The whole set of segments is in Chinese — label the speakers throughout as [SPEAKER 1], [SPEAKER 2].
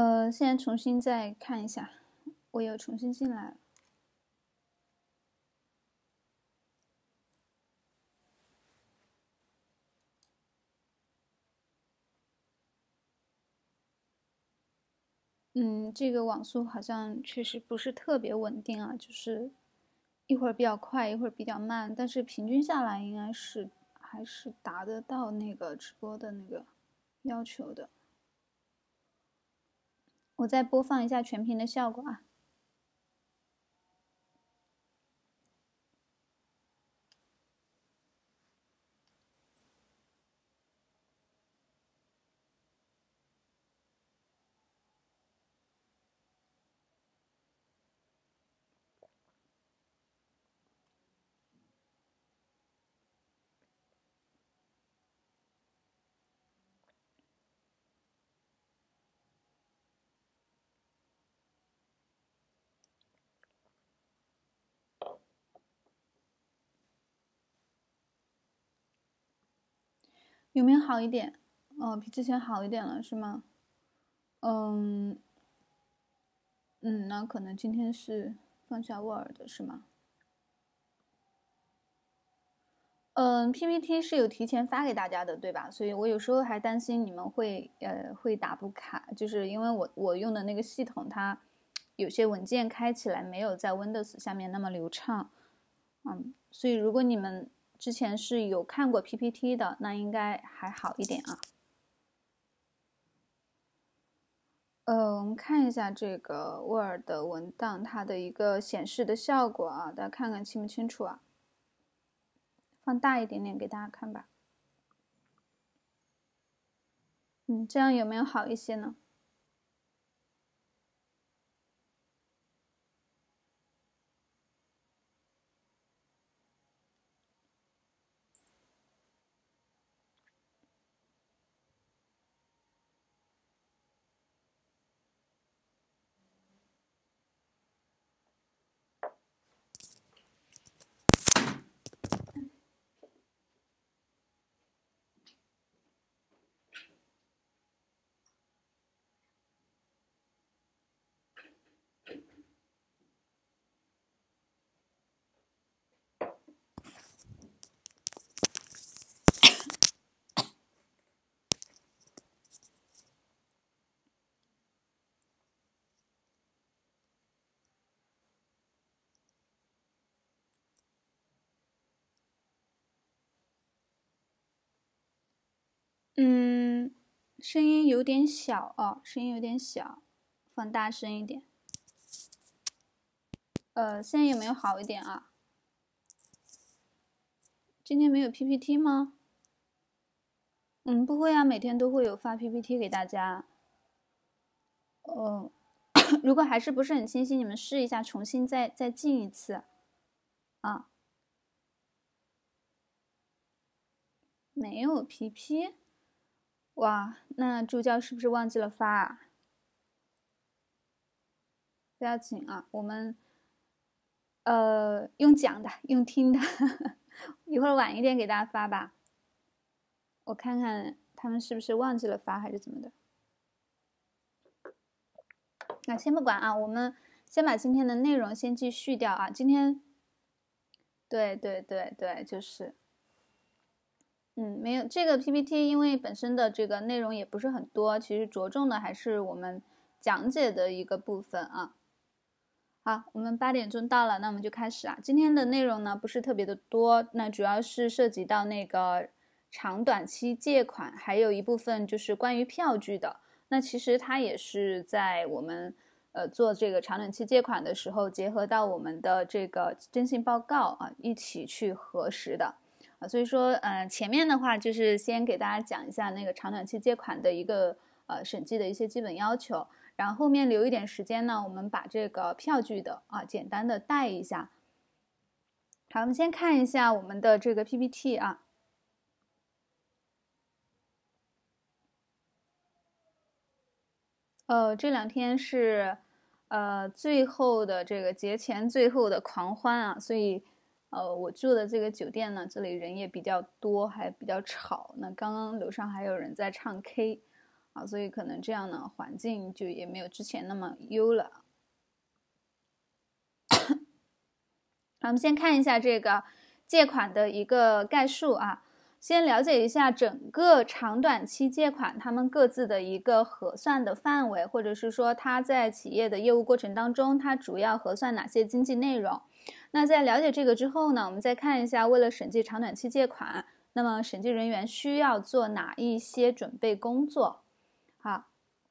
[SPEAKER 1] 呃，现在重新再看一下，我又重新进来了。嗯，这个网速好像确实不是特别稳定啊，就是一会儿比较快，一会儿比较慢，但是平均下来应该是还是达得到那个直播的那个要求的。我再播放一下全屏的效果啊。有没有好一点？哦，比之前好一点了是吗？嗯，嗯，那可能今天是放下 Word 是吗？嗯，PPT 是有提前发给大家的对吧？所以我有时候还担心你们会呃会打不开，就是因为我我用的那个系统它有些文件开起来没有在 Windows 下面那么流畅，嗯，所以如果你们。之前是有看过 PPT 的，那应该还好一点啊。嗯，看一下这个 Word 文档，它的一个显示的效果啊，大家看看清不清楚啊？放大一点点给大家看吧。嗯，这样有没有好一些呢？嗯，声音有点小哦，声音有点小，放大声一点。呃，现在有没有好一点啊？今天没有 PPT 吗？嗯，不会啊，每天都会有发 PPT 给大家。哦，如果还是不是很清晰，你们试一下重新再再进一次，啊。没有 p p 哇，那助教是不是忘记了发啊？不要紧啊，我们呃用讲的，用听的，一会儿晚一点给大家发吧。我看看他们是不是忘记了发，还是怎么的？那先不管啊，我们先把今天的内容先继续掉啊。今天，对对对对，就是。嗯，没有这个 PPT，因为本身的这个内容也不是很多，其实着重的还是我们讲解的一个部分啊。好，我们八点钟到了，那我们就开始啊。今天的内容呢不是特别的多，那主要是涉及到那个长短期借款，还有一部分就是关于票据的。那其实它也是在我们呃做这个长短期借款的时候，结合到我们的这个征信报告啊一起去核实的。啊，所以说，嗯，前面的话就是先给大家讲一下那个长短期借款的一个呃审计的一些基本要求，然后后面留一点时间呢，我们把这个票据的啊简单的带一下。好，我们先看一下我们的这个 PPT 啊。呃，这两天是，呃，最后的这个节前最后的狂欢啊，所以。呃，我住的这个酒店呢，这里人也比较多，还比较吵。那刚刚楼上还有人在唱 K，啊，所以可能这样呢，环境就也没有之前那么优了。我们先看一下这个借款的一个概述啊，先了解一下整个长短期借款它们各自的一个核算的范围，或者是说它在企业的业务过程当中，它主要核算哪些经济内容。那在了解这个之后呢，我们再看一下，为了审计长短期借款，那么审计人员需要做哪一些准备工作？好，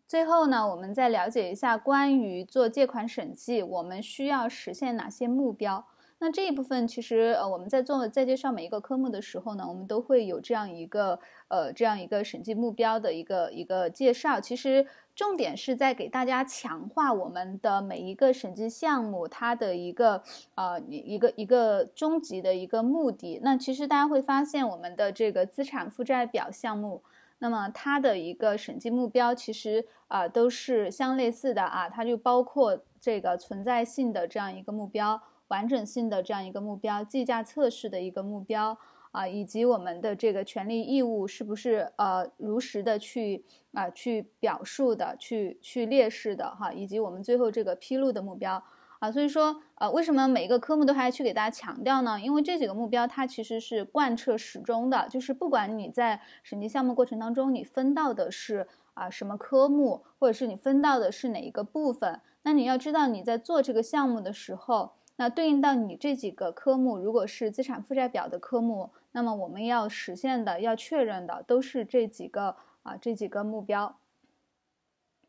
[SPEAKER 1] 最后呢，我们再了解一下关于做借款审计，我们需要实现哪些目标？那这一部分其实呃，我们在做在介绍每一个科目的时候呢，我们都会有这样一个呃这样一个审计目标的一个一个介绍。其实重点是在给大家强化我们的每一个审计项目它的一个呃一一个一个终极的一个目的。那其实大家会发现，我们的这个资产负债表项目，那么它的一个审计目标其实啊都是相类似的啊，它就包括这个存在性的这样一个目标。完整性的这样一个目标，计价测试的一个目标啊，以及我们的这个权利义务是不是呃如实的去啊去表述的，去去列示的哈，以及我们最后这个披露的目标啊，所以说呃为什么每一个科目都还去给大家强调呢？因为这几个目标它其实是贯彻始终的，就是不管你在审计项目过程当中，你分到的是啊什么科目，或者是你分到的是哪一个部分，那你要知道你在做这个项目的时候。那对应到你这几个科目，如果是资产负债表的科目，那么我们要实现的、要确认的，都是这几个啊，这几个目标。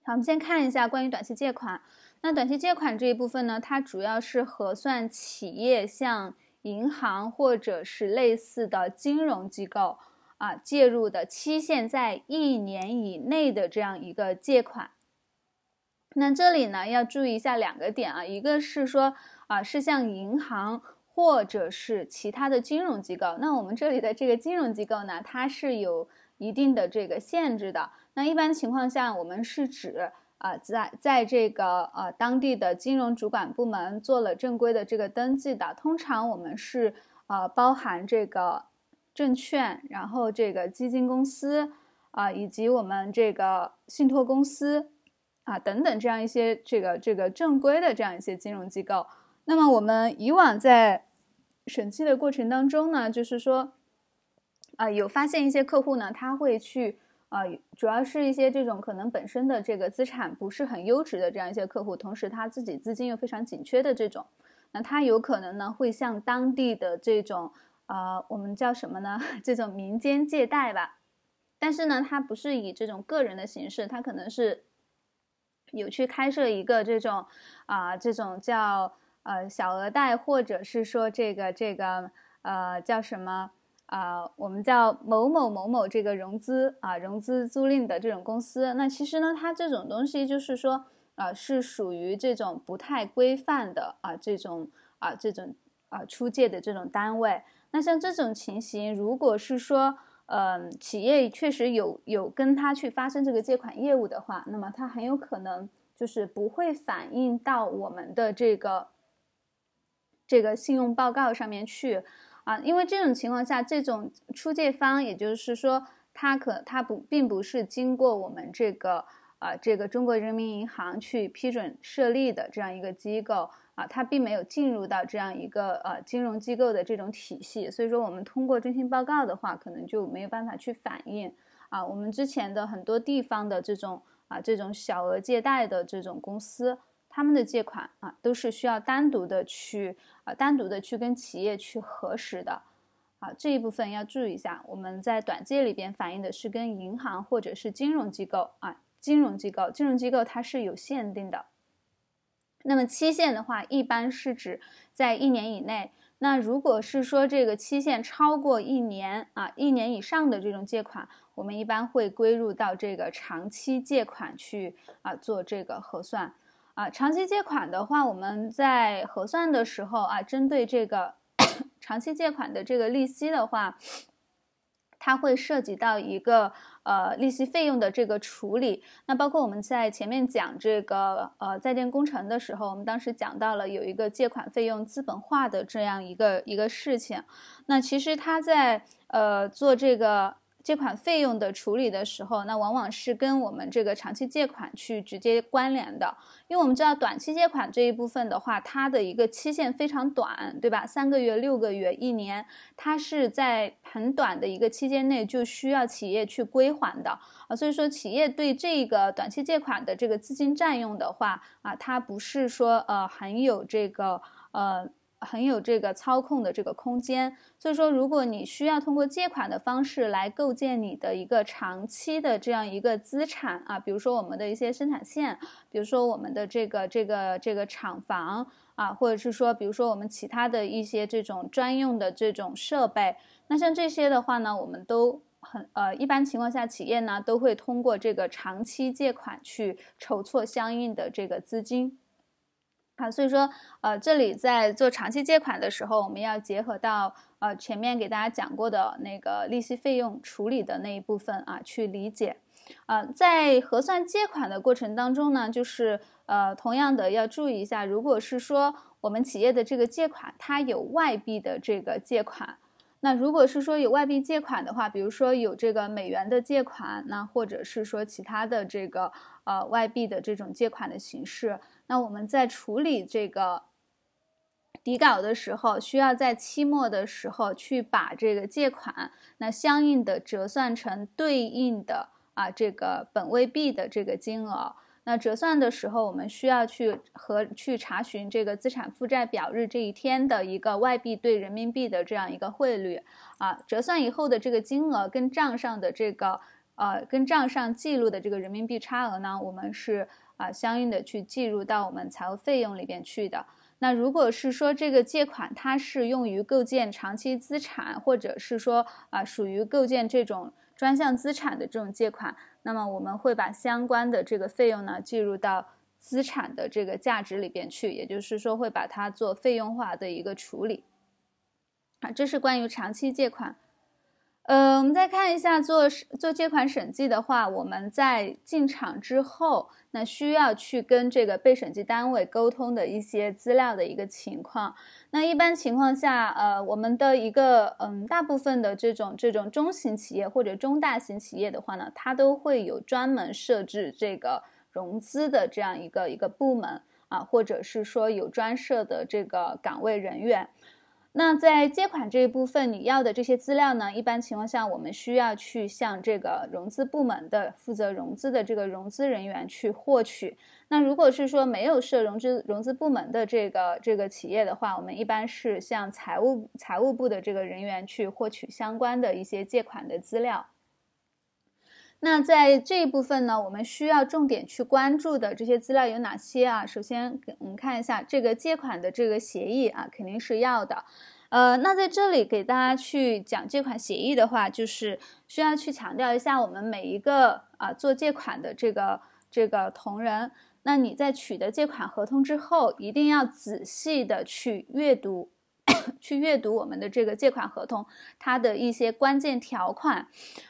[SPEAKER 1] 好，我们先看一下关于短期借款。那短期借款这一部分呢，它主要是核算企业向银行或者是类似的金融机构啊介入的期限在一年以内的这样一个借款。那这里呢要注意一下两个点啊，一个是说。啊，是像银行或者是其他的金融机构。那我们这里的这个金融机构呢，它是有一定的这个限制的。那一般情况下，我们是指啊，在在这个呃当地的金融主管部门做了正规的这个登记的。通常我们是呃包含这个证券，然后这个基金公司啊，以及我们这个信托公司啊等等这样一些这个这个正规的这样一些金融机构。那么我们以往在审计的过程当中呢，就是说，啊，有发现一些客户呢，他会去啊，主要是一些这种可能本身的这个资产不是很优质的这样一些客户，同时他自己资金又非常紧缺的这种，那他有可能呢会向当地的这种啊，我们叫什么呢？这种民间借贷吧，但是呢，他不是以这种个人的形式，他可能是有去开设一个这种啊，这种叫。呃，小额贷或者是说这个这个，呃，叫什么？啊，我们叫某某某某这个融资啊，融资租赁的这种公司。那其实呢，它这种东西就是说，啊，是属于这种不太规范的啊，这种啊，这种啊出借的这种单位。那像这种情形，如果是说，嗯，企业确实有有跟他去发生这个借款业务的话，那么它很有可能就是不会反映到我们的这个。这个信用报告上面去啊，因为这种情况下，这种出借方，也就是说，他可他不并不是经过我们这个啊这个中国人民银行去批准设立的这样一个机构啊，他并没有进入到这样一个呃金融机构的这种体系，所以说我们通过征信报告的话，可能就没有办法去反映啊，我们之前的很多地方的这种啊这种小额借贷的这种公司，他们的借款啊都是需要单独的去。啊，单独的去跟企业去核实的，啊，这一部分要注意一下。我们在短借里边反映的是跟银行或者是金融机构啊，金融机构，金融机构它是有限定的。那么期限的话，一般是指在一年以内。那如果是说这个期限超过一年啊，一年以上的这种借款，我们一般会归入到这个长期借款去啊做这个核算。啊，长期借款的话，我们在核算的时候啊，针对这个长期借款的这个利息的话，它会涉及到一个呃利息费用的这个处理。那包括我们在前面讲这个呃在建工程的时候，我们当时讲到了有一个借款费用资本化的这样一个一个事情。那其实它在呃做这个。借款费用的处理的时候，那往往是跟我们这个长期借款去直接关联的，因为我们知道短期借款这一部分的话，它的一个期限非常短，对吧？三个月、六个月、一年，它是在很短的一个期间内就需要企业去归还的啊，所以说企业对这个短期借款的这个资金占用的话啊，它不是说呃很有这个呃。很有这个操控的这个空间，所以说，如果你需要通过借款的方式来构建你的一个长期的这样一个资产啊，比如说我们的一些生产线，比如说我们的这个这个这个厂房啊，或者是说，比如说我们其他的一些这种专用的这种设备，那像这些的话呢，我们都很呃，一般情况下企业呢都会通过这个长期借款去筹措相应的这个资金。啊，所以说，呃，这里在做长期借款的时候，我们要结合到呃前面给大家讲过的那个利息费用处理的那一部分啊去理解。呃，在核算借款的过程当中呢，就是呃，同样的要注意一下，如果是说我们企业的这个借款，它有外币的这个借款，那如果是说有外币借款的话，比如说有这个美元的借款，那或者是说其他的这个呃外币的这种借款的形式。那我们在处理这个底稿的时候，需要在期末的时候去把这个借款，那相应的折算成对应的啊这个本位币的这个金额。那折算的时候，我们需要去和去查询这个资产负债表日这一天的一个外币对人民币的这样一个汇率。啊，折算以后的这个金额跟账上的这个呃跟账上记录的这个人民币差额呢，我们是。啊，相应的去计入到我们财务费用里边去的。那如果是说这个借款它是用于构建长期资产，或者是说啊属于构建这种专项资产的这种借款，那么我们会把相关的这个费用呢计入到资产的这个价值里边去，也就是说会把它做费用化的一个处理。啊，这是关于长期借款。呃，我们再看一下做做借款审计的话，我们在进场之后，那需要去跟这个被审计单位沟通的一些资料的一个情况。那一般情况下，呃，我们的一个嗯，大部分的这种这种中型企业或者中大型企业的话呢，它都会有专门设置这个融资的这样一个一个部门啊，或者是说有专设的这个岗位人员。那在借款这一部分，你要的这些资料呢？一般情况下，我们需要去向这个融资部门的负责融资的这个融资人员去获取。那如果是说没有设融资融资部门的这个这个企业的话，我们一般是向财务财务部的这个人员去获取相关的一些借款的资料。那在这一部分呢，我们需要重点去关注的这些资料有哪些啊？首先，我们看一下这个借款的这个协议啊，肯定是要的。呃，那在这里给大家去讲借款协议的话，就是需要去强调一下，我们每一个啊做借款的这个这个同仁，那你在取得借款合同之后，一定要仔细的去阅读。去阅读我们的这个借款合同，它的一些关键条款。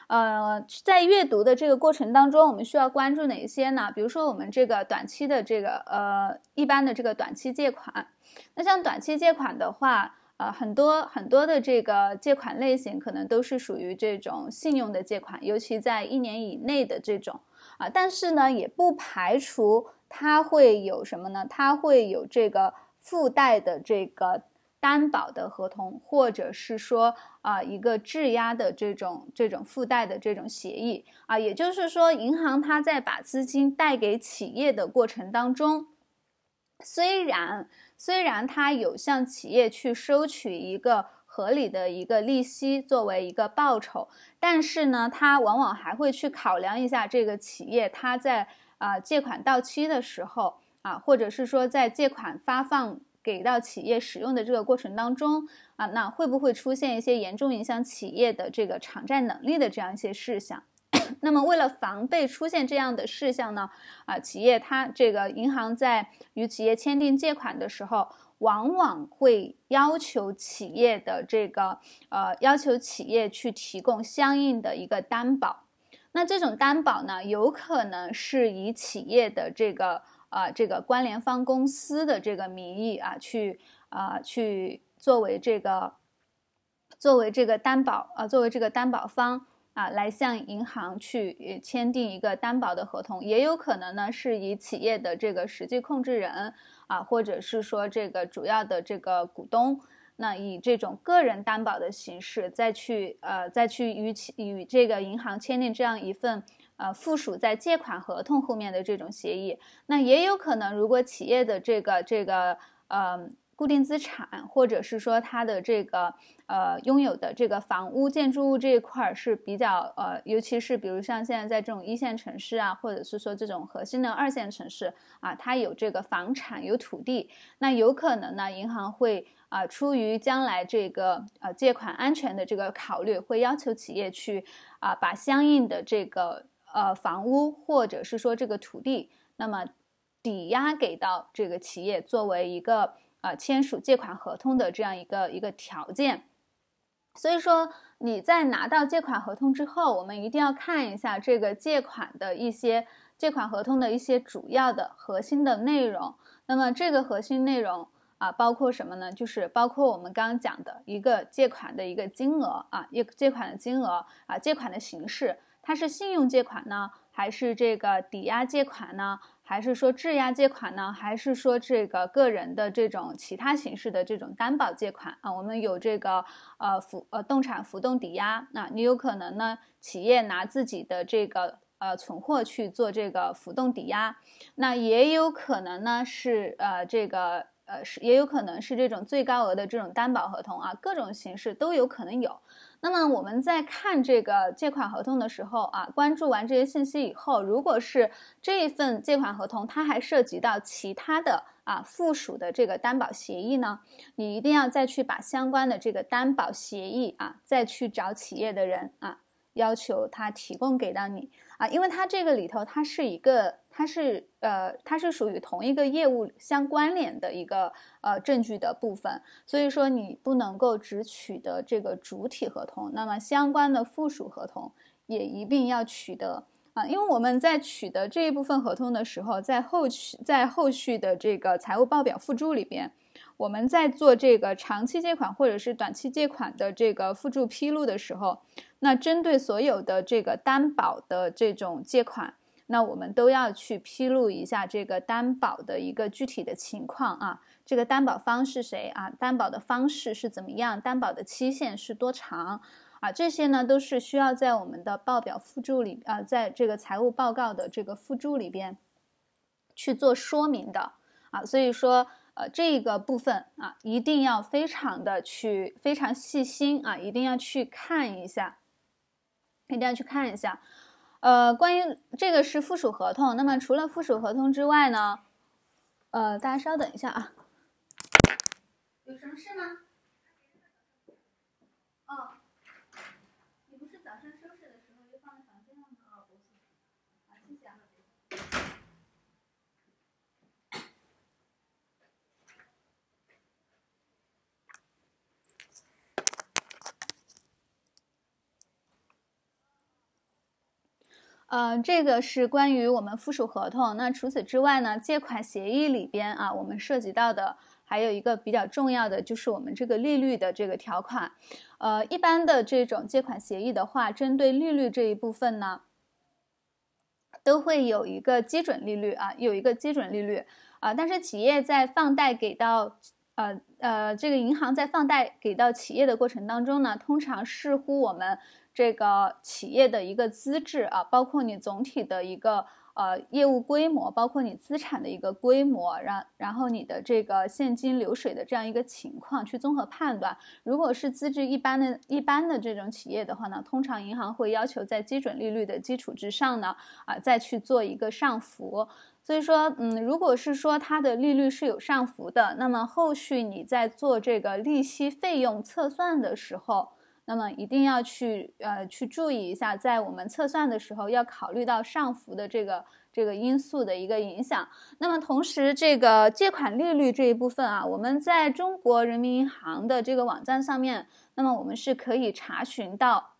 [SPEAKER 1] 呃，在阅读的这个过程当中，我们需要关注哪些呢？比如说，我们这个短期的这个呃一般的这个短期借款，那像短期借款的话，呃，很多很多的这个借款类型可能都是属于这种信用的借款，尤其在一年以内的这种啊。但是呢，也不排除它会有什么呢？它会有这个附带的这个。担保的合同，或者是说啊一个质押的这种这种附带的这种协议啊，也就是说，银行它在把资金贷给企业的过程当中，虽然虽然它有向企业去收取一个合理的一个利息作为一个报酬，但是呢，它往往还会去考量一下这个企业它在啊借款到期的时候啊，或者是说在借款发放。给到企业使用的这个过程当中啊，那会不会出现一些严重影响企业的这个偿债能力的这样一些事项？那么为了防备出现这样的事项呢，啊，企业它这个银行在与企业签订借款的时候，往往会要求企业的这个呃要求企业去提供相应的一个担保。那这种担保呢，有可能是以企业的这个。啊，这个关联方公司的这个名义啊，去啊，去作为这个，作为这个担保，啊作为这个担保方啊，来向银行去签订一个担保的合同，也有可能呢是以企业的这个实际控制人啊，或者是说这个主要的这个股东，那以这种个人担保的形式再去呃，再去与与这个银行签订这样一份。呃，附属在借款合同后面的这种协议，那也有可能，如果企业的这个这个呃固定资产，或者是说它的这个呃拥有的这个房屋建筑物这一块儿是比较呃，尤其是比如像现在在这种一线城市啊，或者是说这种核心的二线城市啊，它有这个房产有土地，那有可能呢，银行会啊出于将来这个呃借款安全的这个考虑，会要求企业去啊把相应的这个。呃，房屋或者是说这个土地，那么抵押给到这个企业作为一个啊签署借款合同的这样一个一个条件。所以说你在拿到借款合同之后，我们一定要看一下这个借款的一些借款合同的一些主要的核心的内容。那么这个核心内容啊，包括什么呢？就是包括我们刚刚讲的一个借款的一个金额啊，一借款的金额啊，借款的形式。它是信用借款呢，还是这个抵押借款呢？还是说质押借款呢？还是说这个个人的这种其他形式的这种担保借款啊？我们有这个呃浮呃动产浮动抵押，那你有可能呢企业拿自己的这个呃存货去做这个浮动抵押，那也有可能呢是呃这个呃是也有可能是这种最高额的这种担保合同啊，各种形式都有可能有。那么我们在看这个借款合同的时候啊，关注完这些信息以后，如果是这一份借款合同，它还涉及到其他的啊附属的这个担保协议呢，你一定要再去把相关的这个担保协议啊，再去找企业的人啊，要求他提供给到你啊，因为它这个里头它是一个。它是呃，它是属于同一个业务相关联的一个呃证据的部分，所以说你不能够只取得这个主体合同，那么相关的附属合同也一定要取得啊，因为我们在取得这一部分合同的时候，在后续在后续的这个财务报表附注里边，我们在做这个长期借款或者是短期借款的这个附注披露的时候，那针对所有的这个担保的这种借款。那我们都要去披露一下这个担保的一个具体的情况啊，这个担保方是谁啊？担保的方式是怎么样？担保的期限是多长？啊，这些呢都是需要在我们的报表附注里啊，在这个财务报告的这个附注里边去做说明的啊。所以说，呃，这个部分啊，一定要非常的去非常细心啊，一定要去看一下，一定要去看一下。呃，关于这个是附属合同，那么除了附属合同之外呢？呃，大家稍等一下啊，有什么事吗？呃，这个是关于我们附属合同。那除此之外呢，借款协议里边啊，我们涉及到的还有一个比较重要的，就是我们这个利率的这个条款。呃，一般的这种借款协议的话，针对利率这一部分呢，都会有一个基准利率啊，有一个基准利率啊。但是企业在放贷给到呃呃，这个银行在放贷给到企业的过程当中呢，通常视乎我们这个企业的一个资质啊，包括你总体的一个呃业务规模，包括你资产的一个规模，然然后你的这个现金流水的这样一个情况去综合判断。如果是资质一般的一般的这种企业的话呢，通常银行会要求在基准利率的基础之上呢，啊再去做一个上浮。所以说，嗯，如果是说它的利率是有上浮的，那么后续你在做这个利息费用测算的时候，那么一定要去呃去注意一下，在我们测算的时候要考虑到上浮的这个这个因素的一个影响。那么同时，这个借款利率这一部分啊，我们在中国人民银行的这个网站上面，那么我们是可以查询到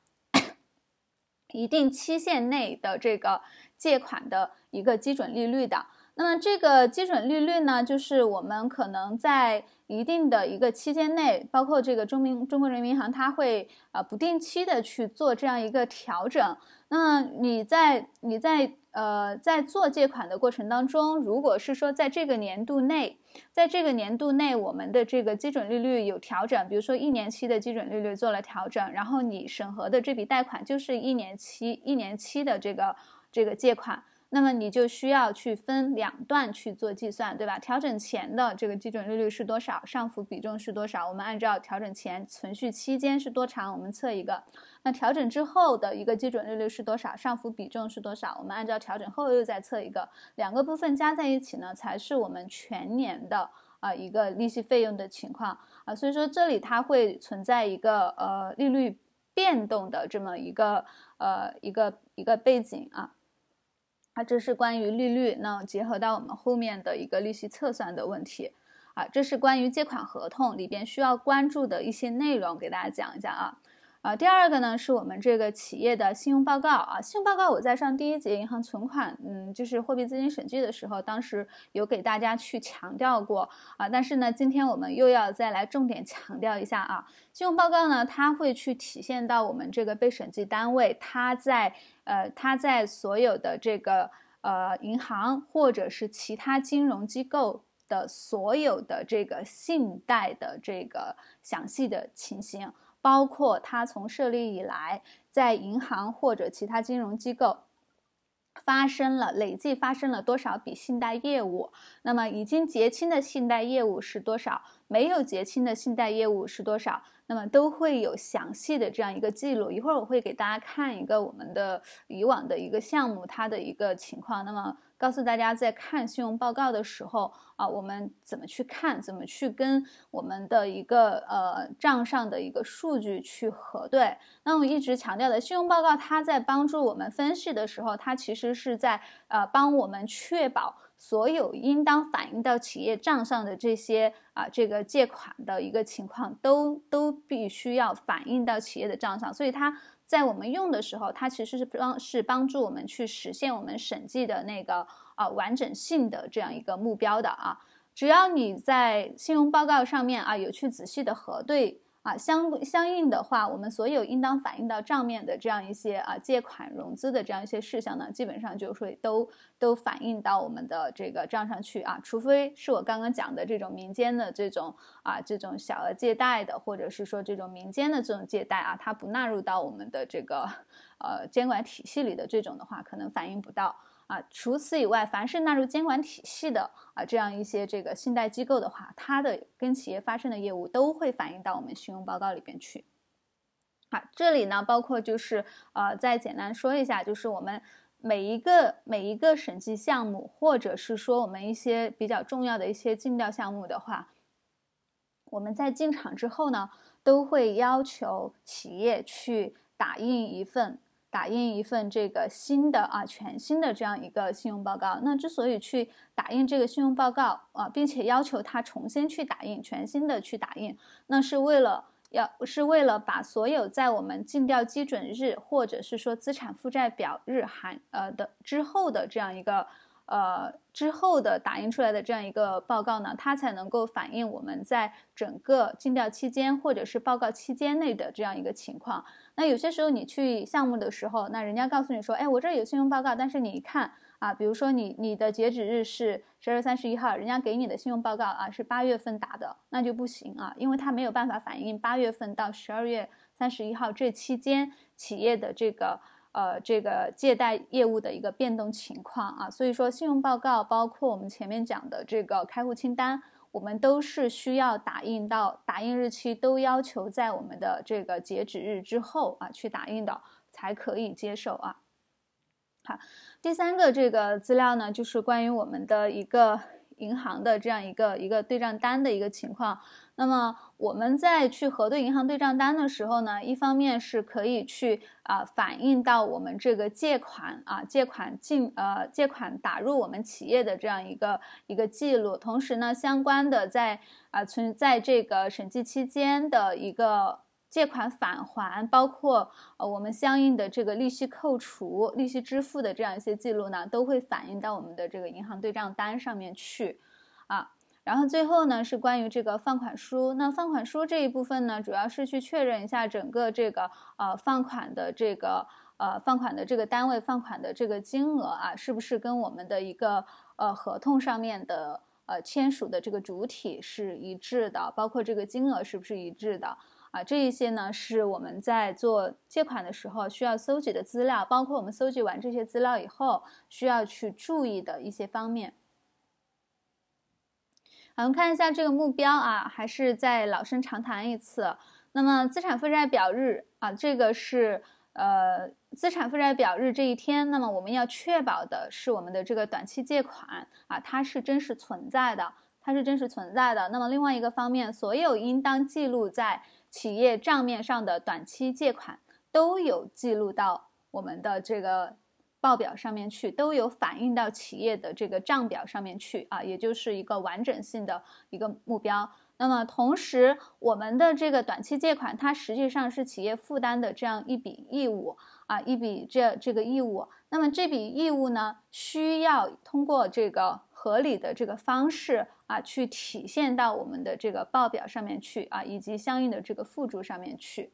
[SPEAKER 1] 一定期限内的这个。借款的一个基准利率的，那么这个基准利率呢，就是我们可能在一定的一个期间内，包括这个中民中国人民银行，它会啊不定期的去做这样一个调整。那么你在你在呃在做借款的过程当中，如果是说在这个年度内，在这个年度内我们的这个基准利率有调整，比如说一年期的基准利率做了调整，然后你审核的这笔贷款就是一年期一年期的这个。这个借款，那么你就需要去分两段去做计算，对吧？调整前的这个基准利率是多少，上浮比重是多少？我们按照调整前存续期间是多长，我们测一个。那调整之后的一个基准利率是多少，上浮比重是多少？我们按照调整后又再测一个，两个部分加在一起呢，才是我们全年的啊一个利息费用的情况啊。所以说这里它会存在一个呃利率变动的这么一个呃一个一个背景啊。那这是关于利率，那结合到我们后面的一个利息测算的问题，啊，这是关于借款合同里边需要关注的一些内容，给大家讲一下啊。啊，第二个呢，是我们这个企业的信用报告啊。信用报告，我在上第一节银行存款，嗯，就是货币资金审计的时候，当时有给大家去强调过啊。但是呢，今天我们又要再来重点强调一下啊。信用报告呢，它会去体现到我们这个被审计单位，它在呃，它在所有的这个呃银行或者是其他金融机构的所有的这个信贷的这个详细的情形。包括它从设立以来，在银行或者其他金融机构发生了累计发生了多少笔信贷业务？那么已经结清的信贷业务是多少？没有结清的信贷业务是多少？那么都会有详细的这样一个记录。一会儿我会给大家看一个我们的以往的一个项目它的一个情况。那么。告诉大家，在看信用报告的时候啊，我们怎么去看，怎么去跟我们的一个呃账上的一个数据去核对。那我一直强调的，信用报告它在帮助我们分析的时候，它其实是在呃帮我们确保所有应当反映到企业账上的这些啊这个借款的一个情况都都必须要反映到企业的账上，所以它。在我们用的时候，它其实是帮是帮助我们去实现我们审计的那个啊完整性的这样一个目标的啊。只要你在信用报告上面啊有去仔细的核对。啊，相相应的话，我们所有应当反映到账面的这样一些啊借款融资的这样一些事项呢，基本上就会都都反映到我们的这个账上去啊，除非是我刚刚讲的这种民间的这种啊这种小额借贷的，或者是说这种民间的这种借贷啊，它不纳入到我们的这个呃监管体系里的这种的话，可能反映不到。啊，除此以外，凡是纳入监管体系的啊，这样一些这个信贷机构的话，它的跟企业发生的业务都会反映到我们信用报告里边去。啊，这里呢，包括就是呃，再简单说一下，就是我们每一个每一个审计项目，或者是说我们一些比较重要的一些尽调项目的话，我们在进场之后呢，都会要求企业去打印一份。打印一份这个新的啊全新的这样一个信用报告。那之所以去打印这个信用报告啊，并且要求他重新去打印全新的去打印，那是为了要是为了把所有在我们尽调基准日或者是说资产负债表日含呃的之后的这样一个呃之后的打印出来的这样一个报告呢，它才能够反映我们在整个尽调期间或者是报告期间内的这样一个情况。那有些时候你去项目的时候，那人家告诉你说，哎，我这有信用报告，但是你一看啊，比如说你你的截止日是十二月三十一号，人家给你的信用报告啊是八月份打的，那就不行啊，因为它没有办法反映八月份到十二月三十一号这期间企业的这个呃这个借贷业务的一个变动情况啊，所以说信用报告包括我们前面讲的这个开户清单。我们都是需要打印到，打印日期都要求在我们的这个截止日之后啊，去打印的才可以接受啊。好，第三个这个资料呢，就是关于我们的一个银行的这样一个一个对账单的一个情况。那么我们在去核对银行对账单的时候呢，一方面是可以去啊反映到我们这个借款啊借款进呃借款打入我们企业的这样一个一个记录，同时呢相关的在啊存在这个审计期间的一个借款返还，包括呃我们相应的这个利息扣除、利息支付的这样一些记录呢，都会反映到我们的这个银行对账单上面去。然后最后呢，是关于这个放款书。那放款书这一部分呢，主要是去确认一下整个这个呃放款的这个呃放款的这个单位放款的这个金额啊，是不是跟我们的一个呃合同上面的呃签署的这个主体是一致的，包括这个金额是不是一致的啊？这一些呢，是我们在做借款的时候需要搜集的资料，包括我们搜集完这些资料以后，需要去注意的一些方面。我们看一下这个目标啊，还是再老生常谈一次。那么资产负债表日啊，这个是呃资产负债表日这一天。那么我们要确保的是我们的这个短期借款啊，它是真实存在的，它是真实存在的。那么另外一个方面，所有应当记录在企业账面上的短期借款都有记录到我们的这个。报表上面去都有反映到企业的这个账表上面去啊，也就是一个完整性的一个目标。那么，同时我们的这个短期借款，它实际上是企业负担的这样一笔义务啊，一笔这这个义务。那么这笔义务呢，需要通过这个合理的这个方式啊，去体现到我们的这个报表上面去啊，以及相应的这个附注上面去。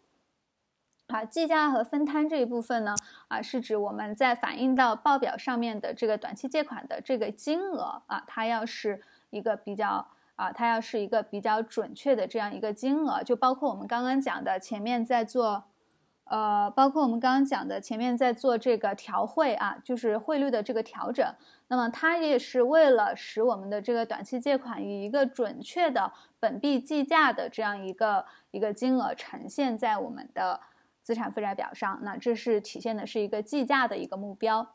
[SPEAKER 1] 啊，计价和分摊这一部分呢，啊是指我们在反映到报表上面的这个短期借款的这个金额啊，它要是一个比较啊，它要是一个比较准确的这样一个金额，就包括我们刚刚讲的前面在做，呃，包括我们刚刚讲的前面在做这个调汇啊，就是汇率的这个调整，那么它也是为了使我们的这个短期借款以一个准确的本币计价的这样一个一个金额呈现在我们的。资产负债表上，那这是体现的是一个计价的一个目标。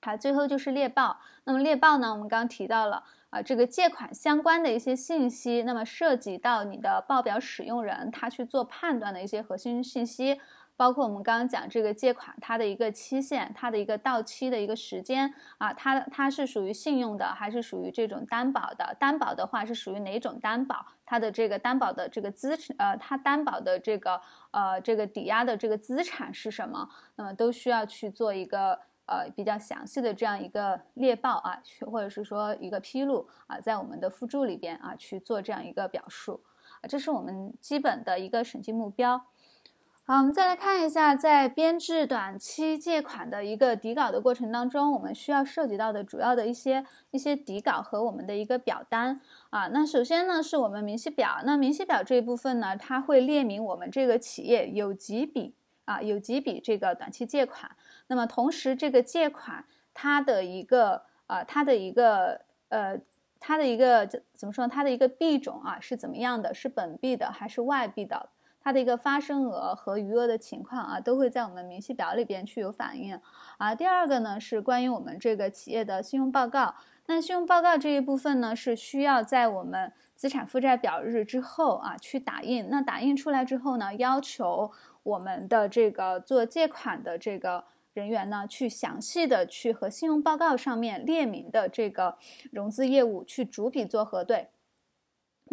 [SPEAKER 1] 好，最后就是猎豹。那么猎豹呢？我们刚刚提到了啊，这个借款相关的一些信息，那么涉及到你的报表使用人他去做判断的一些核心信息。包括我们刚刚讲这个借款，它的一个期限，它的一个到期的一个时间啊，它它是属于信用的，还是属于这种担保的？担保的话是属于哪种担保？它的这个担保的这个资产，呃，它担保的这个呃这个抵押的这个资产是什么？那么都需要去做一个呃比较详细的这样一个列报啊，或者是说一个披露啊，在我们的附注里边啊去做这样一个表述啊，这是我们基本的一个审计目标。好，我们再来看一下，在编制短期借款的一个底稿的过程当中，我们需要涉及到的主要的一些一些底稿和我们的一个表单啊。那首先呢，是我们明细表。那明细表这一部分呢，它会列明我们这个企业有几笔啊，有几笔这个短期借款。那么同时，这个借款它的一个啊，它的一个呃，它的一个怎怎么说？它的一个币种啊是怎么样的？是本币的还是外币的？它的一个发生额和余额的情况啊，都会在我们明细表里边去有反映啊。第二个呢是关于我们这个企业的信用报告。那信用报告这一部分呢，是需要在我们资产负债表日之后啊去打印。那打印出来之后呢，要求我们的这个做借款的这个人员呢，去详细的去和信用报告上面列明的这个融资业务去逐笔做核对。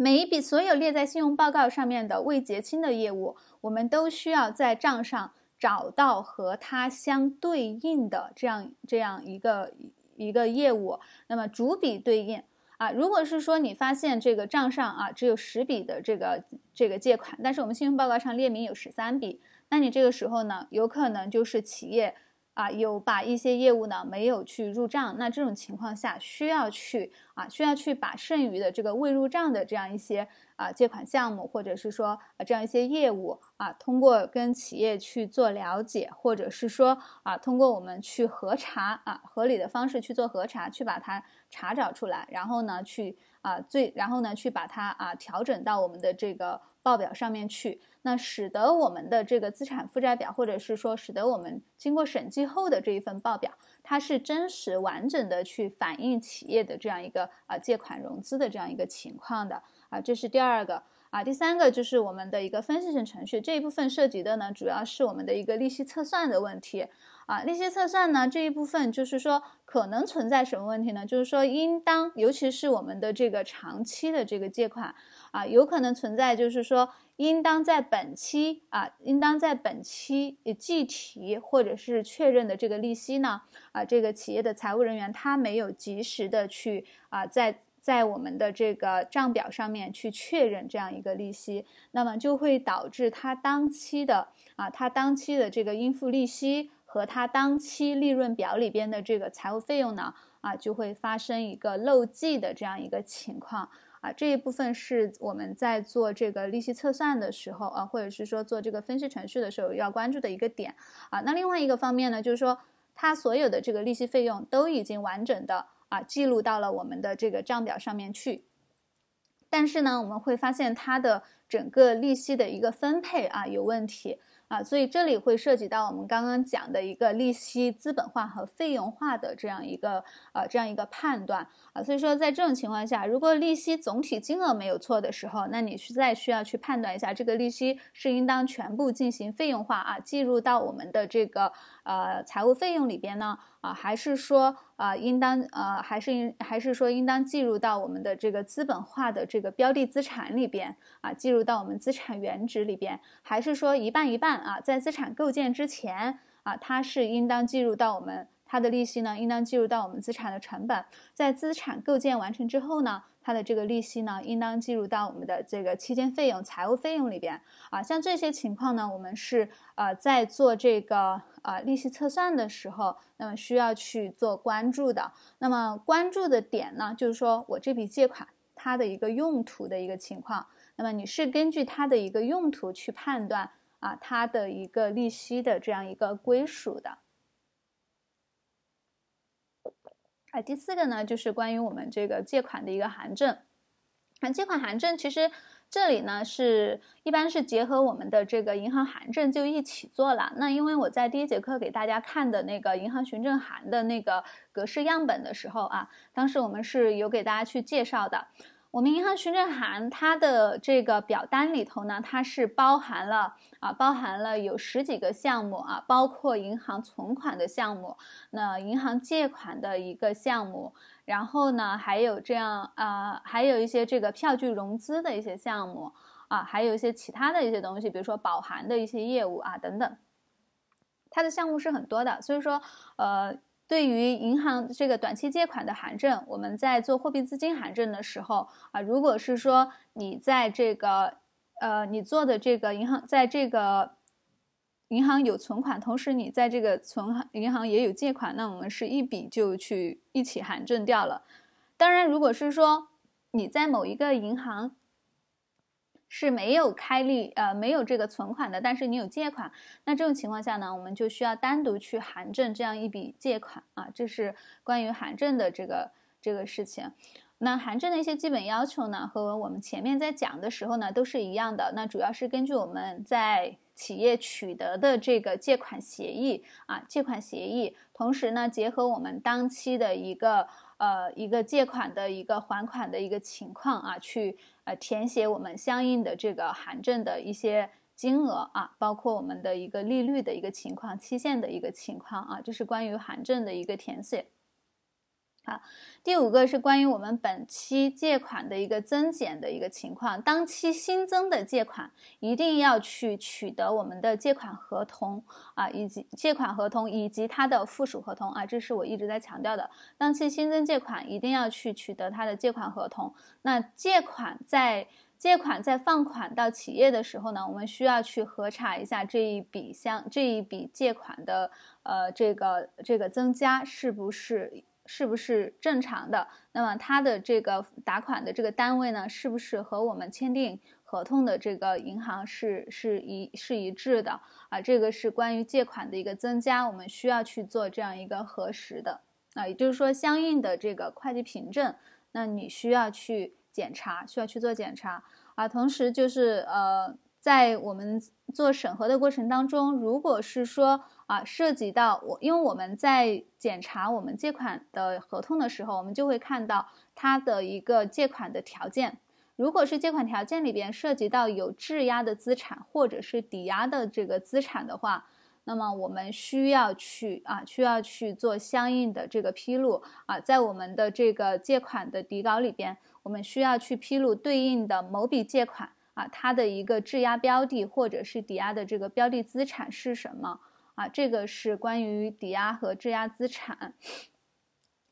[SPEAKER 1] 每一笔所有列在信用报告上面的未结清的业务，我们都需要在账上找到和它相对应的这样这样一个一个业务，那么逐笔对应啊。如果是说你发现这个账上啊只有十笔的这个这个借款，但是我们信用报告上列明有十三笔，那你这个时候呢，有可能就是企业。啊，有把一些业务呢没有去入账，那这种情况下需要去啊，需要去把剩余的这个未入账的这样一些啊借款项目，或者是说啊这样一些业务啊，通过跟企业去做了解，或者是说啊通过我们去核查啊合理的方式去做核查，去把它查找出来，然后呢去啊最然后呢去把它啊调整到我们的这个报表上面去。那使得我们的这个资产负债表，或者是说使得我们经过审计后的这一份报表，它是真实完整的去反映企业的这样一个啊借款融资的这样一个情况的啊，这是第二个啊，第三个就是我们的一个分析性程序这一部分涉及的呢，主要是我们的一个利息测算的问题啊，利息测算呢这一部分就是说可能存在什么问题呢？就是说应当尤其是我们的这个长期的这个借款。啊，有可能存在，就是说，应当在本期啊，应当在本期计提或者是确认的这个利息呢，啊，这个企业的财务人员他没有及时的去啊，在在我们的这个账表上面去确认这样一个利息，那么就会导致他当期的啊，他当期的这个应付利息和他当期利润表里边的这个财务费用呢，啊，就会发生一个漏记的这样一个情况。啊，这一部分是我们在做这个利息测算的时候啊，或者是说做这个分析程序的时候要关注的一个点啊。那另外一个方面呢，就是说它所有的这个利息费用都已经完整的啊记录到了我们的这个账表上面去，但是呢，我们会发现它的整个利息的一个分配啊有问题。啊，所以这里会涉及到我们刚刚讲的一个利息资本化和费用化的这样一个呃这样一个判断啊，所以说在这种情况下，如果利息总体金额没有错的时候，那你是再需要去判断一下这个利息是应当全部进行费用化啊，计入到我们的这个。呃，财务费用里边呢，啊，还是说啊，应当呃，还是应，还是说应当计入到我们的这个资本化的这个标的资产里边啊，计入到我们资产原值里边，还是说一半一半啊，在资产构建之前啊，它是应当计入到我们。它的利息呢，应当计入到我们资产的成本，在资产构建完成之后呢，它的这个利息呢，应当计入到我们的这个期间费用、财务费用里边啊。像这些情况呢，我们是呃在做这个呃利息测算的时候，那么需要去做关注的。那么关注的点呢，就是说我这笔借款它的一个用途的一个情况，那么你是根据它的一个用途去判断啊它的一个利息的这样一个归属的。啊，第四个呢，就是关于我们这个借款的一个函证。那借款函证其实这里呢是一般是结合我们的这个银行函证就一起做了。那因为我在第一节课给大家看的那个银行询证函的那个格式样本的时候啊，当时我们是有给大家去介绍的。我们银行询证函，它的这个表单里头呢，它是包含了啊，包含了有十几个项目啊，包括银行存款的项目，那银行借款的一个项目，然后呢，还有这样啊，还有一些这个票据融资的一些项目啊，还有一些其他的一些东西，比如说保函的一些业务啊等等，它的项目是很多的，所以说呃。对于银行这个短期借款的函证，我们在做货币资金函证的时候啊，如果是说你在这个，呃，你做的这个银行在这个银行有存款，同时你在这个存银行也有借款，那我们是一笔就去一起函证掉了。当然，如果是说你在某一个银行。是没有开立呃没有这个存款的，但是你有借款，那这种情况下呢，我们就需要单独去函证这样一笔借款啊，这是关于函证的这个这个事情。那函证的一些基本要求呢，和我们前面在讲的时候呢都是一样的。那主要是根据我们在企业取得的这个借款协议啊，借款协议，同时呢结合我们当期的一个呃一个借款的一个还款的一个情况啊去。呃，填写我们相应的这个函证的一些金额啊，包括我们的一个利率的一个情况、期限的一个情况啊，这是关于函证的一个填写。啊。第五个是关于我们本期借款的一个增减的一个情况。当期新增的借款一定要去取得我们的借款合同啊，以及借款合同以及它的附属合同啊，这是我一直在强调的。当期新增借款一定要去取得它的借款合同。那借款在借款在放款到企业的时候呢，我们需要去核查一下这一笔相这一笔借款的呃这个这个增加是不是。是不是正常的？那么它的这个打款的这个单位呢，是不是和我们签订合同的这个银行是是一是一致的啊？这个是关于借款的一个增加，我们需要去做这样一个核实的。啊，也就是说，相应的这个会计凭证，那你需要去检查，需要去做检查啊。同时，就是呃，在我们做审核的过程当中，如果是说。啊，涉及到我，因为我们在检查我们借款的合同的时候，我们就会看到它的一个借款的条件。如果是借款条件里边涉及到有质押的资产或者是抵押的这个资产的话，那么我们需要去啊，需要去做相应的这个披露啊，在我们的这个借款的底稿里边，我们需要去披露对应的某笔借款啊，它的一个质押标的或者是抵押的这个标的资产是什么。啊，这个是关于抵押和质押资产。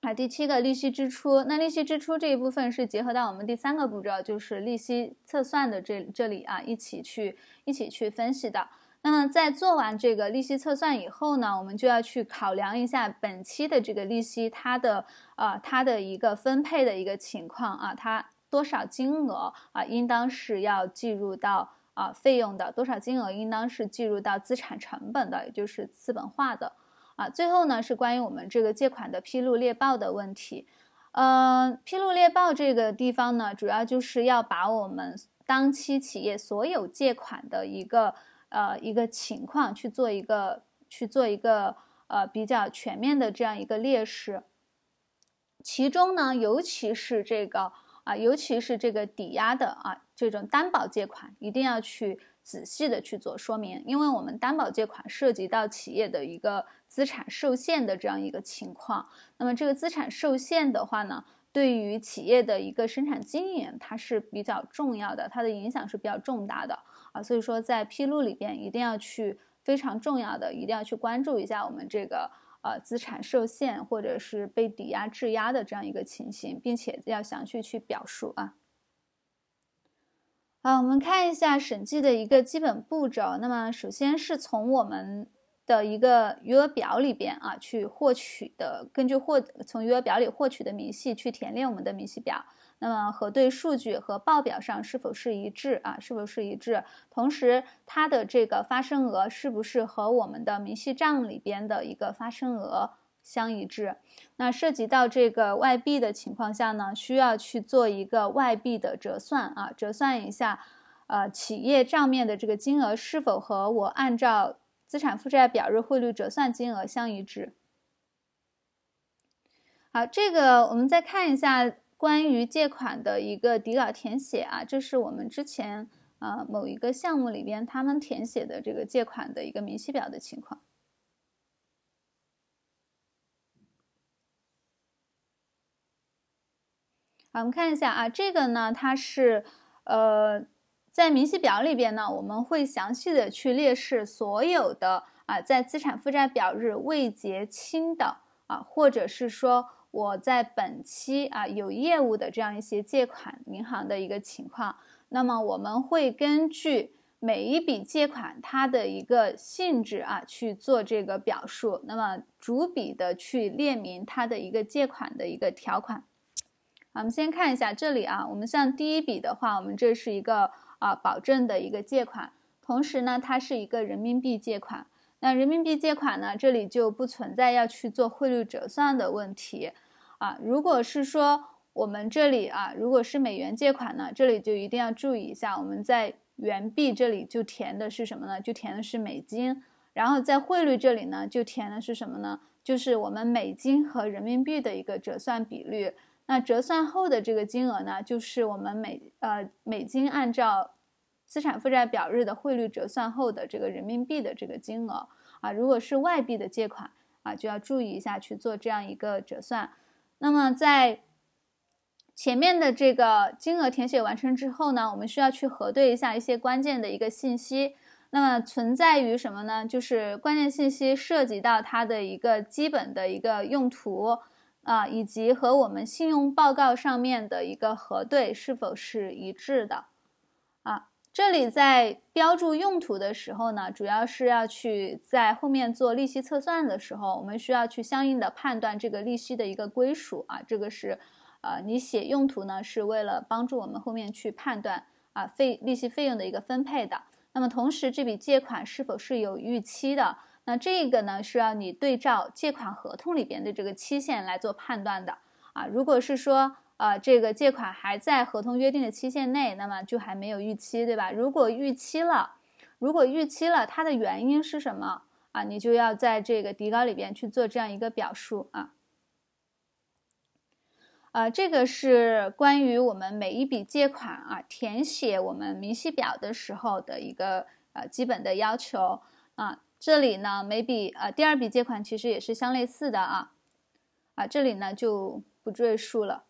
[SPEAKER 1] 啊，第七个利息支出，那利息支出这一部分是结合到我们第三个步骤，就是利息测算的这这里啊，一起去一起去分析的。那么在做完这个利息测算以后呢，我们就要去考量一下本期的这个利息，它的啊，它的一个分配的一个情况啊，它多少金额啊，应当是要计入到。啊，费用的多少金额应当是计入到资产成本的，也就是资本化的。啊，最后呢是关于我们这个借款的披露列报的问题。呃，披露列报这个地方呢，主要就是要把我们当期企业所有借款的一个呃一个情况去做一个去做一个呃比较全面的这样一个列示。其中呢，尤其是这个。啊，尤其是这个抵押的啊，这种担保借款一定要去仔细的去做说明，因为我们担保借款涉及到企业的一个资产受限的这样一个情况，那么这个资产受限的话呢，对于企业的一个生产经营，它是比较重要的，它的影响是比较重大的啊，所以说在披露里边一定要去非常重要的，一定要去关注一下我们这个。呃资产受限或者是被抵押、质押的这样一个情形，并且要详细去表述啊。好，我们看一下审计的一个基本步骤。那么，首先是从我们的一个余额表里边啊去获取的，根据获从余额表里获取的明细去填列我们的明细表。那么核对数据和报表上是否是一致啊？是否是一致？同时，它的这个发生额是不是和我们的明细账里边的一个发生额相一致？那涉及到这个外币的情况下呢，需要去做一个外币的折算啊，折算一下，呃，企业账面的这个金额是否和我按照资产负债表日汇率折算金额相一致？好，这个我们再看一下。关于借款的一个底稿填写啊，这是我们之前啊某一个项目里边他们填写的这个借款的一个明细表的情况。好，我们看一下啊，这个呢，它是呃在明细表里边呢，我们会详细的去列示所有的啊，在资产负债表日未结清的啊，或者是说。我在本期啊有业务的这样一些借款银行的一个情况，那么我们会根据每一笔借款它的一个性质啊去做这个表述，那么逐笔的去列明它的一个借款的一个条款。好，我们先看一下这里啊，我们像第一笔的话，我们这是一个啊保证的一个借款，同时呢它是一个人民币借款，那人民币借款呢这里就不存在要去做汇率折算的问题。啊，如果是说我们这里啊，如果是美元借款呢，这里就一定要注意一下，我们在元币这里就填的是什么呢？就填的是美金，然后在汇率这里呢，就填的是什么呢？就是我们美金和人民币的一个折算比率。那折算后的这个金额呢，就是我们美呃美金按照资产负债表日的汇率折算后的这个人民币的这个金额。啊，如果是外币的借款啊，就要注意一下去做这样一个折算。那么在前面的这个金额填写完成之后呢，我们需要去核对一下一些关键的一个信息。那么存在于什么呢？就是关键信息涉及到它的一个基本的一个用途啊，以及和我们信用报告上面的一个核对是否是一致的啊。这里在标注用途的时候呢，主要是要去在后面做利息测算的时候，我们需要去相应的判断这个利息的一个归属啊。这个是，呃，你写用途呢，是为了帮助我们后面去判断啊费利息费用的一个分配的。那么同时，这笔借款是否是有逾期的？那这个呢，是要你对照借款合同里边的这个期限来做判断的啊。如果是说，啊，这个借款还在合同约定的期限内，那么就还没有逾期，对吧？如果逾期了，如果逾期了，它的原因是什么啊？你就要在这个底稿里边去做这样一个表述啊。啊，这个是关于我们每一笔借款啊，填写我们明细表的时候的一个呃基本的要求啊。这里呢，每笔啊，第二笔借款其实也是相类似的啊，啊，这里呢就不赘述了。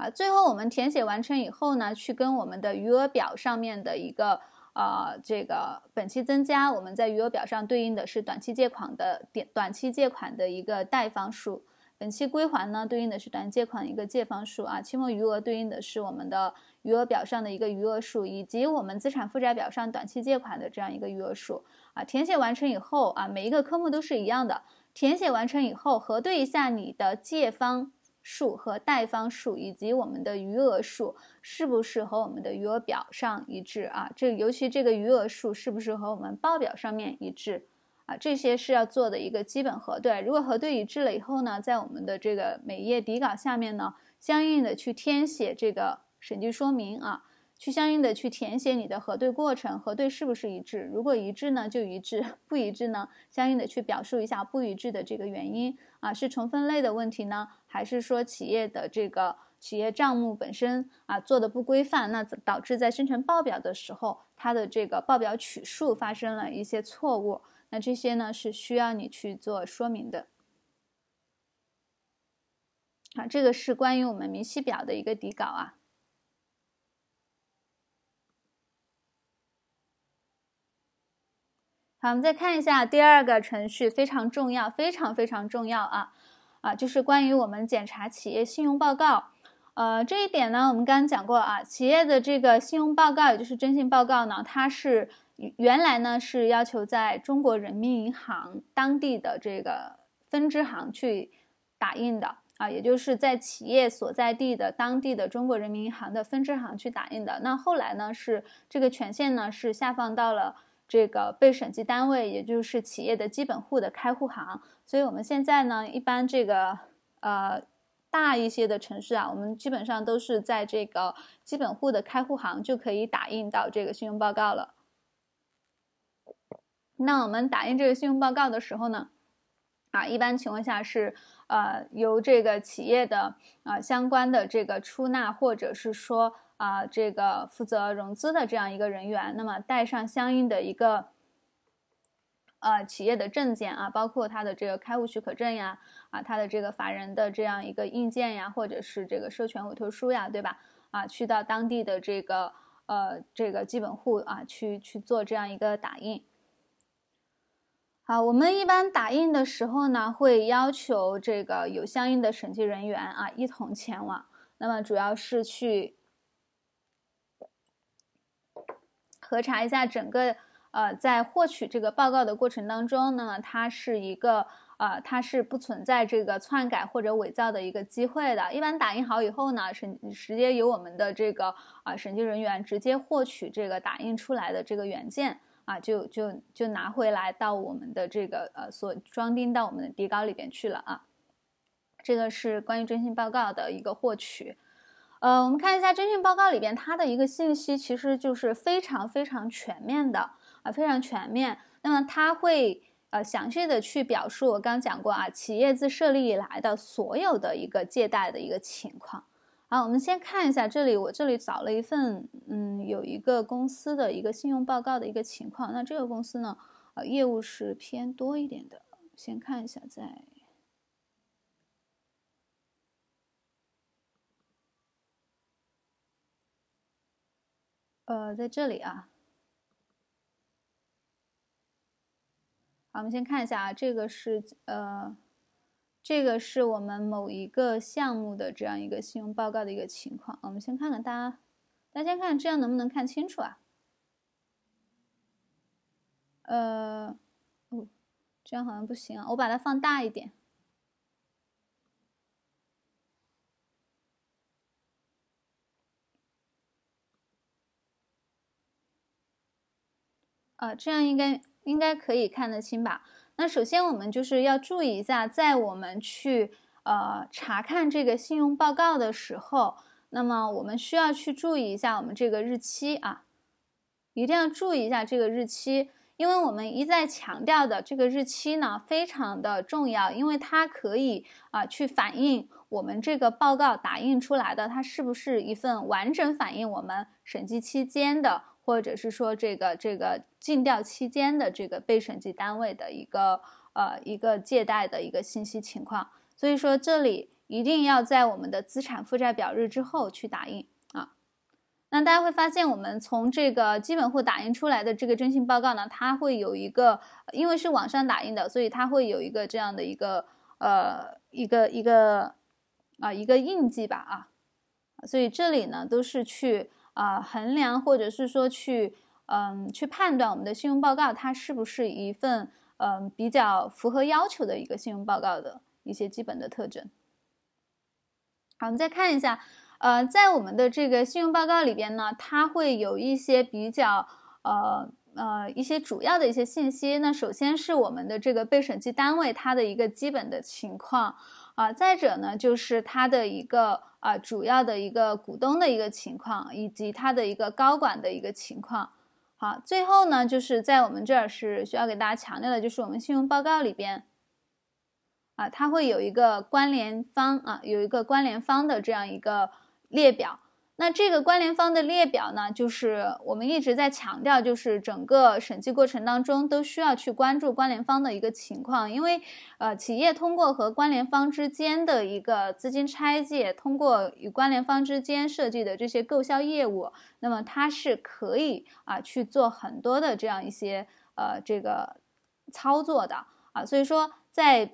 [SPEAKER 1] 啊，最后我们填写完成以后呢，去跟我们的余额表上面的一个呃，这个本期增加，我们在余额表上对应的是短期借款的点，短期借款的一个贷方数，本期归还呢对应的是短期借款一个借方数，啊，期末余额对应的是我们的余额表上的一个余额数，以及我们资产负债表上短期借款的这样一个余额数。啊，填写完成以后啊，每一个科目都是一样的。填写完成以后，核对一下你的借方。数和贷方数以及我们的余额数是不是和我们的余额表上一致啊？这尤其这个余额数是不是和我们报表上面一致啊？这些是要做的一个基本核对。如果核对一致了以后呢，在我们的这个每页底稿下面呢，相应的去填写这个审计说明啊。去相应的去填写你的核对过程，核对是不是一致？如果一致呢，就一致；不一致呢，相应的去表述一下不一致的这个原因啊，是重分类的问题呢，还是说企业的这个企业账目本身啊做的不规范，那导致在生成报表的时候，它的这个报表取数发生了一些错误？那这些呢是需要你去做说明的。好，这个是关于我们明细表的一个底稿啊。好，我们再看一下第二个程序，非常重要，非常非常重要啊！啊，就是关于我们检查企业信用报告，呃，这一点呢，我们刚刚讲过啊，企业的这个信用报告，也就是征信报告呢，它是原来呢是要求在中国人民银行当地的这个分支行去打印的啊，也就是在企业所在地的当地的中国人民银行的分支行去打印的。那后来呢，是这个权限呢是下放到了。这个被审计单位，也就是企业的基本户的开户行，所以我们现在呢，一般这个呃大一些的城市啊，我们基本上都是在这个基本户的开户行就可以打印到这个信用报告了。那我们打印这个信用报告的时候呢，啊，一般情况下是呃由这个企业的啊相关的这个出纳或者是说。啊，这个负责融资的这样一个人员，那么带上相应的一个呃企业的证件啊，包括他的这个开户许可证呀，啊，他的这个法人的这样一个印件呀，或者是这个授权委托书呀，对吧？啊，去到当地的这个呃这个基本户啊，去去做这样一个打印。啊，我们一般打印的时候呢，会要求这个有相应的审计人员啊一同前往，那么主要是去。核查一下整个，呃，在获取这个报告的过程当中呢，它是一个呃，它是不存在这个篡改或者伪造的一个机会的。一般打印好以后呢，审直接由我们的这个啊审计人员直接获取这个打印出来的这个原件啊，就就就拿回来到我们的这个呃所装订到我们的底稿里边去了啊。这个是关于征信报告的一个获取。呃，我们看一下征信报告里边它的一个信息，其实就是非常非常全面的啊，非常全面。那么它会呃详细的去表述，我刚讲过啊，企业自设立以来的所有的一个借贷的一个情况。好，我们先看一下这里，我这里找了一份，嗯，有一个公司的一个信用报告的一个情况。那这个公司呢，呃，业务是偏多一点的。先看一下，在。呃，在这里啊。好，我们先看一下啊，这个是呃，这个是我们某一个项目的这样一个信用报告的一个情况。我们先看看大家，大家看这样能不能看清楚啊？呃，哦，这样好像不行啊，我把它放大一点。啊，这样应该应该可以看得清吧？那首先我们就是要注意一下，在我们去呃查看这个信用报告的时候，那么我们需要去注意一下我们这个日期啊，一定要注意一下这个日期，因为我们一再强调的这个日期呢非常的重要，因为它可以啊去反映我们这个报告打印出来的它是不是一份完整反映我们审计期间的。或者是说这个这个禁调期间的这个被审计单位的一个呃一个借贷的一个信息情况，所以说这里一定要在我们的资产负债表日之后去打印啊。那大家会发现，我们从这个基本户打印出来的这个征信报告呢，它会有一个，因为是网上打印的，所以它会有一个这样的一个呃一个一个啊一个印记吧啊。所以这里呢都是去。啊，衡量或者是说去，嗯，去判断我们的信用报告它是不是一份，嗯，比较符合要求的一个信用报告的一些基本的特征。好，我们再看一下，呃，在我们的这个信用报告里边呢，它会有一些比较，呃，呃，一些主要的一些信息。那首先是我们的这个被审计单位它的一个基本的情况。啊，再者呢，就是它的一个啊主要的一个股东的一个情况，以及它的一个高管的一个情况。好，最后呢，就是在我们这儿是需要给大家强调的，就是我们信用报告里边，啊，它会有一个关联方啊，有一个关联方的这样一个列表。那这个关联方的列表呢，就是我们一直在强调，就是整个审计过程当中都需要去关注关联方的一个情况，因为呃，企业通过和关联方之间的一个资金拆借，通过与关联方之间设计的这些购销业务，那么它是可以啊去做很多的这样一些呃这个操作的啊，所以说在。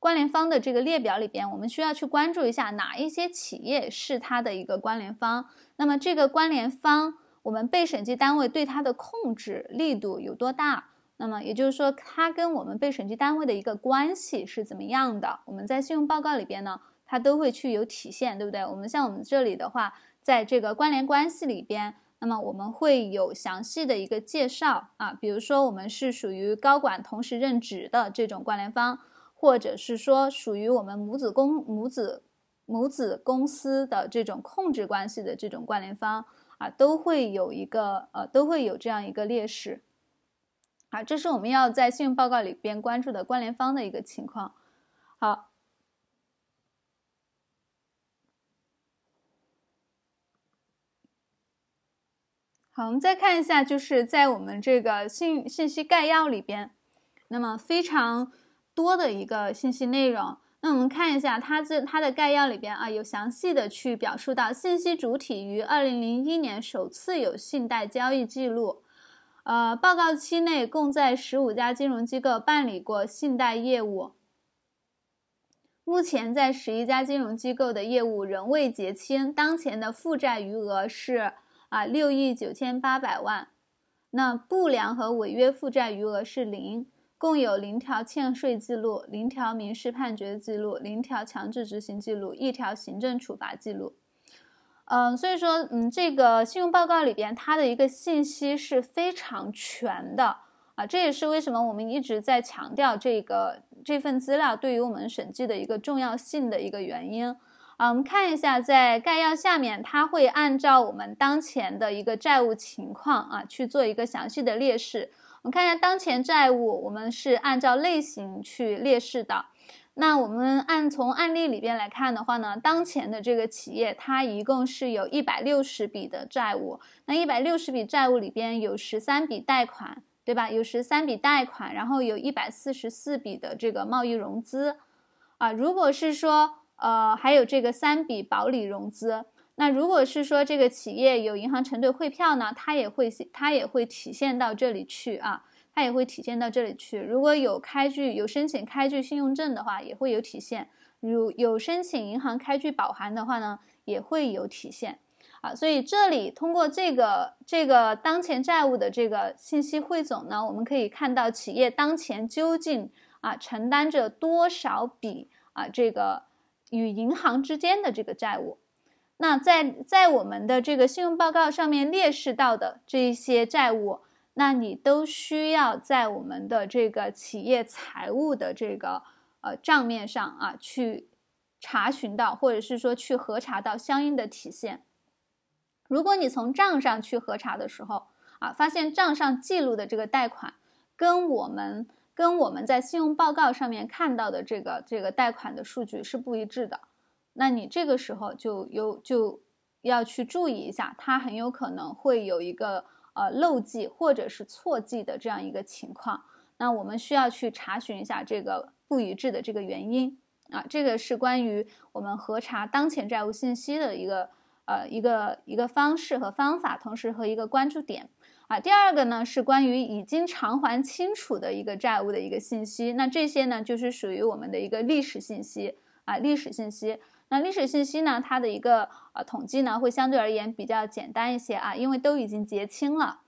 [SPEAKER 1] 关联方的这个列表里边，我们需要去关注一下哪一些企业是它的一个关联方。那么这个关联方，我们被审计单位对它的控制力度有多大？那么也就是说，它跟我们被审计单位的一个关系是怎么样的？我们在信用报告里边呢，它都会去有体现，对不对？我们像我们这里的话，在这个关联关系里边，那么我们会有详细的一个介绍啊，比如说我们是属于高管同时任职的这种关联方。或者是说属于我们母子公母子母子公司的这种控制关系的这种关联方啊，都会有一个呃，都会有这样一个劣势，啊，这是我们要在信用报告里边关注的关联方的一个情况。好，好，我们再看一下，就是在我们这个信信息概要里边，那么非常。多的一个信息内容，那我们看一下它这它的概要里边啊，有详细的去表述到信息主体于二零零一年首次有信贷交易记录，呃，报告期内共在十五家金融机构办理过信贷业务，目前在十一家金融机构的业务仍未结清，当前的负债余额是啊六亿九千八百万，那不良和违约负债余额是零。共有零条欠税记录，零条民事判决记录，零条强制执行记录，一条行政处罚记录。嗯，所以说，嗯，这个信用报告里边它的一个信息是非常全的啊，这也是为什么我们一直在强调这个这份资料对于我们审计的一个重要性的一个原因啊。我们看一下，在概要下面，它会按照我们当前的一个债务情况啊去做一个详细的列示。我们看一下当前债务，我们是按照类型去列示的。那我们按从案例里边来看的话呢，当前的这个企业它一共是有一百六十笔的债务。那一百六十笔债务里边有十三笔贷款，对吧？有十三笔贷款，然后有一百四十四笔的这个贸易融资，啊，如果是说呃还有这个三笔保理融资。那如果是说这个企业有银行承兑汇票呢，它也会它也会体现到这里去啊，它也会体现到这里去。如果有开具有申请开具信用证的话，也会有体现；如有申请银行开具保函的话呢，也会有体现啊。所以这里通过这个这个当前债务的这个信息汇总呢，我们可以看到企业当前究竟啊承担着多少笔啊这个与银行之间的这个债务。那在在我们的这个信用报告上面列示到的这一些债务，那你都需要在我们的这个企业财务的这个呃账面上啊去查询到，或者是说去核查到相应的体现。如果你从账上去核查的时候啊，发现账上记录的这个贷款跟我们跟我们在信用报告上面看到的这个这个贷款的数据是不一致的。那你这个时候就有就要去注意一下，它很有可能会有一个呃漏记或者是错记的这样一个情况。那我们需要去查询一下这个不一致的这个原因啊。这个是关于我们核查当前债务信息的一个呃一个一个方式和方法，同时和一个关注点啊。第二个呢是关于已经偿还清楚的一个债务的一个信息。那这些呢就是属于我们的一个历史信息啊，历史信息。那历史信息呢？它的一个呃统计呢，会相对而言比较简单一些啊，因为都已经结清了。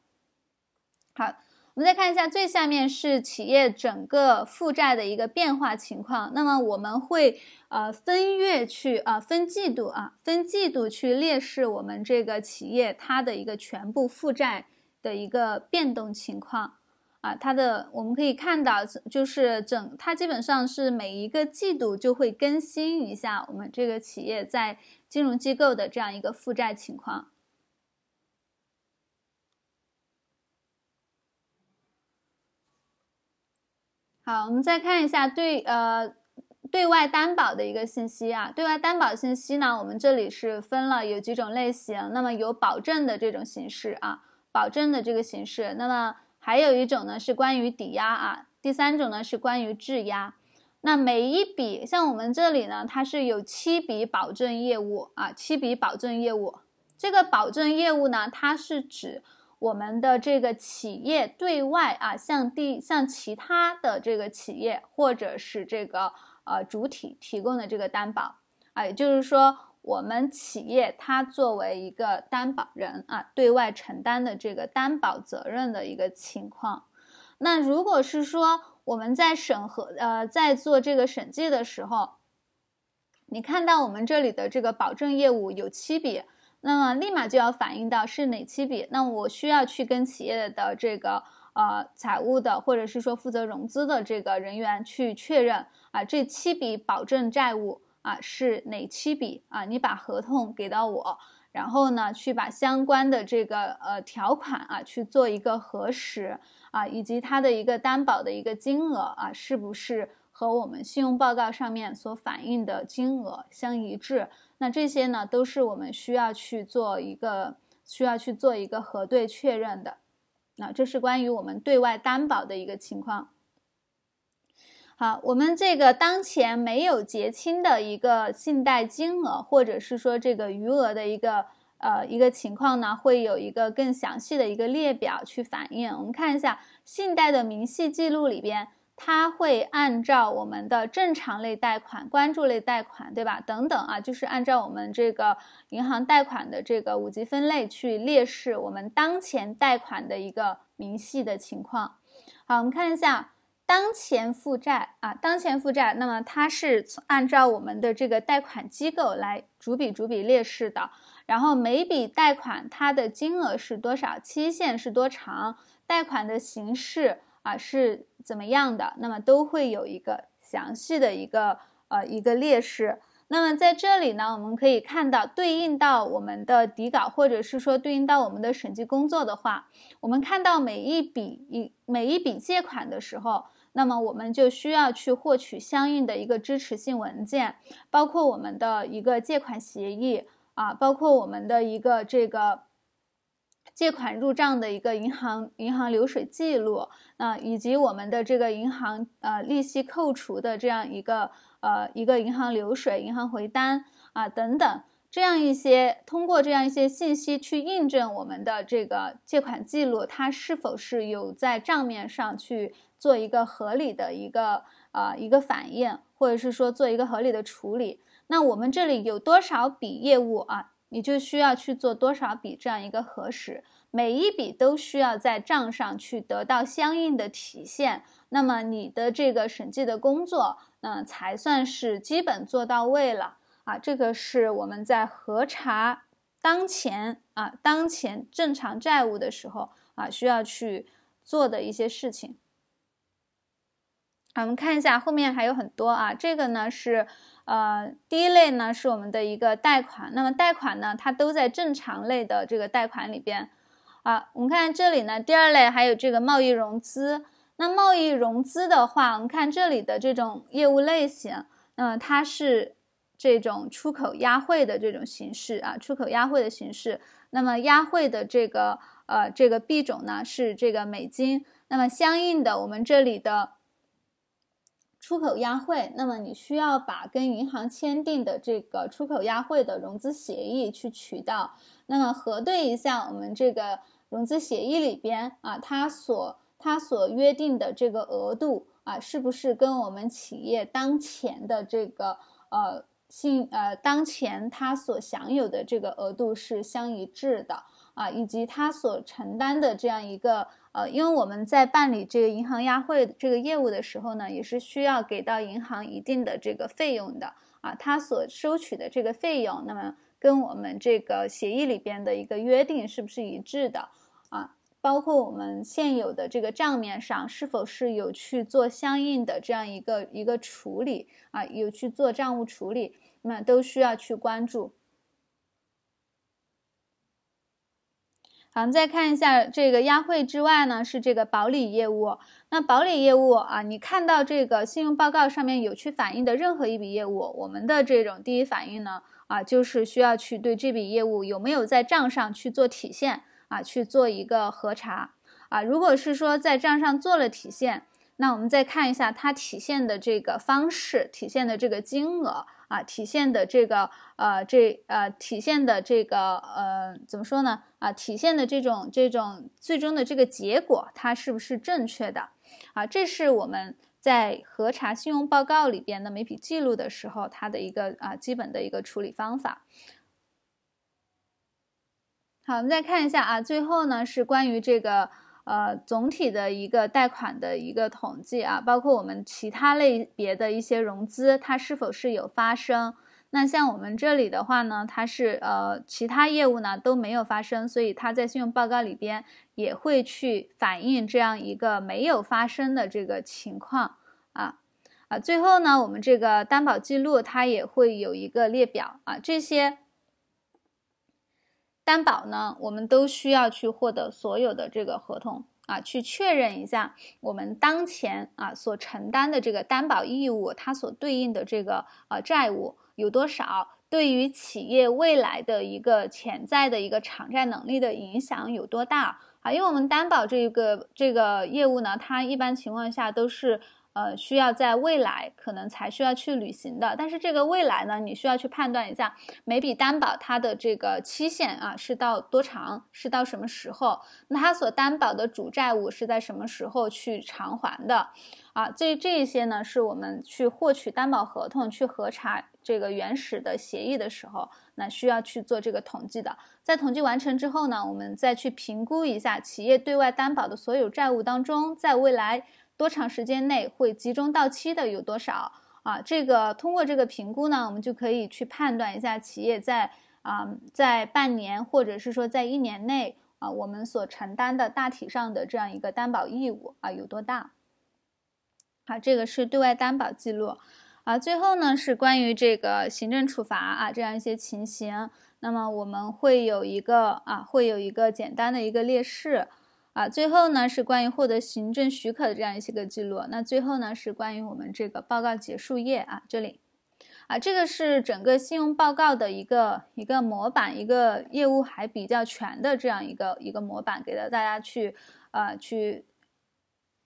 [SPEAKER 1] 好，我们再看一下最下面是企业整个负债的一个变化情况。那么我们会呃分月去啊，分季度啊，分季度去列示我们这个企业它的一个全部负债的一个变动情况。啊，它的我们可以看到，就是整它基本上是每一个季度就会更新一下我们这个企业在金融机构的这样一个负债情况。好，我们再看一下对呃对外担保的一个信息啊，对外担保信息呢，我们这里是分了有几种类型，那么有保证的这种形式啊，保证的这个形式，那么。还有一种呢是关于抵押啊，第三种呢是关于质押。那每一笔，像我们这里呢，它是有七笔保证业务啊，七笔保证业务。这个保证业务呢，它是指我们的这个企业对外啊，向第向其他的这个企业或者是这个呃主体提供的这个担保啊，也就是说。我们企业它作为一个担保人啊，对外承担的这个担保责任的一个情况。那如果是说我们在审核，呃，在做这个审计的时候，你看到我们这里的这个保证业务有七笔，那么立马就要反映到是哪七笔。那我需要去跟企业的这个呃财务的，或者是说负责融资的这个人员去确认啊，这七笔保证债务。啊，是哪七笔啊？你把合同给到我，然后呢，去把相关的这个呃条款啊去做一个核实啊，以及它的一个担保的一个金额啊，是不是和我们信用报告上面所反映的金额相一致？那这些呢，都是我们需要去做一个需要去做一个核对确认的。那这是关于我们对外担保的一个情况。好，我们这个当前没有结清的一个信贷金额，或者是说这个余额的一个呃一个情况呢，会有一个更详细的一个列表去反映。我们看一下信贷的明细记录里边，它会按照我们的正常类贷款、关注类贷款，对吧？等等啊，就是按照我们这个银行贷款的这个五级分类去列示我们当前贷款的一个明细的情况。好，我们看一下。当前负债啊，当前负债，那么它是按照我们的这个贷款机构来逐笔逐笔列示的。然后每笔贷款它的金额是多少，期限是多长，贷款的形式啊是怎么样的，那么都会有一个详细的一个呃一个列示。那么在这里呢，我们可以看到对应到我们的底稿，或者是说对应到我们的审计工作的话，我们看到每一笔一每一笔借款的时候。那么我们就需要去获取相应的一个支持性文件，包括我们的一个借款协议啊，包括我们的一个这个借款入账的一个银行银行流水记录，啊，以及我们的这个银行呃利息扣除的这样一个呃一个银行流水、银行回单啊等等，这样一些通过这样一些信息去印证我们的这个借款记录，它是否是有在账面上去。做一个合理的一个呃一个反应，或者是说做一个合理的处理。那我们这里有多少笔业务啊？你就需要去做多少笔这样一个核实，每一笔都需要在账上去得到相应的体现。那么你的这个审计的工作，嗯，才算是基本做到位了啊！这个是我们在核查当前啊当前正常债务的时候啊需要去做的一些事情。我们看一下后面还有很多啊，这个呢是呃第一类呢是我们的一个贷款，那么贷款呢它都在正常类的这个贷款里边。啊，我们看这里呢第二类还有这个贸易融资，那贸易融资的话，我们看这里的这种业务类型，那它是这种出口押汇的这种形式啊，出口押汇的形式。那么押汇的这个呃这个币种呢是这个美金，那么相应的我们这里的。出口押汇，那么你需要把跟银行签订的这个出口押汇的融资协议去取到，那么核对一下我们这个融资协议里边啊，它所它所约定的这个额度啊，是不是跟我们企业当前的这个呃信呃当前它所享有的这个额度是相一致的。啊，以及他所承担的这样一个呃，因为我们在办理这个银行押汇这个业务的时候呢，也是需要给到银行一定的这个费用的啊。他所收取的这个费用，那么跟我们这个协议里边的一个约定是不是一致的啊？包括我们现有的这个账面上是否是有去做相应的这样一个一个处理啊？有去做账务处理，那么都需要去关注。好，再看一下这个押汇之外呢，是这个保理业务。那保理业务啊，你看到这个信用报告上面有去反映的任何一笔业务，我们的这种第一反应呢，啊，就是需要去对这笔业务有没有在账上去做体现啊，去做一个核查啊。如果是说在账上做了体现，那我们再看一下它体现的这个方式，体现的这个金额。啊，体现的这个，呃，这，呃，体现的这个，呃，怎么说呢？啊，体现的这种，这种最终的这个结果，它是不是正确的？啊，这是我们在核查信用报告里边的每笔记录的时候，它的一个啊基本的一个处理方法。好，我们再看一下啊，最后呢是关于这个。呃，总体的一个贷款的一个统计啊，包括我们其他类别的一些融资，它是否是有发生？那像我们这里的话呢，它是呃其他业务呢都没有发生，所以它在信用报告里边也会去反映这样一个没有发生的这个情况啊啊。最后呢，我们这个担保记录它也会有一个列表啊，这些。担保呢，我们都需要去获得所有的这个合同啊，去确认一下我们当前啊所承担的这个担保义务，它所对应的这个呃债务有多少，对于企业未来的一个潜在的一个偿债能力的影响有多大啊？因为我们担保这个这个业务呢，它一般情况下都是。呃，需要在未来可能才需要去履行的，但是这个未来呢，你需要去判断一下每笔担保它的这个期限啊是到多长，是到什么时候？那它所担保的主债务是在什么时候去偿还的？啊，这这一些呢，是我们去获取担保合同去核查这个原始的协议的时候，那需要去做这个统计的。在统计完成之后呢，我们再去评估一下企业对外担保的所有债务当中，在未来。多长时间内会集中到期的有多少啊？这个通过这个评估呢，我们就可以去判断一下企业在啊在半年或者是说在一年内啊我们所承担的大体上的这样一个担保义务啊有多大。好，这个是对外担保记录啊。最后呢是关于这个行政处罚啊这样一些情形，那么我们会有一个啊会有一个简单的一个列示。啊，最后呢是关于获得行政许可的这样一些个记录。那最后呢是关于我们这个报告结束页啊，这里，啊，这个是整个信用报告的一个一个模板，一个业务还比较全的这样一个一个模板，给到大家去呃去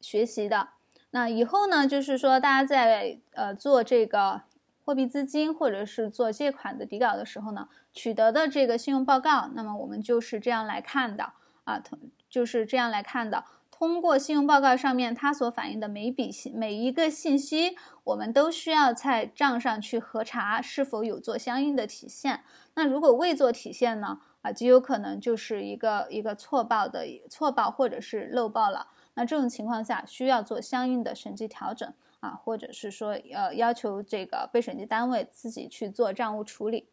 [SPEAKER 1] 学习的。那以后呢，就是说大家在呃做这个货币资金或者是做借款的底稿的时候呢，取得的这个信用报告，那么我们就是这样来看的啊。同就是这样来看的。通过信用报告上面，它所反映的每笔信每一个信息，我们都需要在账上去核查是否有做相应的体现。那如果未做体现呢？啊，极有可能就是一个一个错报的错报或者是漏报了。那这种情况下，需要做相应的审计调整啊，或者是说呃要求这个被审计单位自己去做账务处理。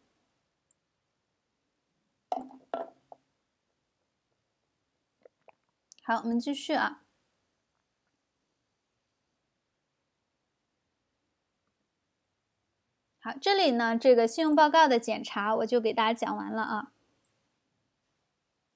[SPEAKER 1] 好，我们继续啊。好，这里呢，这个信用报告的检查我就给大家讲完了啊。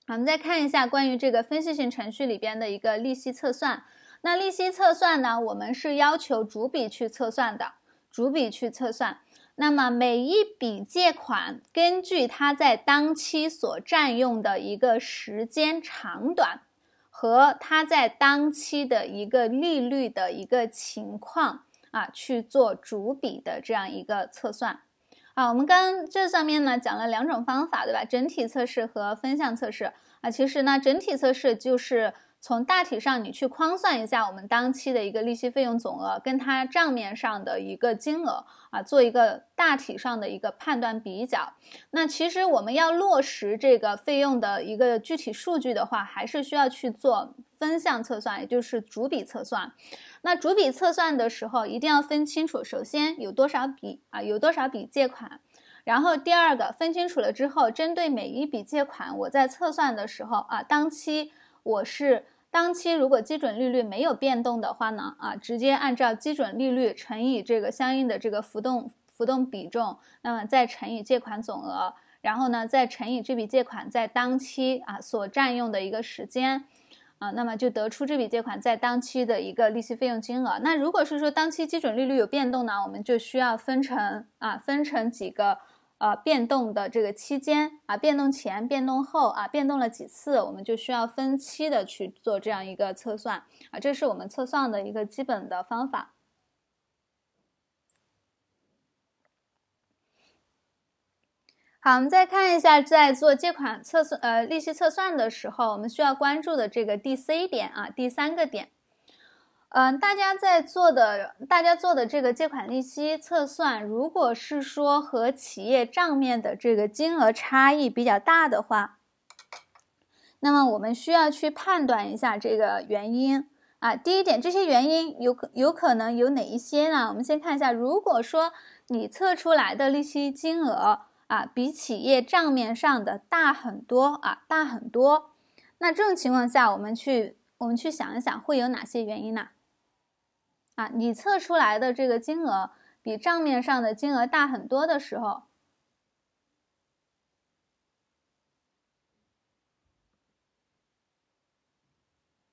[SPEAKER 1] 我们再看一下关于这个分析性程序里边的一个利息测算。那利息测算呢，我们是要求逐笔去测算的，逐笔去测算。那么每一笔借款，根据它在当期所占用的一个时间长短。和它在当期的一个利率的一个情况啊，去做逐笔的这样一个测算啊。我们刚这上面呢讲了两种方法，对吧？整体测试和分项测试啊。其实呢，整体测试就是从大体上你去框算一下我们当期的一个利息费用总额，跟它账面上的一个金额。啊，做一个大体上的一个判断比较。那其实我们要落实这个费用的一个具体数据的话，还是需要去做分项测算，也就是逐笔测算。那逐笔测算的时候，一定要分清楚，首先有多少笔啊，有多少笔借款。然后第二个，分清楚了之后，针对每一笔借款，我在测算的时候啊，当期我是。当期如果基准利率没有变动的话呢，啊，直接按照基准利率乘以这个相应的这个浮动浮动比重，那么再乘以借款总额，然后呢再乘以这笔借款在当期啊所占用的一个时间，啊，那么就得出这笔借款在当期的一个利息费用金额。那如果是说当期基准利率有变动呢，我们就需要分成啊，分成几个。呃，变动的这个期间啊，变动前、变动后啊，变动了几次，我们就需要分期的去做这样一个测算啊，这是我们测算的一个基本的方法。好，我们再看一下，在做借款测算呃利息测算的时候，我们需要关注的这个第 C 点啊，第三个点。嗯，大家在做的，大家做的这个借款利息测算，如果是说和企业账面的这个金额差异比较大的话，那么我们需要去判断一下这个原因啊。第一点，这些原因有可有可能有哪一些呢？我们先看一下，如果说你测出来的利息金额啊比企业账面上的大很多啊大很多，那这种情况下，我们去我们去想一想会有哪些原因呢？啊，你测出来的这个金额比账面上的金额大很多的时候，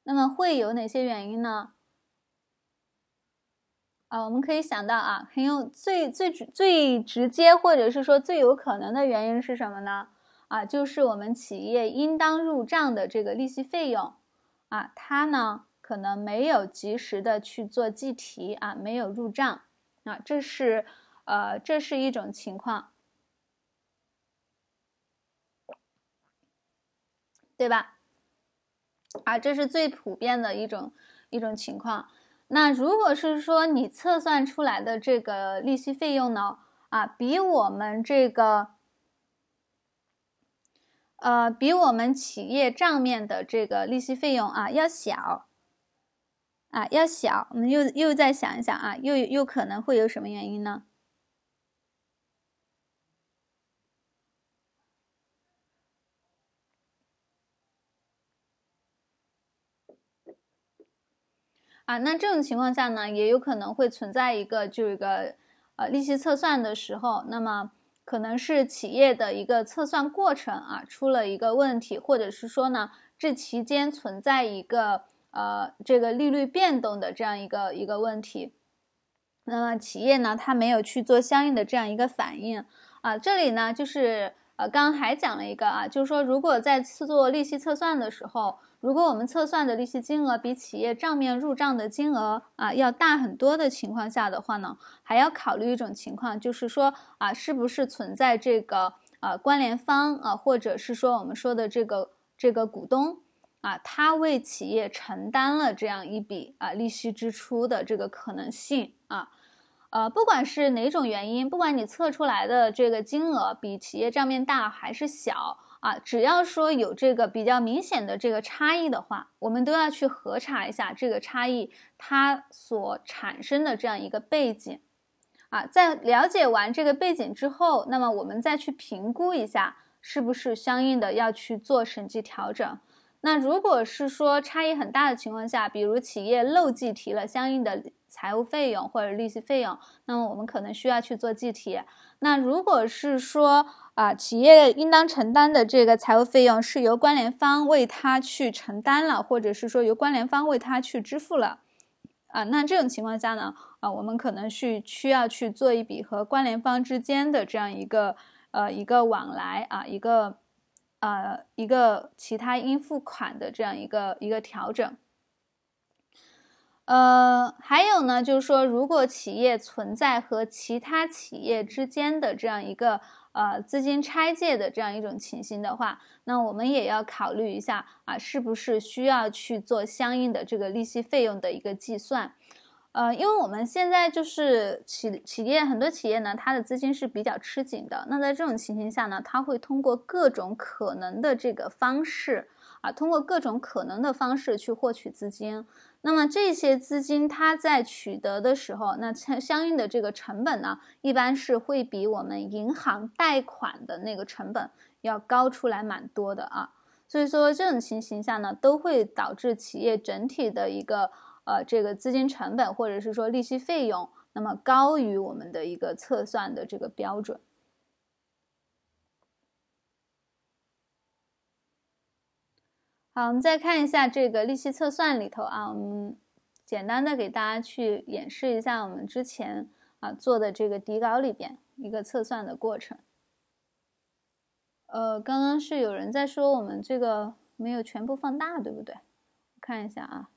[SPEAKER 1] 那么会有哪些原因呢？啊，我们可以想到啊，很有最最最直接或者是说最有可能的原因是什么呢？啊，就是我们企业应当入账的这个利息费用，啊，它呢？可能没有及时的去做计提啊，没有入账，啊，这是呃这是一种情况，对吧？啊，这是最普遍的一种一种情况。那如果是说你测算出来的这个利息费用呢，啊，比我们这个呃比我们企业账面的这个利息费用啊要小。啊，要小，我们又又再想一想啊，又又可能会有什么原因呢？啊，那这种情况下呢，也有可能会存在一个就一个呃利息测算的时候，那么可能是企业的一个测算过程啊出了一个问题，或者是说呢，这期间存在一个。呃，这个利率变动的这样一个一个问题，那么企业呢，它没有去做相应的这样一个反应啊。这里呢，就是呃，刚刚还讲了一个啊，就是说，如果在做利息测算的时候，如果我们测算的利息金额比企业账面入账的金额啊要大很多的情况下的话呢，还要考虑一种情况，就是说啊，是不是存在这个啊关联方啊，或者是说我们说的这个这个股东。啊，他为企业承担了这样一笔啊利息支出的这个可能性啊，呃，不管是哪种原因，不管你测出来的这个金额比企业账面大还是小啊，只要说有这个比较明显的这个差异的话，我们都要去核查一下这个差异它所产生的这样一个背景啊。在了解完这个背景之后，那么我们再去评估一下，是不是相应的要去做审计调整。那如果是说差异很大的情况下，比如企业漏计提了相应的财务费用或者利息费用，那么我们可能需要去做计提。那如果是说啊，企业应当承担的这个财务费用是由关联方为他去承担了，或者是说由关联方为他去支付了，啊，那这种情况下呢，啊，我们可能是需要去做一笔和关联方之间的这样一个呃一个往来啊一个。呃，一个其他应付款的这样一个一个调整。呃，还有呢，就是说，如果企业存在和其他企业之间的这样一个呃资金拆借的这样一种情形的话，那我们也要考虑一下啊，是不是需要去做相应的这个利息费用的一个计算。呃，因为我们现在就是企企业，很多企业呢，它的资金是比较吃紧的。那在这种情形下呢，它会通过各种可能的这个方式啊，通过各种可能的方式去获取资金。那么这些资金，它在取得的时候，那相相应的这个成本呢，一般是会比我们银行贷款的那个成本要高出来蛮多的啊。所以说这种情形下呢，都会导致企业整体的一个。呃，这个资金成本或者是说利息费用，那么高于我们的一个测算的这个标准。好，我们再看一下这个利息测算里头啊，我们简单的给大家去演示一下我们之前啊做的这个底稿里边一个测算的过程。呃，刚刚是有人在说我们这个没有全部放大，对不对？看一下啊。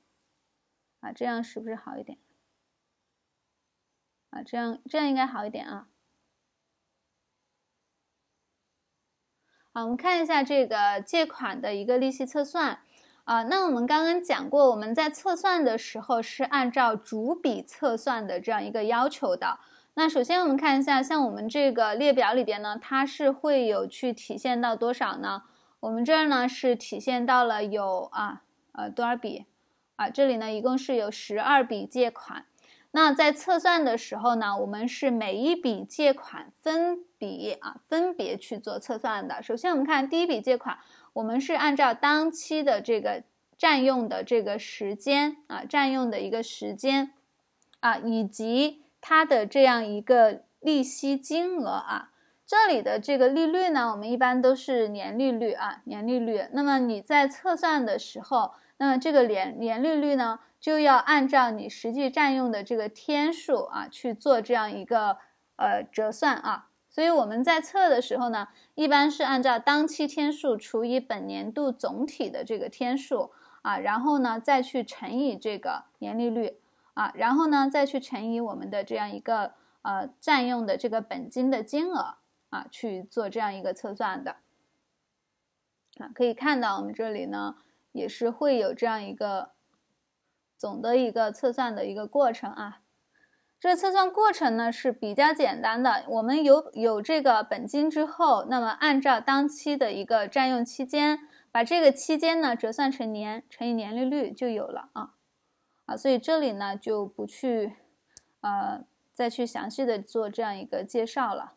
[SPEAKER 1] 啊，这样是不是好一点？啊，这样这样应该好一点啊。好，我们看一下这个借款的一个利息测算啊。那我们刚刚讲过，我们在测算的时候是按照主笔测算的这样一个要求的。那首先我们看一下，像我们这个列表里边呢，它是会有去体现到多少呢？我们这儿呢是体现到了有啊呃多少笔。啊，这里呢一共是有十二笔借款，那在测算的时候呢，我们是每一笔借款分笔啊分别去做测算的。首先我们看第一笔借款，我们是按照当期的这个占用的这个时间啊，占用的一个时间啊，以及它的这样一个利息金额啊，这里的这个利率呢，我们一般都是年利率啊，年利率。那么你在测算的时候。那么这个年年利率呢，就要按照你实际占用的这个天数啊去做这样一个呃折算啊。所以我们在测的时候呢，一般是按照当期天数除以本年度总体的这个天数啊，然后呢再去乘以这个年利率啊，然后呢再去乘以我们的这样一个呃占用的这个本金的金额啊，去做这样一个测算的。啊，可以看到我们这里呢。也是会有这样一个总的一个测算的一个过程啊，这测算过程呢是比较简单的。我们有有这个本金之后，那么按照当期的一个占用期间，把这个期间呢折算成年，乘以年利率就有了啊啊，所以这里呢就不去呃再去详细的做这样一个介绍了。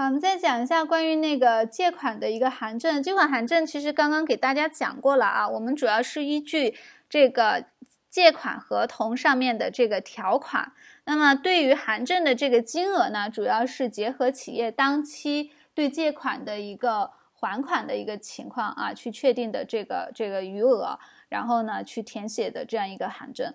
[SPEAKER 1] 好，我们再讲一下关于那个借款的一个函证。这款函证其实刚刚给大家讲过了啊。我们主要是依据这个借款合同上面的这个条款，那么对于函证的这个金额呢，主要是结合企业当期对借款的一个还款的一个情况啊，去确定的这个这个余额，然后呢去填写的这样一个函证。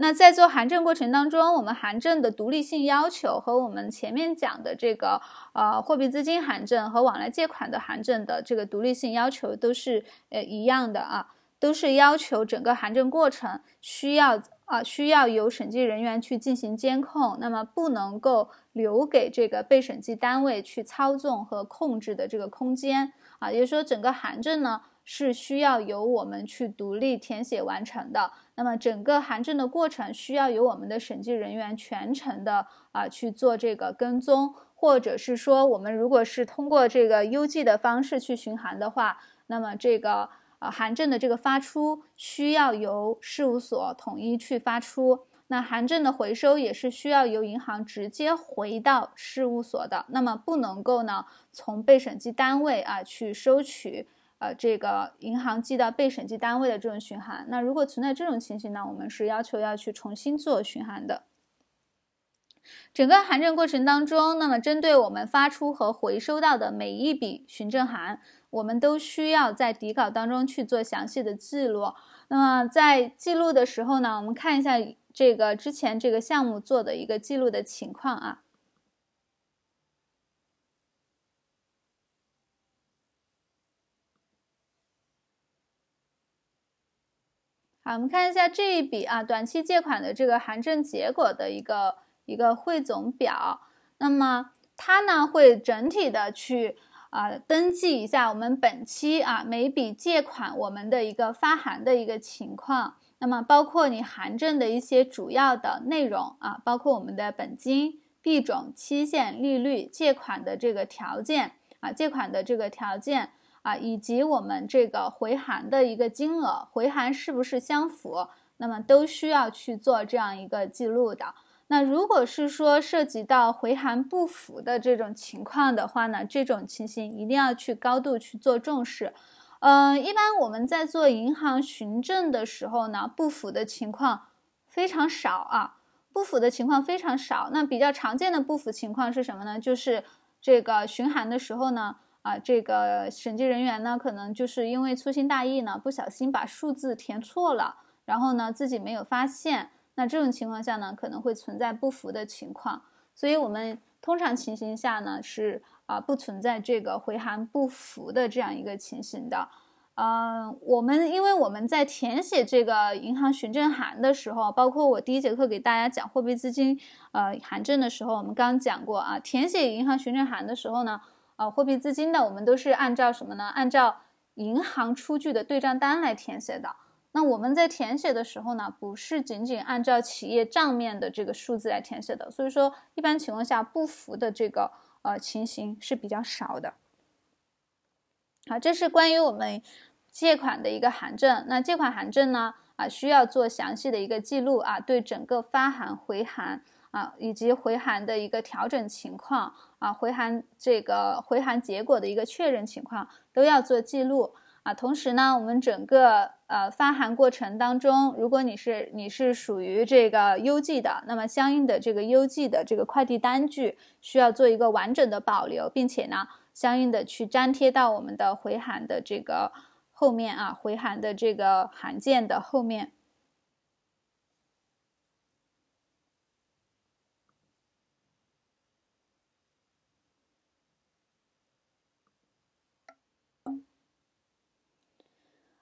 [SPEAKER 1] 那在做函证过程当中，我们函证的独立性要求和我们前面讲的这个呃货币资金函证和往来借款的函证的这个独立性要求都是呃一样的啊，都是要求整个函证过程需要啊需要由审计人员去进行监控，那么不能够留给这个被审计单位去操纵和控制的这个空间啊，也就是说整个函证呢。是需要由我们去独立填写完成的。那么整个函证的过程需要由我们的审计人员全程的啊去做这个跟踪，或者是说我们如果是通过这个邮寄的方式去询函的话，那么这个啊函证的这个发出需要由事务所统一去发出。那函证的回收也是需要由银行直接回到事务所的，那么不能够呢从被审计单位啊去收取。呃，这个银行寄到被审计单位的这种询函，那如果存在这种情形呢，我们是要求要去重新做询函的。整个函证过程当中，那么针对我们发出和回收到的每一笔询证函，我们都需要在底稿当中去做详细的记录。那么在记录的时候呢，我们看一下这个之前这个项目做的一个记录的情况啊。好，我们看一下这一笔啊短期借款的这个函证结果的一个一个汇总表。那么它呢会整体的去啊登记一下我们本期啊每笔借款我们的一个发函的一个情况。那么包括你函证的一些主要的内容啊，包括我们的本金、币种、期限、利率、借款的这个条件啊，借款的这个条件。啊，以及我们这个回函的一个金额，回函是不是相符？那么都需要去做这样一个记录的。那如果是说涉及到回函不符的这种情况的话呢，这种情形一定要去高度去做重视。嗯，一般我们在做银行询证的时候呢，不符的情况非常少啊，不符的情况非常少。那比较常见的不符情况是什么呢？就是这个询函的时候呢。啊，这个审计人员呢，可能就是因为粗心大意呢，不小心把数字填错了，然后呢自己没有发现。那这种情况下呢，可能会存在不符的情况。所以，我们通常情形下呢，是啊，不存在这个回函不符的这样一个情形的。嗯，我们因为我们在填写这个银行询证函的时候，包括我第一节课给大家讲货币资金呃函证的时候，我们刚讲过啊，填写银行询证函的时候呢。啊，货币资金的我们都是按照什么呢？按照银行出具的对账单来填写的。那我们在填写的时候呢，不是仅仅按照企业账面的这个数字来填写的。所以说，一般情况下不符的这个呃情形是比较少的。好，这是关于我们借款的一个函证。那借款函证呢，啊，需要做详细的一个记录啊，对整个发函、回函。以及回函的一个调整情况啊，回函这个回函结果的一个确认情况都要做记录啊。同时呢，我们整个呃发函过程当中，如果你是你是属于这个邮寄的，那么相应的这个邮寄的这个快递单据需要做一个完整的保留，并且呢，相应的去粘贴到我们的回函的这个后面啊，回函的这个函件的后面。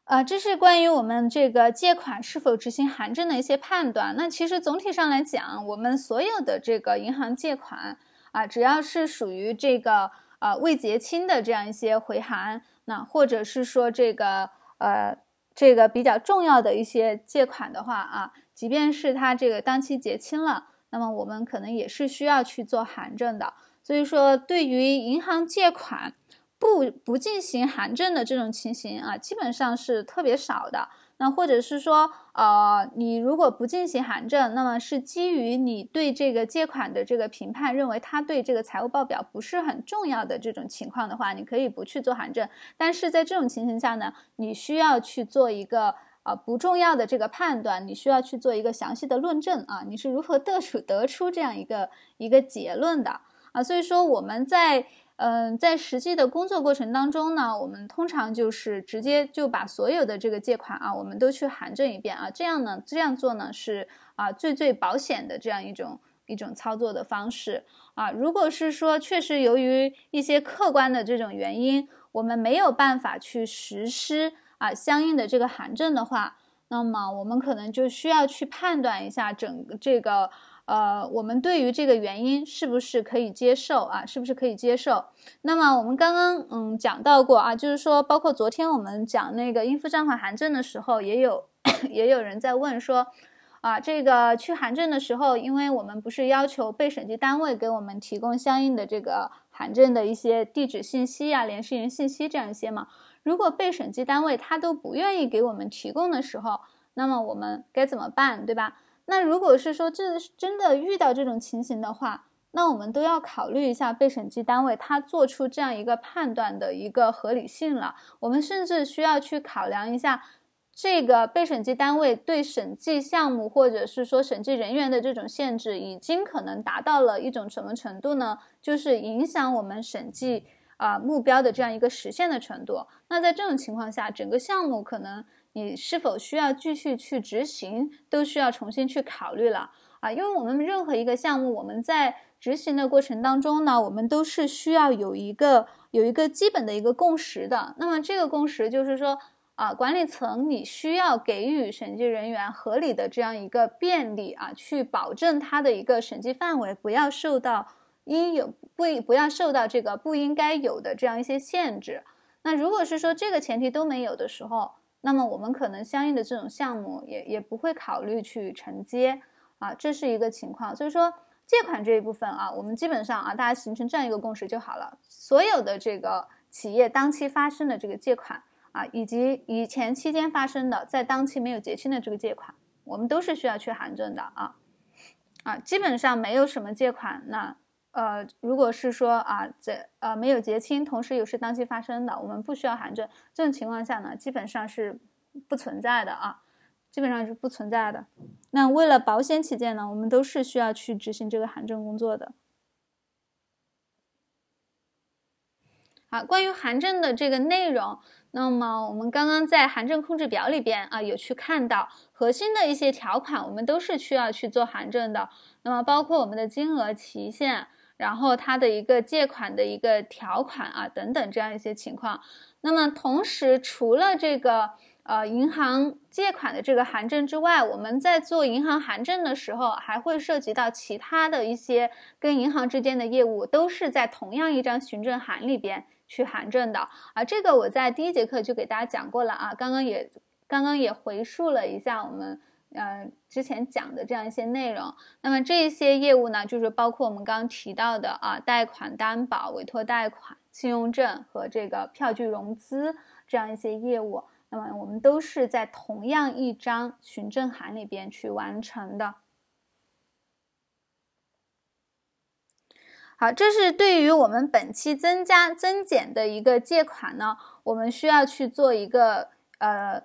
[SPEAKER 1] 啊，这是关于我们这个借款是否执行函证的一些判断。那其实总体上来讲，我们所有的这个银行借款啊，只要是属于这个呃未结清的这样一些回函，那或者是说这个呃这个比较重要的一些借款的话啊，即便是它这个当期结清了，那么我们可能也是需要去做函证的。所以说，对于银行借款。不不进行函证的这种情形啊，基本上是特别少的。那或者是说，呃，你如果不进行函证，那么是基于你对这个借款的这个评判，认为他对这个财务报表不是很重要的这种情况的话，你可以不去做函证。但是在这种情形下呢，你需要去做一个啊不重要的这个判断，你需要去做一个详细的论证啊，你是如何得出得出这样一个一个结论的啊？所以说我们在。嗯，在实际的工作过程当中呢，我们通常就是直接就把所有的这个借款啊，我们都去函证一遍啊。这样呢，这样做呢是啊最最保险的这样一种一种操作的方式啊。如果是说确实由于一些客观的这种原因，我们没有办法去实施啊相应的这个函证的话，那么我们可能就需要去判断一下整这个。呃，我们对于这个原因是不是可以接受啊？是不是可以接受？那么我们刚刚嗯讲到过啊，就是说，包括昨天我们讲那个应付账款函证的时候，也有 也有人在问说，啊，这个去函证的时候，因为我们不是要求被审计单位给我们提供相应的这个函证的一些地址信息呀、联系人信息这样一些嘛？如果被审计单位他都不愿意给我们提供的时候，那么我们该怎么办，对吧？那如果是说这真的遇到这种情形的话，那我们都要考虑一下被审计单位他做出这样一个判断的一个合理性了。我们甚至需要去考量一下，这个被审计单位对审计项目或者是说审计人员的这种限制，已经可能达到了一种什么程度呢？就是影响我们审计啊目标的这样一个实现的程度。那在这种情况下，整个项目可能。你是否需要继续去执行，都需要重新去考虑了啊？因为我们任何一个项目，我们在执行的过程当中呢，我们都是需要有一个有一个基本的一个共识的。那么这个共识就是说啊，管理层你需要给予审计人员合理的这样一个便利啊，去保证它的一个审计范围不要受到应有不不要受到这个不应该有的这样一些限制。那如果是说这个前提都没有的时候，那么我们可能相应的这种项目也也不会考虑去承接啊，这是一个情况。所以说借款这一部分啊，我们基本上啊，大家形成这样一个共识就好了。所有的这个企业当期发生的这个借款啊，以及以前期间发生的在当期没有结清的这个借款，我们都是需要去函证的啊啊，基本上没有什么借款那。呃，如果是说啊，在，呃没有结清，同时又是当期发生的，我们不需要函证。这种情况下呢，基本上是不存在的啊，基本上是不存在的。那为了保险起见呢，我们都是需要去执行这个函证工作的。好，关于函证的这个内容，那么我们刚刚在函证控制表里边啊，有去看到核心的一些条款，我们都是需要去做函证的。那么包括我们的金额、期限。然后它的一个借款的一个条款啊，等等这样一些情况。那么同时，除了这个呃银行借款的这个函证之外，我们在做银行函证的时候，还会涉及到其他的一些跟银行之间的业务，都是在同样一张询证函里边去函证的啊。这个我在第一节课就给大家讲过了啊，刚刚也刚刚也回述了一下我们。呃，之前讲的这样一些内容，那么这些业务呢，就是包括我们刚刚提到的啊，贷款担保、委托贷款、信用证和这个票据融资这样一些业务。那么我们都是在同样一张询证函里边去完成的。好，这是对于我们本期增加增减的一个借款呢，我们需要去做一个呃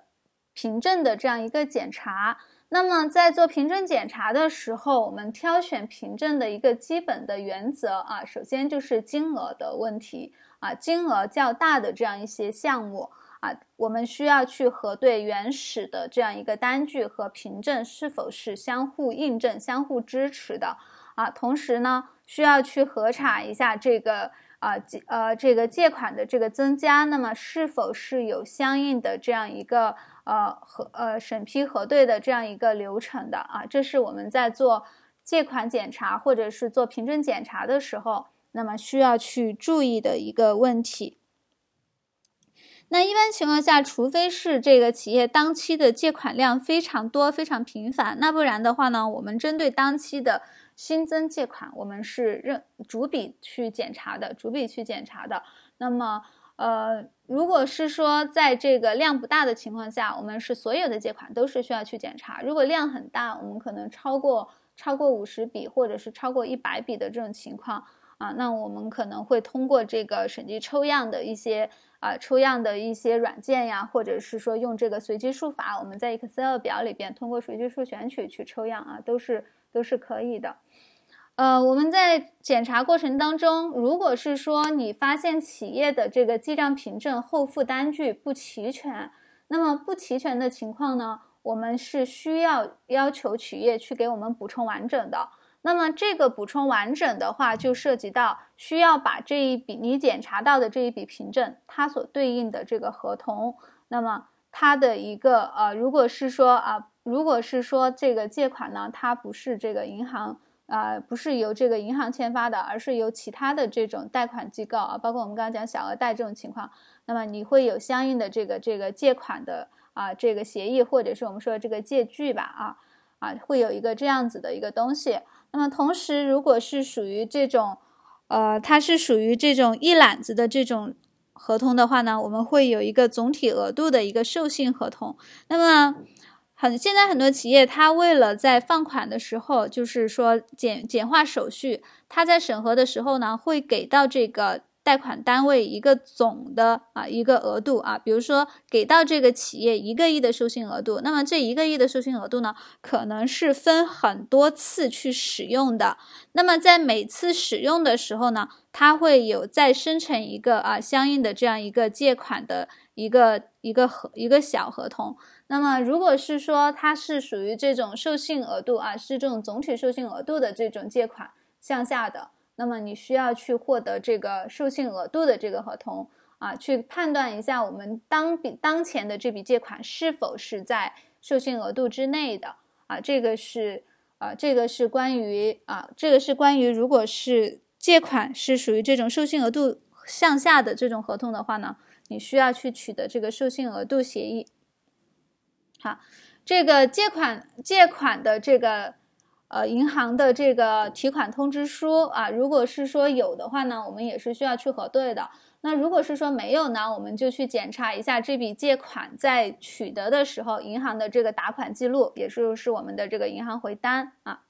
[SPEAKER 1] 凭证的这样一个检查。那么在做凭证检查的时候，我们挑选凭证的一个基本的原则啊，首先就是金额的问题啊，金额较大的这样一些项目啊，我们需要去核对原始的这样一个单据和凭证是否是相互印证、相互支持的啊，同时呢，需要去核查一下这个。啊，借呃这个借款的这个增加，那么是否是有相应的这样一个呃核呃审批核对的这样一个流程的啊？这是我们在做借款检查或者是做凭证检查的时候，那么需要去注意的一个问题。那一般情况下，除非是这个企业当期的借款量非常多、非常频繁，那不然的话呢，我们针对当期的。新增借款，我们是认逐笔去检查的，逐笔去检查的。那么，呃，如果是说在这个量不大的情况下，我们是所有的借款都是需要去检查；如果量很大，我们可能超过超过五十笔或者是超过一百笔的这种情况啊，那我们可能会通过这个审计抽样的一些啊抽样的一些软件呀，或者是说用这个随机数法，我们在 Excel 表里边通过随机数选取去抽样啊，都是。都是可以的，呃，我们在检查过程当中，如果是说你发现企业的这个记账凭证后附单据不齐全，那么不齐全的情况呢，我们是需要要求企业去给我们补充完整的。那么这个补充完整的话，就涉及到需要把这一笔你检查到的这一笔凭证，它所对应的这个合同，那么它的一个呃，如果是说啊。如果是说这个借款呢，它不是这个银行啊，不是由这个银行签发的，而是由其他的这种贷款机构啊，包括我们刚刚讲小额贷这种情况，那么你会有相应的这个这个借款的啊这个协议或者是我们说的这个借据吧啊啊，会有一个这样子的一个东西。那么同时，如果是属于这种呃，它是属于这种一揽子的这种合同的话呢，我们会有一个总体额度的一个授信合同。那么。很，现在很多企业，它为了在放款的时候，就是说简简化手续，它在审核的时候呢，会给到这个贷款单位一个总的啊一个额度啊，比如说给到这个企业一个亿的授信额度，那么这一个亿的授信额度呢，可能是分很多次去使用的，那么在每次使用的时候呢，它会有再生成一个啊相应的这样一个借款的一个一个合一个小合同。那么，如果是说它是属于这种授信额度啊，是这种总体授信额度的这种借款项下的，那么你需要去获得这个授信额度的这个合同啊，去判断一下我们当笔当前的这笔借款是否是在授信额度之内的啊，这个是啊，这个是关于啊，这个是关于，如果是借款是属于这种授信额度向下的这种合同的话呢，你需要去取得这个授信额度协议。哈，这个借款借款的这个呃银行的这个提款通知书啊，如果是说有的话呢，我们也是需要去核对的。那如果是说没有呢，我们就去检查一下这笔借款在取得的时候银行的这个打款记录，也就是我们的这个银行回单啊。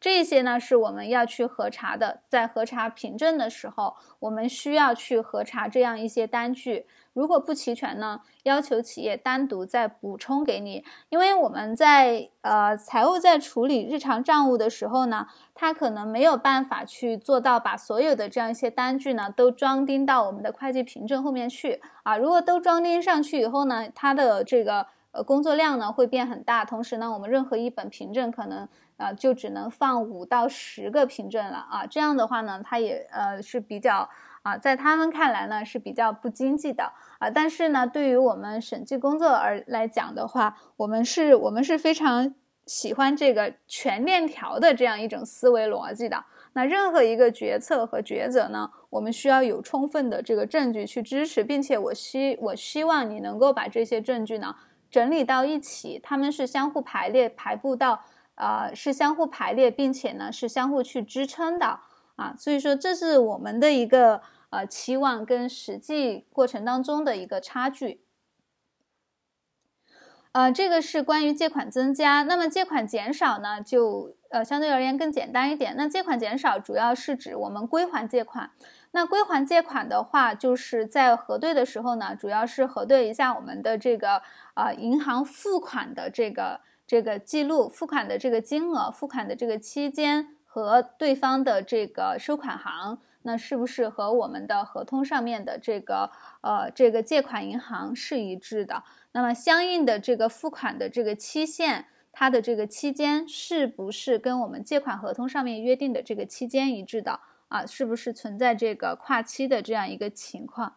[SPEAKER 1] 这些呢是我们要去核查的，在核查凭证的时候，我们需要去核查这样一些单据。如果不齐全呢，要求企业单独再补充给你，因为我们在呃财务在处理日常账务的时候呢，他可能没有办法去做到把所有的这样一些单据呢都装订到我们的会计凭证后面去啊。如果都装订上去以后呢，它的这个呃工作量呢会变很大，同时呢，我们任何一本凭证可能啊就只能放五到十个凭证了啊。这样的话呢，它也呃是比较啊，在他们看来呢是比较不经济的。啊，但是呢，对于我们审计工作而来讲的话，我们是，我们是非常喜欢这个全链条的这样一种思维逻辑的。那任何一个决策和抉择呢，我们需要有充分的这个证据去支持，并且我希我希望你能够把这些证据呢整理到一起，他们是相互排列、排布到，呃，是相互排列，并且呢是相互去支撑的啊。所以说，这是我们的一个。呃期望跟实际过程当中的一个差距。呃，这个是关于借款增加。那么借款减少呢？就呃，相对而言更简单一点。那借款减少主要是指我们归还借款。那归还借款的话，就是在核对的时候呢，主要是核对一下我们的这个啊银行付款的这个这个记录、付款的这个金额、付款的这个期间和对方的这个收款行。那是不是和我们的合同上面的这个呃这个借款银行是一致的？那么相应的这个付款的这个期限，它的这个期间是不是跟我们借款合同上面约定的这个期间一致的啊？是不是存在这个跨期的这样一个情况？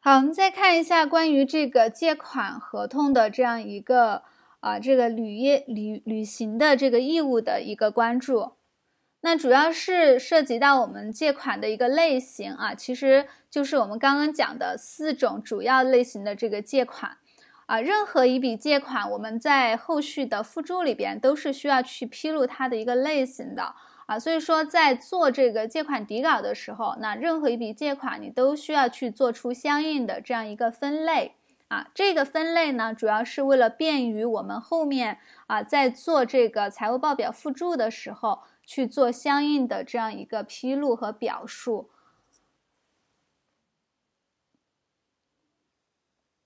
[SPEAKER 1] 好，我们再看一下关于这个借款合同的这样一个。啊，这个履约旅旅行的这个义务的一个关注，那主要是涉及到我们借款的一个类型啊，其实就是我们刚刚讲的四种主要类型的这个借款啊，任何一笔借款，我们在后续的附注里边都是需要去披露它的一个类型的啊，所以说在做这个借款底稿的时候，那任何一笔借款你都需要去做出相应的这样一个分类。啊，这个分类呢，主要是为了便于我们后面啊，在做这个财务报表附注的时候，去做相应的这样一个披露和表述。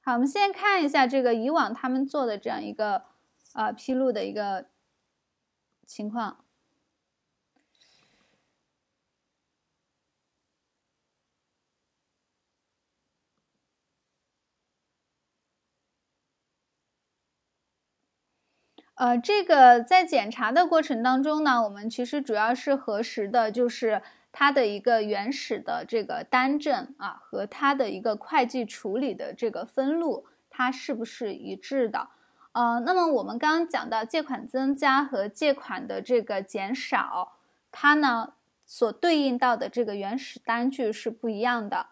[SPEAKER 1] 好，我们先看一下这个以往他们做的这样一个啊披露的一个情况。呃，这个在检查的过程当中呢，我们其实主要是核实的，就是它的一个原始的这个单证啊，和它的一个会计处理的这个分录，它是不是一致的？呃，那么我们刚刚讲到借款增加和借款的这个减少，它呢所对应到的这个原始单据是不一样的，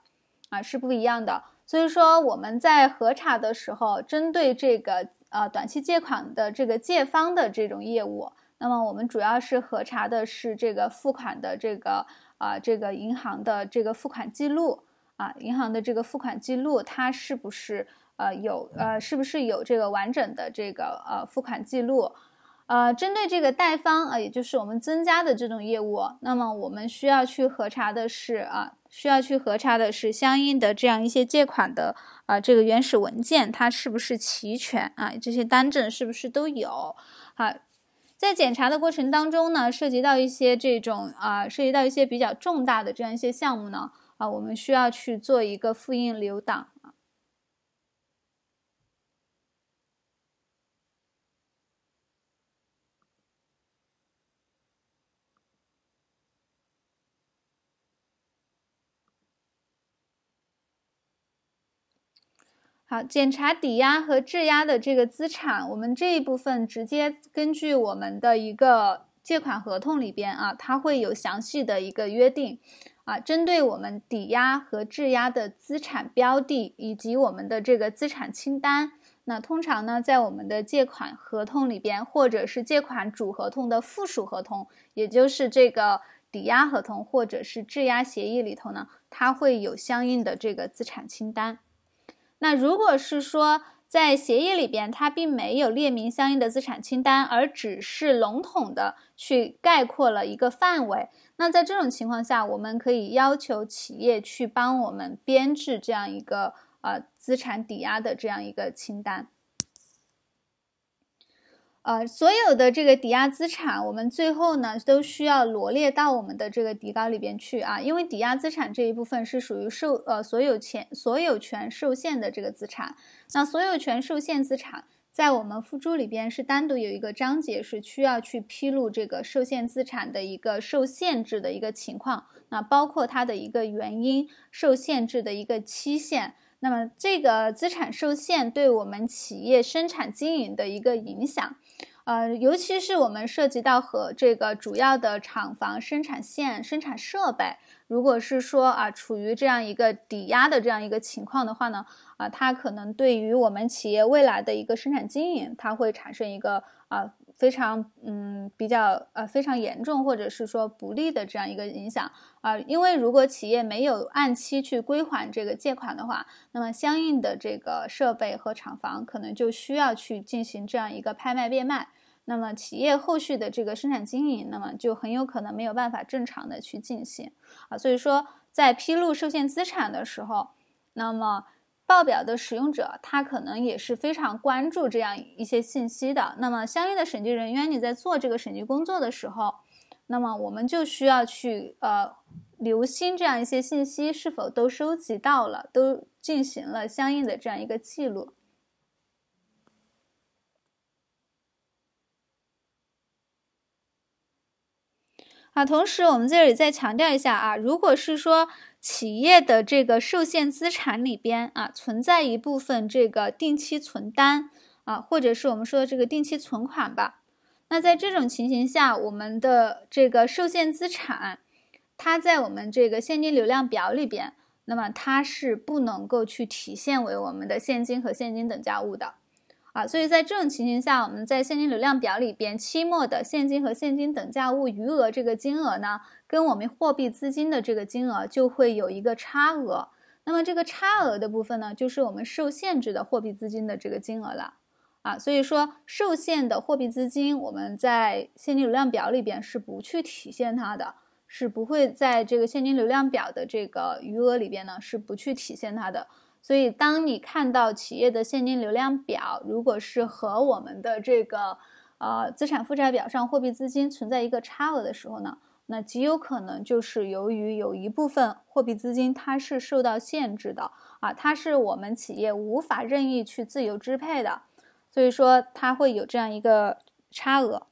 [SPEAKER 1] 啊，是不一样的。所以说我们在核查的时候，针对这个。呃，短期借款的这个借方的这种业务，那么我们主要是核查的是这个付款的这个啊，这个银行的这个付款记录啊，银行的这个付款记录，它是不是呃有呃是不是有这个完整的这个呃付款记录？呃，针对这个贷方啊，也就是我们增加的这种业务，那么我们需要去核查的是啊。需要去核查的是相应的这样一些借款的啊，这个原始文件它是不是齐全啊？这些单证是不是都有？好，在检查的过程当中呢，涉及到一些这种啊，涉及到一些比较重大的这样一些项目呢，啊，我们需要去做一个复印留档。检查抵押和质押的这个资产，我们这一部分直接根据我们的一个借款合同里边啊，它会有详细的一个约定啊。针对我们抵押和质押的资产标的以及我们的这个资产清单，那通常呢，在我们的借款合同里边，或者是借款主合同的附属合同，也就是这个抵押合同或者是质押协议里头呢，它会有相应的这个资产清单。那如果是说在协议里边，它并没有列明相应的资产清单，而只是笼统的去概括了一个范围。那在这种情况下，我们可以要求企业去帮我们编制这样一个呃资产抵押的这样一个清单。呃，所有的这个抵押资产，我们最后呢都需要罗列到我们的这个底稿里边去啊，因为抵押资产这一部分是属于受呃所有权所有权受限的这个资产。那所有权受限资产在我们附注里边是单独有一个章节，是需要去披露这个受限资产的一个受限制的一个情况，那包括它的一个原因、受限制的一个期限，那么这个资产受限对我们企业生产经营的一个影响。呃，尤其是我们涉及到和这个主要的厂房、生产线、生产设备，如果是说啊处于这样一个抵押的这样一个情况的话呢，啊，它可能对于我们企业未来的一个生产经营，它会产生一个啊。非常嗯，比较呃非常严重，或者是说不利的这样一个影响啊，因为如果企业没有按期去归还这个借款的话，那么相应的这个设备和厂房可能就需要去进行这样一个拍卖变卖，那么企业后续的这个生产经营，那么就很有可能没有办法正常的去进行啊，所以说在披露受限资产的时候，那么。报表的使用者，他可能也是非常关注这样一些信息的。那么，相应的审计人员，你在做这个审计工作的时候，那么我们就需要去呃留心这样一些信息是否都收集到了，都进行了相应的这样一个记录。啊，同时我们这里再强调一下啊，如果是说。企业的这个受限资产里边啊，存在一部分这个定期存单啊，或者是我们说的这个定期存款吧。那在这种情形下，我们的这个受限资产，它在我们这个现金流量表里边，那么它是不能够去体现为我们的现金和现金等价物的啊。所以在这种情形下，我们在现金流量表里边期末的现金和现金等价物余额这个金额呢？跟我们货币资金的这个金额就会有一个差额，那么这个差额的部分呢，就是我们受限制的货币资金的这个金额了，啊，所以说受限的货币资金我们在现金流量表里边是不去体现它的，是不会在这个现金流量表的这个余额里边呢是不去体现它的，所以当你看到企业的现金流量表如果是和我们的这个呃资产负债表上货币资金存在一个差额的时候呢。那极有可能就是由于有一部分货币资金它是受到限制的啊，它是我们企业无法任意去自由支配的，所以说它会有这样一个差额。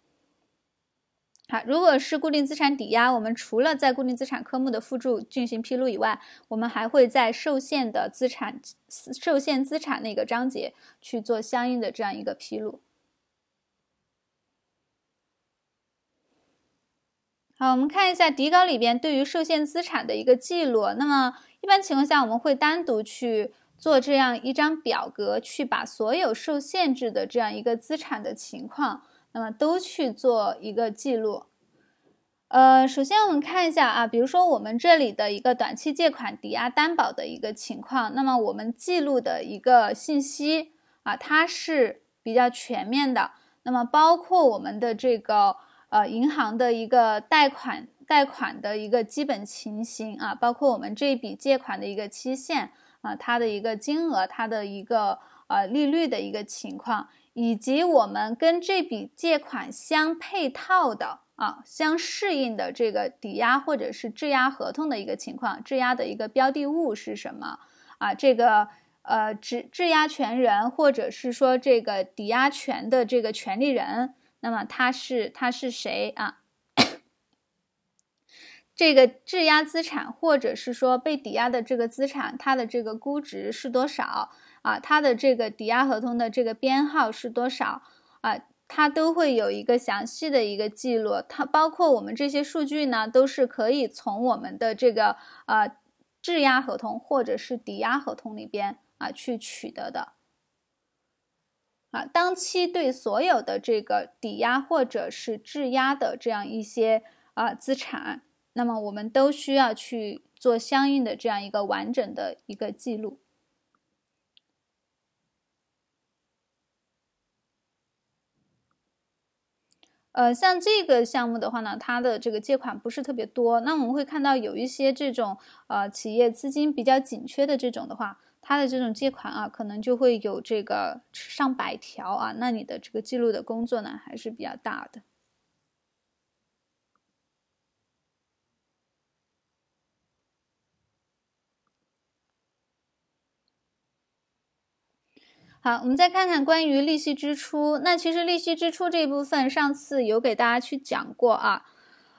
[SPEAKER 1] 好，如果是固定资产抵押，我们除了在固定资产科目的附注进行披露以外，我们还会在受限的资产、受限资产那个章节去做相应的这样一个披露。好，我们看一下底稿里边对于受限资产的一个记录。那么一般情况下，我们会单独去做这样一张表格，去把所有受限制的这样一个资产的情况，那么都去做一个记录。呃，首先我们看一下啊，比如说我们这里的一个短期借款抵押担保的一个情况，那么我们记录的一个信息啊，它是比较全面的。那么包括我们的这个。呃，银行的一个贷款，贷款的一个基本情形啊，包括我们这笔借款的一个期限啊，它的一个金额，它的一个呃利率的一个情况，以及我们跟这笔借款相配套的啊，相适应的这个抵押或者是质押合同的一个情况，质押的一个标的物是什么啊？这个呃质质押权人或者是说这个抵押权的这个权利人。那么它是它是谁啊？这个质押资产或者是说被抵押的这个资产，它的这个估值是多少啊？它的这个抵押合同的这个编号是多少啊？它都会有一个详细的一个记录，它包括我们这些数据呢，都是可以从我们的这个呃质押合同或者是抵押合同里边啊去取得的。啊，当期对所有的这个抵押或者是质押的这样一些啊资产，那么我们都需要去做相应的这样一个完整的一个记录。呃，像这个项目的话呢，它的这个借款不是特别多，那我们会看到有一些这种呃企业资金比较紧缺的这种的话。他的这种借款啊，可能就会有这个上百条啊，那你的这个记录的工作呢还是比较大的。好，我们再看看关于利息支出。那其实利息支出这部分，上次有给大家去讲过啊。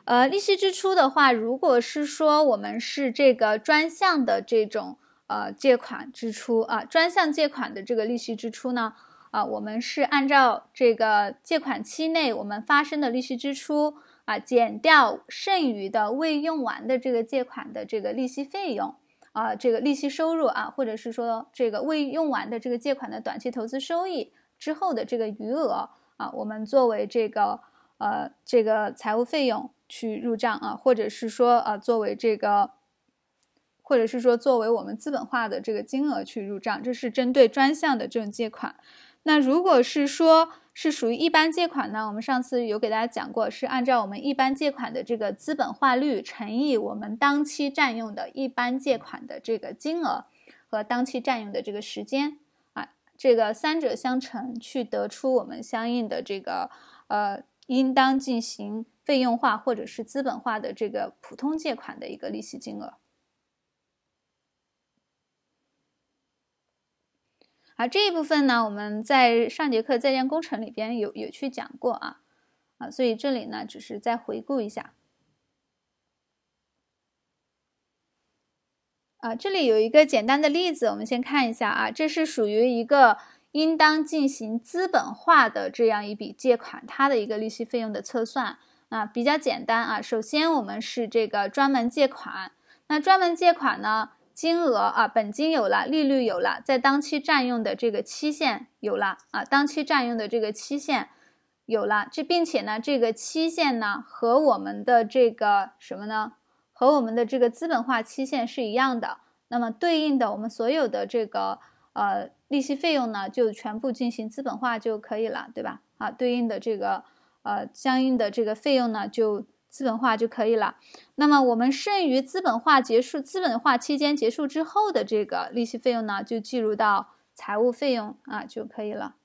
[SPEAKER 1] 呃，利息支出的话，如果是说我们是这个专项的这种。呃，借款支出啊，专项借款的这个利息支出呢，啊，我们是按照这个借款期内我们发生的利息支出啊，减掉剩余的未用完的这个借款的这个利息费用啊，这个利息收入啊，或者是说这个未用完的这个借款的短期投资收益之后的这个余额啊，我们作为这个呃这个财务费用去入账啊，或者是说呃作为这个。或者是说，作为我们资本化的这个金额去入账，这是针对专项的这种借款。那如果是说，是属于一般借款呢？我们上次有给大家讲过，是按照我们一般借款的这个资本化率乘以我们当期占用的一般借款的这个金额和当期占用的这个时间啊，这个三者相乘，去得出我们相应的这个呃，应当进行费用化或者是资本化的这个普通借款的一个利息金额。啊，这一部分呢，我们在上节课在建工程里边有有去讲过啊，啊，所以这里呢只是再回顾一下。啊，这里有一个简单的例子，我们先看一下啊，这是属于一个应当进行资本化的这样一笔借款，它的一个利息费用的测算啊，比较简单啊。首先，我们是这个专门借款，那专门借款呢？金额啊，本金有了，利率有了，在当期占用的这个期限有了啊，当期占用的这个期限有了，这并且呢，这个期限呢和我们的这个什么呢？和我们的这个资本化期限是一样的。那么对应的，我们所有的这个呃利息费用呢，就全部进行资本化就可以了，对吧？啊，对应的这个呃相应的这个费用呢，就。资本化就可以了。那么我们剩余资本化结束，资本化期间结束之后的这个利息费用呢，就计入到财务费用啊就可以了。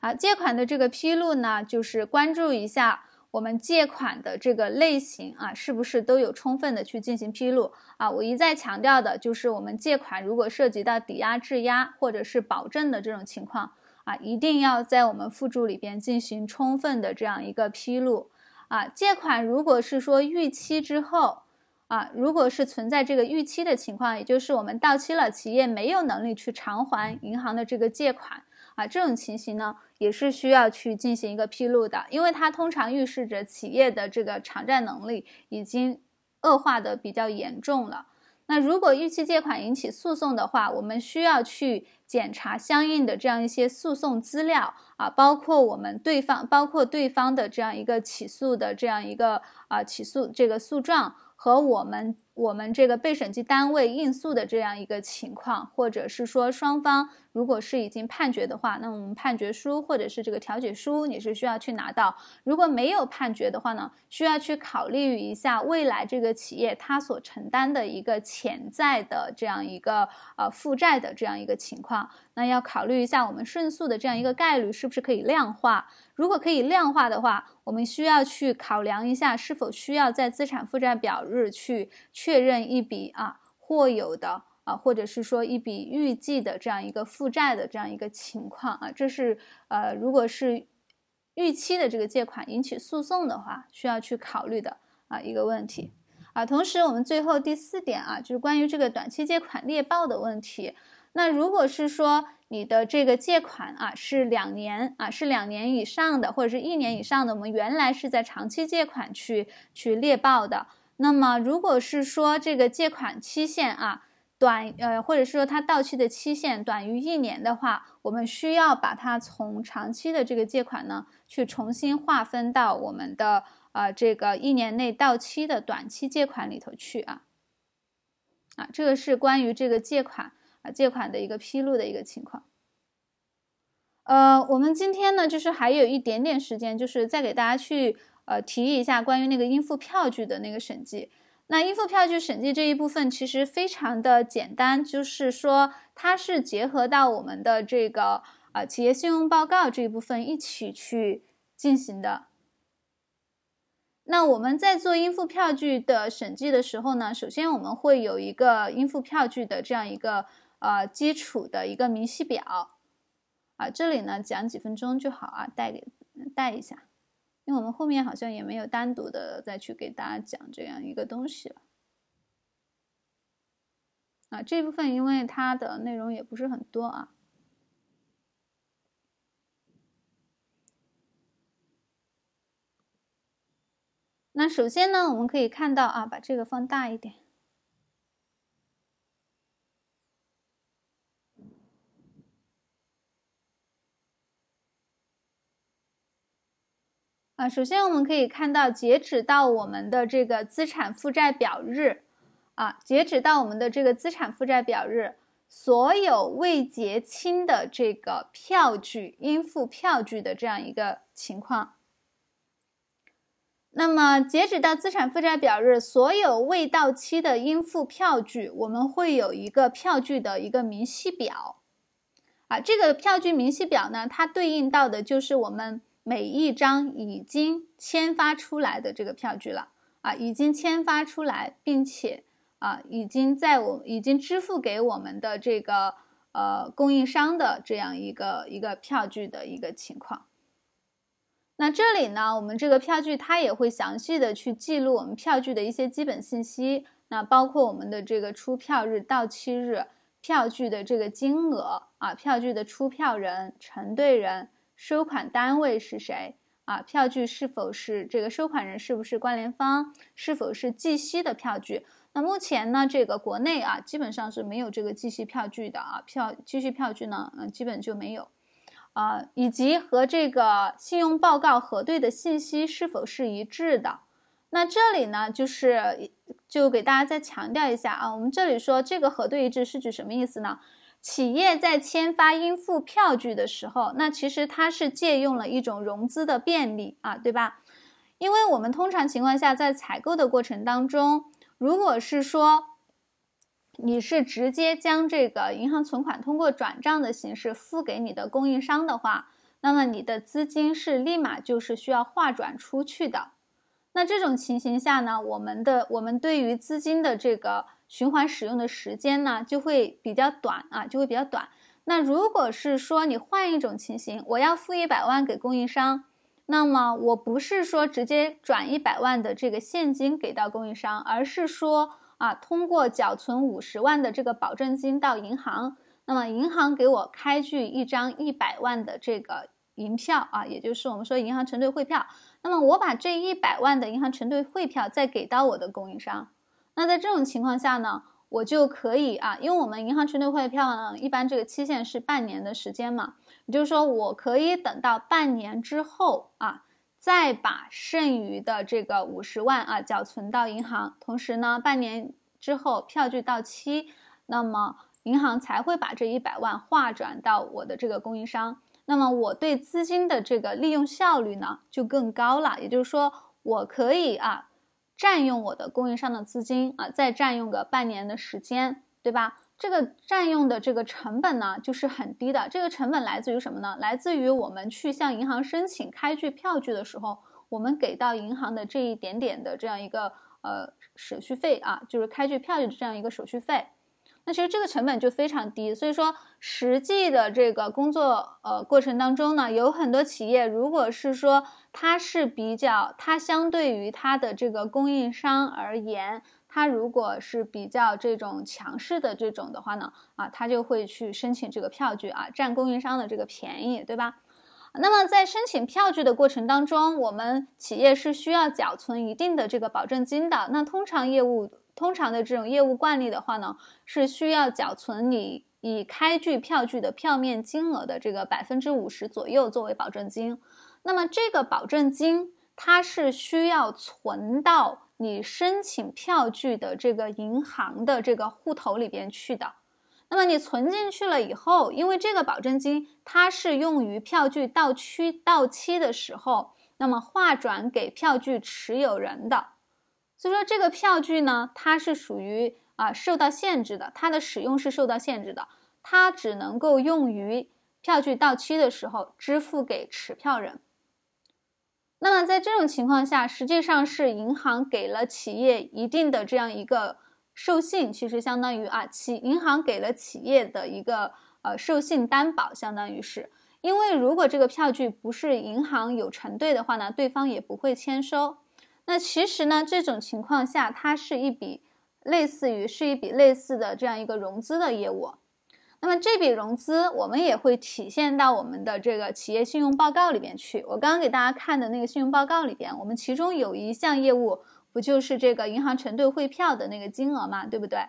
[SPEAKER 1] 好，借款的这个披露呢，就是关注一下我们借款的这个类型啊，是不是都有充分的去进行披露啊？我一再强调的就是，我们借款如果涉及到抵押、质押或者是保证的这种情况。啊，一定要在我们附注里边进行充分的这样一个披露。啊，借款如果是说逾期之后，啊，如果是存在这个逾期的情况，也就是我们到期了，企业没有能力去偿还银行的这个借款，啊，这种情形呢，也是需要去进行一个披露的，因为它通常预示着企业的这个偿债能力已经恶化的比较严重了。那如果逾期借款引起诉讼的话，我们需要去检查相应的这样一些诉讼资料啊，包括我们对方，包括对方的这样一个起诉的这样一个啊起诉这个诉状和我们我们这个被审计单位应诉的这样一个情况，或者是说双方。如果是已经判决的话，那我们判决书或者是这个调解书，你是需要去拿到。如果没有判决的话呢，需要去考虑一下未来这个企业它所承担的一个潜在的这样一个呃负债的这样一个情况。那要考虑一下我们胜诉的这样一个概率是不是可以量化。如果可以量化的话，我们需要去考量一下是否需要在资产负债表日去确认一笔啊或有的。啊，或者是说一笔预计的这样一个负债的这样一个情况啊，这是呃，如果是预期的这个借款引起诉讼的话，需要去考虑的啊一个问题啊。同时，我们最后第四点啊，就是关于这个短期借款列报的问题。那如果是说你的这个借款啊是两年啊是两年以上的，或者是一年以上的，我们原来是在长期借款去去列报的。那么，如果是说这个借款期限啊，短呃，或者是说它到期的期限短于一年的话，我们需要把它从长期的这个借款呢，去重新划分到我们的呃这个一年内到期的短期借款里头去啊。啊，这个是关于这个借款啊借款的一个披露的一个情况。呃，我们今天呢，就是还有一点点时间，就是再给大家去呃提一下关于那个应付票据的那个审计。那应付票据审计这一部分其实非常的简单，就是说它是结合到我们的这个呃企业信用报告这一部分一起去进行的。那我们在做应付票据的审计的时候呢，首先我们会有一个应付票据的这样一个呃基础的一个明细表，啊，这里呢讲几分钟就好啊，带给带一下。因为我们后面好像也没有单独的再去给大家讲这样一个东西了，啊，这部分因为它的内容也不是很多啊。那首先呢，我们可以看到啊，把这个放大一点。啊，首先我们可以看到，截止到我们的这个资产负债表日，啊，截止到我们的这个资产负债表日，所有未结清的这个票据、应付票据的这样一个情况。那么，截止到资产负债表日，所有未到期的应付票据，我们会有一个票据的一个明细表，啊，这个票据明细表呢，它对应到的就是我们。每一张已经签发出来的这个票据了啊，已经签发出来，并且啊，已经在我们已经支付给我们的这个呃供应商的这样一个一个票据的一个情况。那这里呢，我们这个票据它也会详细的去记录我们票据的一些基本信息，那包括我们的这个出票日、到期日、票据的这个金额啊、票据的出票人、承兑人。收款单位是谁啊？票据是否是这个收款人是不是关联方？是否是计息的票据？那目前呢，这个国内啊，基本上是没有这个计息票据的啊。票计息票据呢，嗯，基本就没有。啊，以及和这个信用报告核对的信息是否是一致的？那这里呢，就是就给大家再强调一下啊，我们这里说这个核对一致是指什么意思呢？企业在签发应付票据的时候，那其实它是借用了一种融资的便利啊，对吧？因为我们通常情况下在采购的过程当中，如果是说你是直接将这个银行存款通过转账的形式付给你的供应商的话，那么你的资金是立马就是需要划转出去的。那这种情形下呢，我们的我们对于资金的这个。循环使用的时间呢，就会比较短啊，就会比较短。那如果是说你换一种情形，我要付一百万给供应商，那么我不是说直接转一百万的这个现金给到供应商，而是说啊，通过缴存五十万的这个保证金到银行，那么银行给我开具一张一百万的这个银票啊，也就是我们说银行承兑汇票，那么我把这一百万的银行承兑汇票再给到我的供应商。那在这种情况下呢，我就可以啊，因为我们银行承兑汇票呢，一般这个期限是半年的时间嘛，也就是说，我可以等到半年之后啊，再把剩余的这个五十万啊缴存到银行，同时呢，半年之后票据到期，那么银行才会把这一百万划转到我的这个供应商，那么我对资金的这个利用效率呢就更高了，也就是说，我可以啊。占用我的供应商的资金啊，再占用个半年的时间，对吧？这个占用的这个成本呢，就是很低的。这个成本来自于什么呢？来自于我们去向银行申请开具票据的时候，我们给到银行的这一点点的这样一个呃手续费啊，就是开具票据的这样一个手续费。那其实这个成本就非常低，所以说实际的这个工作呃过程当中呢，有很多企业如果是说它是比较，它相对于它的这个供应商而言，它如果是比较这种强势的这种的话呢，啊，它就会去申请这个票据啊，占供应商的这个便宜，对吧？那么在申请票据的过程当中，我们企业是需要缴存一定的这个保证金的。那通常业务通常的这种业务惯例的话呢，是需要缴存你已开具票据的票面金额的这个百分之五十左右作为保证金。那么这个保证金它是需要存到你申请票据的这个银行的这个户头里边去的。那么你存进去了以后，因为这个保证金它是用于票据到期到期的时候，那么划转给票据持有人的。所以说这个票据呢，它是属于啊受到限制的，它的使用是受到限制的，它只能够用于票据到期的时候支付给持票人。那么在这种情况下，实际上是银行给了企业一定的这样一个授信，其实相当于啊企银行给了企业的一个呃授信担保，相当于是，因为如果这个票据不是银行有承兑的话呢，对方也不会签收。那其实呢，这种情况下，它是一笔类似于是一笔类似的这样一个融资的业务。那么这笔融资，我们也会体现到我们的这个企业信用报告里边去。我刚刚给大家看的那个信用报告里边，我们其中有一项业务，不就是这个银行承兑汇票的那个金额嘛，对不对？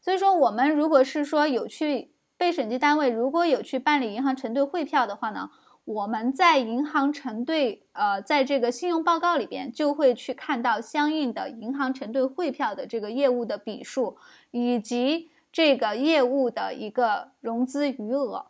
[SPEAKER 1] 所以说，我们如果是说有去被审计单位，如果有去办理银行承兑汇票的话呢？我们在银行承兑，呃，在这个信用报告里边就会去看到相应的银行承兑汇票的这个业务的笔数，以及这个业务的一个融资余额。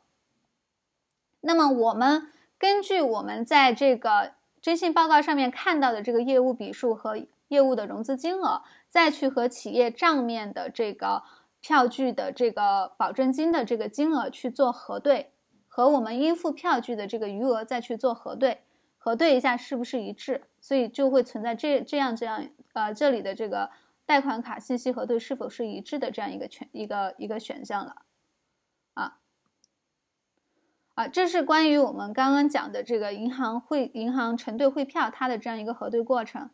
[SPEAKER 1] 那么，我们根据我们在这个征信报告上面看到的这个业务笔数和业务的融资金额，再去和企业账面的这个票据的这个保证金的这个金额去做核对。和我们应付票据的这个余额再去做核对，核对一下是不是一致，所以就会存在这这样这样，呃，这里的这个贷款卡信息核对是否是一致的这样一个权一个一个选项了，啊，啊，这是关于我们刚刚讲的这个银行汇银行承兑汇票它的这样一个核对过程，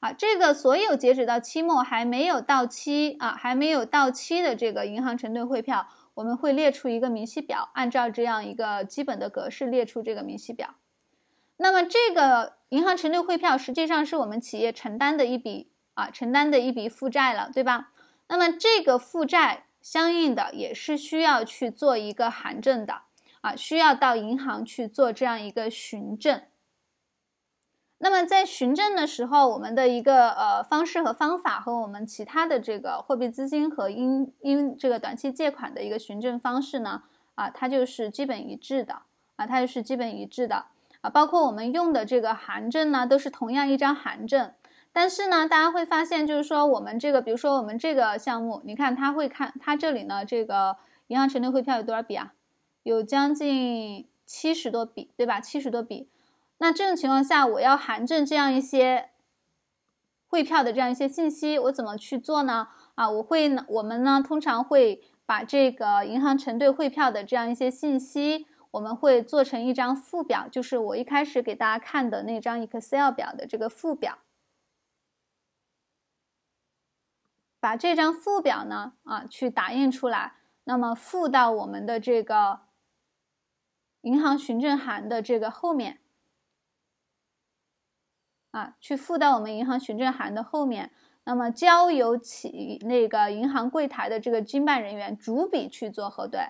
[SPEAKER 1] 啊，这个所有截止到期末还没有到期啊还没有到期的这个银行承兑汇票。我们会列出一个明细表，按照这样一个基本的格式列出这个明细表。那么，这个银行承兑汇票实际上是我们企业承担的一笔啊，承担的一笔负债了，对吧？那么，这个负债相应的也是需要去做一个函证的啊，需要到银行去做这样一个询证。那么在询证的时候，我们的一个呃方式和方法和我们其他的这个货币资金和应应这个短期借款的一个询证方式呢，啊，它就是基本一致的啊，它就是基本一致的啊，包括我们用的这个函证呢，都是同样一张函证。但是呢，大家会发现，就是说我们这个，比如说我们这个项目，你看他会看他这里呢，这个银行承兑汇票有多少笔啊？有将近七十多笔，对吧？七十多笔。那这种情况下，我要函证这样一些汇票的这样一些信息，我怎么去做呢？啊，我会呢，我们呢通常会把这个银行承兑汇票的这样一些信息，我们会做成一张附表，就是我一开始给大家看的那张 Excel 表的这个附表，把这张附表呢啊去打印出来，那么附到我们的这个银行询证函的这个后面。啊，去附到我们银行询证函的后面，那么交由企那个银行柜台的这个经办人员逐笔去做核对。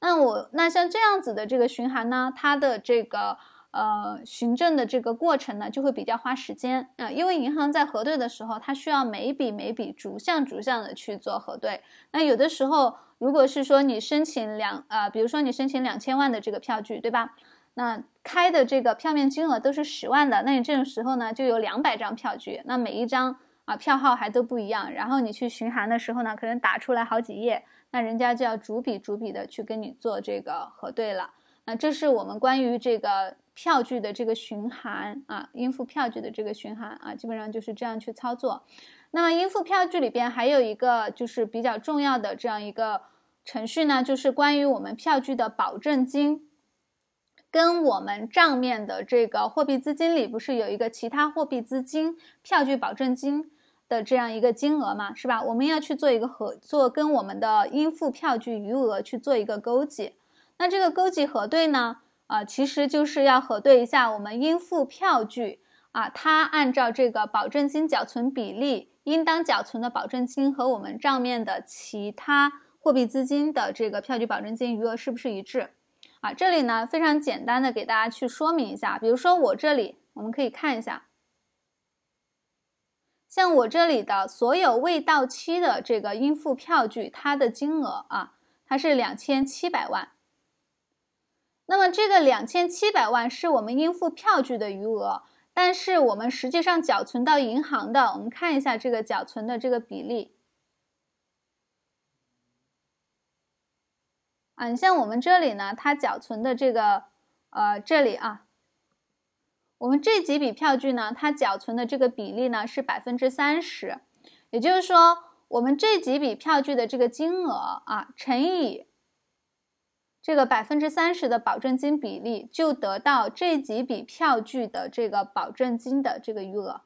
[SPEAKER 1] 那我那像这样子的这个询函呢，它的这个呃询证的这个过程呢，就会比较花时间啊，因为银行在核对的时候，它需要每笔每笔逐项逐项的去做核对。那有的时候，如果是说你申请两啊，比如说你申请两千万的这个票据，对吧？那开的这个票面金额都是十万的，那你这种时候呢，就有两百张票据，那每一张啊票号还都不一样，然后你去巡函的时候呢，可能打出来好几页，那人家就要逐笔逐笔的去跟你做这个核对了。那这是我们关于这个票据的这个巡函啊，应付票据的这个巡函啊，基本上就是这样去操作。那么应付票据里边还有一个就是比较重要的这样一个程序呢，就是关于我们票据的保证金。跟我们账面的这个货币资金里不是有一个其他货币资金票据保证金的这样一个金额嘛，是吧？我们要去做一个合做跟我们的应付票据余额去做一个勾记。那这个勾记核对呢，啊，其实就是要核对一下我们应付票据啊，它按照这个保证金缴存比例应当缴存的保证金和我们账面的其他货币资金的这个票据保证金余额是不是一致？啊，这里呢非常简单的给大家去说明一下，比如说我这里我们可以看一下，像我这里的所有未到期的这个应付票据，它的金额啊，它是两千七百万。那么这个两千七百万是我们应付票据的余额，但是我们实际上缴存到银行的，我们看一下这个缴存的这个比例。啊，你像我们这里呢，它缴存的这个，呃，这里啊，我们这几笔票据呢，它缴存的这个比例呢是百分之三十，也就是说，我们这几笔票据的这个金额啊，乘以这个百分之三十的保证金比例，就得到这几笔票据的这个保证金的这个余额。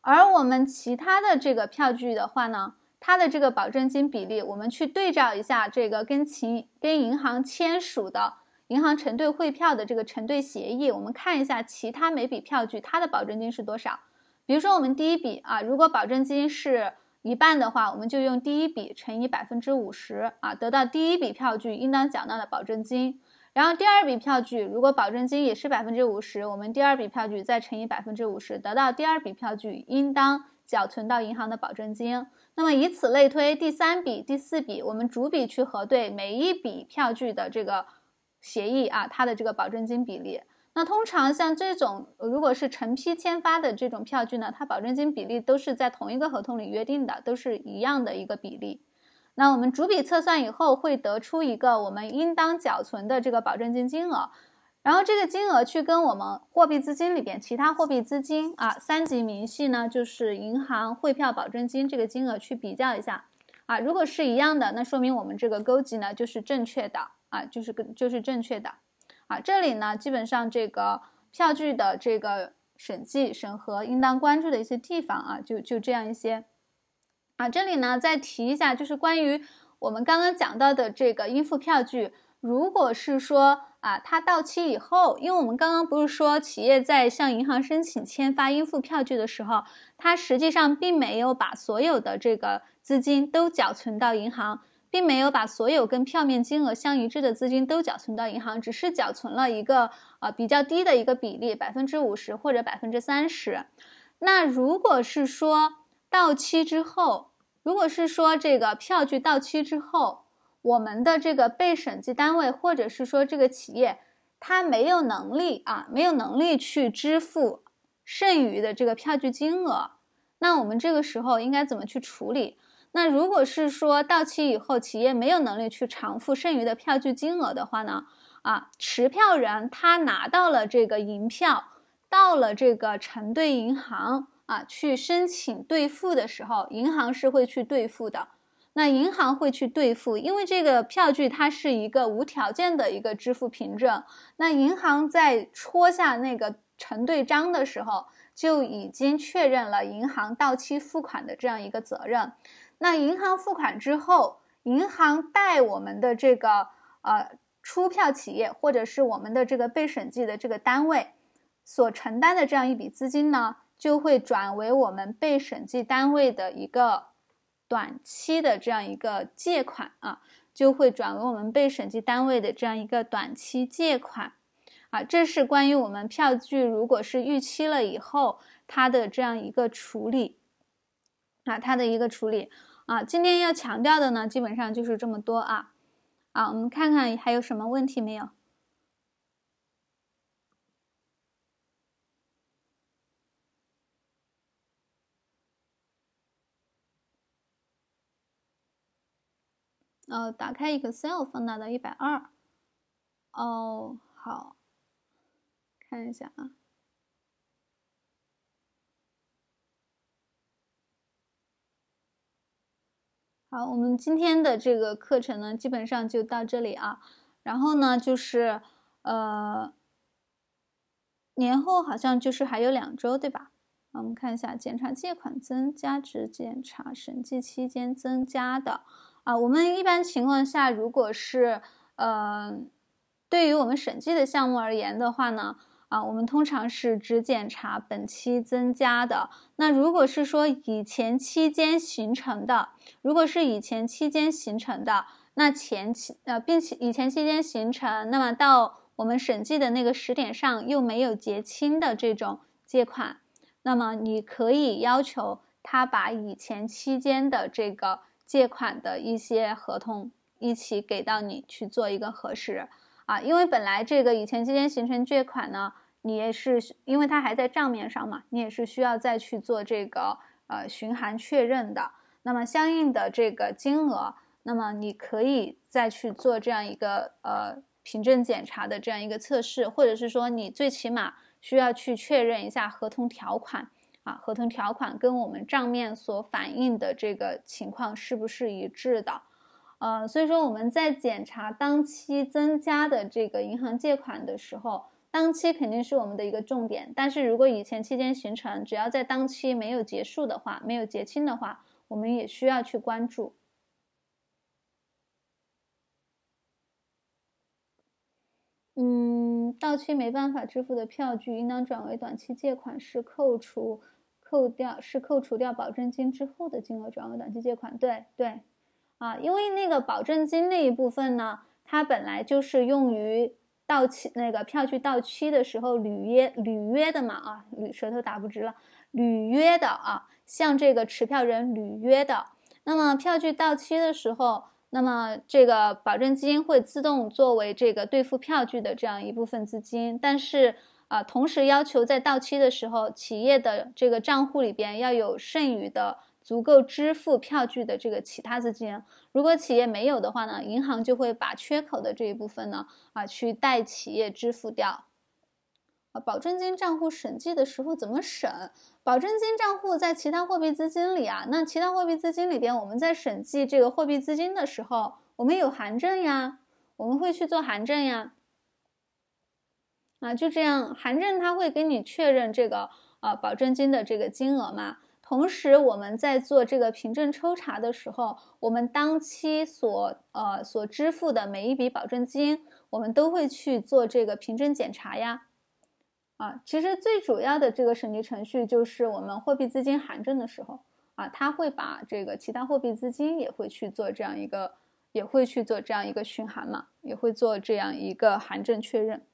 [SPEAKER 1] 而我们其他的这个票据的话呢？它的这个保证金比例，我们去对照一下，这个跟其跟银行签署的银行承兑汇票的这个承兑协议，我们看一下其他每笔票据它的保证金是多少。比如说我们第一笔啊，如果保证金是一半的话，我们就用第一笔乘以百分之五十啊，得到第一笔票据应当缴纳的保证金。然后第二笔票据，如果保证金也是百分之五十，我们第二笔票据再乘以百分之五十，得到第二笔票据应当缴存到银行的保证金。那么以此类推，第三笔、第四笔，我们逐笔去核对每一笔票据的这个协议啊，它的这个保证金比例。那通常像这种如果是成批签发的这种票据呢，它保证金比例都是在同一个合同里约定的，都是一样的一个比例。那我们逐笔测算以后，会得出一个我们应当缴存的这个保证金金额。然后这个金额去跟我们货币资金里边其他货币资金啊三级明细呢，就是银行汇票保证金这个金额去比较一下啊，如果是一样的，那说明我们这个勾稽呢就是正确的啊，就是跟就是正确的啊。这里呢，基本上这个票据的这个审计审核应当关注的一些地方啊，就就这样一些啊。这里呢再提一下，就是关于我们刚刚讲到的这个应付票据。如果是说啊，它到期以后，因为我们刚刚不是说，企业在向银行申请签发应付票据的时候，它实际上并没有把所有的这个资金都缴存到银行，并没有把所有跟票面金额相一致的资金都缴存到银行，只是缴存了一个呃比较低的一个比例，百分之五十或者百分之三十。那如果是说到期之后，如果是说这个票据到期之后。我们的这个被审计单位，或者是说这个企业，他没有能力啊，没有能力去支付剩余的这个票据金额，那我们这个时候应该怎么去处理？那如果是说到期以后，企业没有能力去偿付剩余的票据金额的话呢？啊，持票人他拿到了这个银票，到了这个承兑银行啊，去申请兑付的时候，银行是会去兑付的。那银行会去兑付，因为这个票据它是一个无条件的一个支付凭证。那银行在戳下那个承兑章的时候，就已经确认了银行到期付款的这样一个责任。那银行付款之后，银行代我们的这个呃出票企业或者是我们的这个被审计的这个单位所承担的这样一笔资金呢，就会转为我们被审计单位的一个。短期的这样一个借款啊，就会转为我们被审计单位的这样一个短期借款啊，这是关于我们票据如果是逾期了以后它的这样一个处理啊，它的一个处理啊，今天要强调的呢，基本上就是这么多啊，啊，我们看看还有什么问题没有。呃，打开 Excel，放大到一百二。哦，好，看一下啊。好，我们今天的这个课程呢，基本上就到这里啊。然后呢，就是呃，年后好像就是还有两周，对吧？我们看一下，检查借款增加值，检查审计期间增加的。啊，我们一般情况下，如果是，呃，对于我们审计的项目而言的话呢，啊，我们通常是只检查本期增加的。那如果是说以前期间形成的，如果是以前期间形成的，那前期呃，并且以前期间形成，那么到我们审计的那个时点上又没有结清的这种借款，那么你可以要求他把以前期间的这个。借款的一些合同一起给到你去做一个核实啊，因为本来这个以前期间形成借款呢，你也是因为它还在账面上嘛，你也是需要再去做这个呃询函确认的。那么相应的这个金额，那么你可以再去做这样一个呃凭证检查的这样一个测试，或者是说你最起码需要去确认一下合同条款。啊，合同条款跟我们账面所反映的这个情况是不是一致的？呃，所以说我们在检查当期增加的这个银行借款的时候，当期肯定是我们的一个重点。但是如果以前期间形成，只要在当期没有结束的话，没有结清的话，我们也需要去关注。嗯，到期没办法支付的票据应当转为短期借款时扣除。扣掉是扣除掉保证金之后的金额转为短期借款，对对，啊，因为那个保证金那一部分呢，它本来就是用于到期那个票据到期的时候履约履约的嘛，啊，捋舌头打不直了，履约的啊，像这个持票人履约的，那么票据到期的时候，那么这个保证金会自动作为这个兑付票据的这样一部分资金，但是。啊，同时要求在到期的时候，企业的这个账户里边要有剩余的足够支付票据的这个其他资金。如果企业没有的话呢，银行就会把缺口的这一部分呢，啊，去代企业支付掉。啊，保证金账户审计的时候怎么审？保证金账户在其他货币资金里啊，那其他货币资金里边，我们在审计这个货币资金的时候，我们有函证呀，我们会去做函证呀。啊，就这样，函证他会给你确认这个呃保证金的这个金额嘛。同时，我们在做这个凭证抽查的时候，我们当期所呃所支付的每一笔保证金，我们都会去做这个凭证检查呀。啊，其实最主要的这个审计程序就是我们货币资金函证的时候，啊，他会把这个其他货币资金也会去做这样一个，也会去做这样一个询函嘛，也会做这样一个函证确认。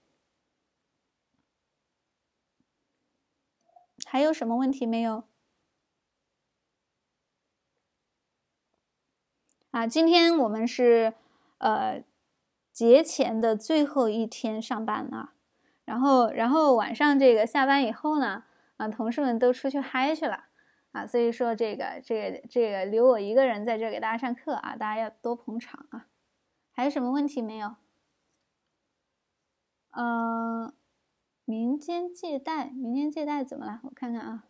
[SPEAKER 1] 还有什么问题没有？啊，今天我们是呃节前的最后一天上班啊，然后然后晚上这个下班以后呢，啊，同事们都出去嗨去了啊，所以说这个这个这个留我一个人在这给大家上课啊，大家要多捧场啊。还有什么问题没有？嗯。民间借贷，民间借贷怎么了？我看看啊，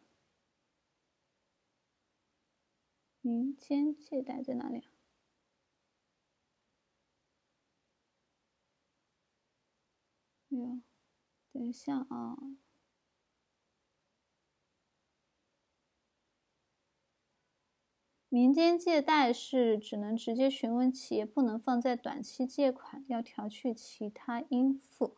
[SPEAKER 1] 民间借贷在哪里？没有，等一下啊，民间借贷是只能直接询问企业，不能放在短期借款，要调去其他应付。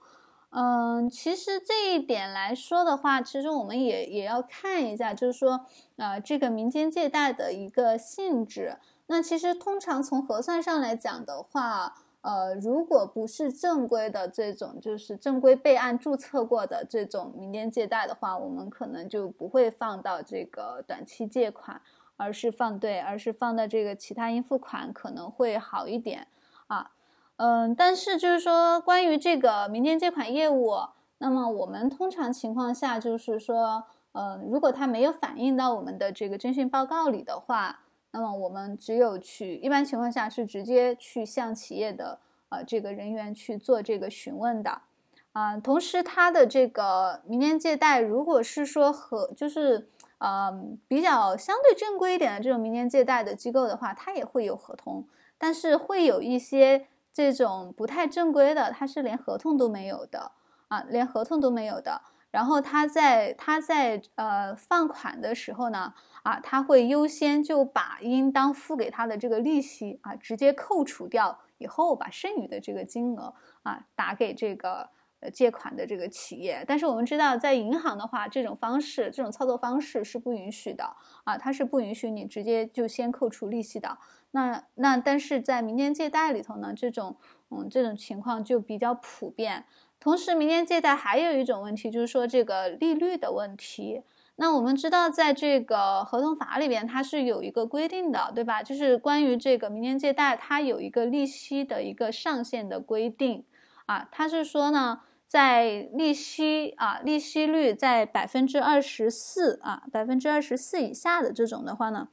[SPEAKER 1] 嗯，其实这一点来说的话，其实我们也也要看一下，就是说，呃，这个民间借贷的一个性质。那其实通常从核算上来讲的话，呃，如果不是正规的这种，就是正规备案注册过的这种民间借贷的话，我们可能就不会放到这个短期借款，而是放对，而是放到这个其他应付款可能会好一点啊。嗯，但是就是说，关于这个民间借款业务，那么我们通常情况下就是说，嗯，如果他没有反映到我们的这个征信报告里的话，那么我们只有去，一般情况下是直接去向企业的啊这个人员去做这个询问的，啊，同时他的这个民间借贷，如果是说和就是嗯，比较相对正规一点的这种民间借贷的机构的话，他也会有合同，但是会有一些。这种不太正规的，他是连合同都没有的啊，连合同都没有的。然后他在他在呃放款的时候呢，啊，他会优先就把应当付给他的这个利息啊，直接扣除掉，以后把剩余的这个金额啊打给这个呃借款的这个企业。但是我们知道，在银行的话，这种方式这种操作方式是不允许的啊，它是不允许你直接就先扣除利息的。那那，但是在民间借贷里头呢，这种嗯这种情况就比较普遍。同时，民间借贷还有一种问题，就是说这个利率的问题。那我们知道，在这个合同法里边，它是有一个规定的，对吧？就是关于这个民间借贷，它有一个利息的一个上限的规定啊。它是说呢，在利息啊，利息率在百分之二十四啊，百分之二十四以下的这种的话呢。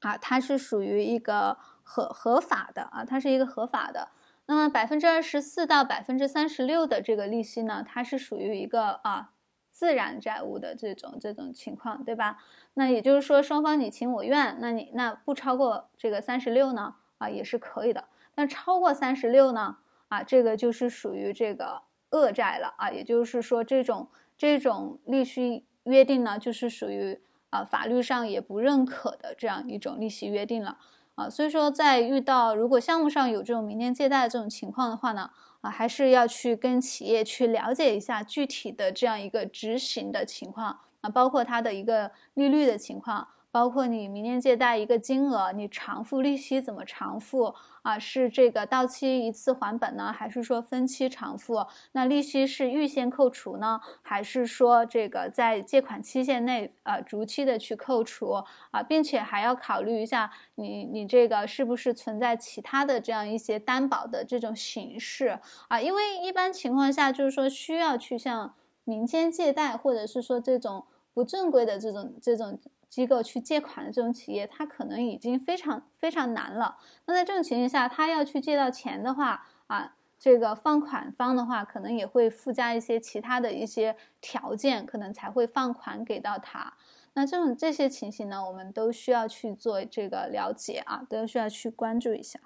[SPEAKER 1] 啊，它是属于一个合合法的啊，它是一个合法的。那么百分之二十四到百分之三十六的这个利息呢，它是属于一个啊自然债务的这种这种情况，对吧？那也就是说双方你情我愿，那你那不超过这个三十六呢，啊也是可以的。那超过三十六呢，啊这个就是属于这个恶债了啊，也就是说这种这种利息约定呢，就是属于。啊，法律上也不认可的这样一种利息约定了啊，所以说在遇到如果项目上有这种民间借贷的这种情况的话呢，啊，还是要去跟企业去了解一下具体的这样一个执行的情况啊，包括它的一个利率的情况。包括你明年借贷一个金额，你偿付利息怎么偿付啊？是这个到期一次还本呢，还是说分期偿付？那利息是预先扣除呢，还是说这个在借款期限内呃逐期的去扣除啊？并且还要考虑一下你你这个是不是存在其他的这样一些担保的这种形式啊？因为一般情况下就是说需要去向民间借贷，或者是说这种不正规的这种这种。机构去借款的这种企业，它可能已经非常非常难了。那在这种情形下，他要去借到钱的话，啊，这个放款方的话，可能也会附加一些其他的一些条件，可能才会放款给到他。那这种这些情形呢，我们都需要去做这个了解啊，都需要去关注一下。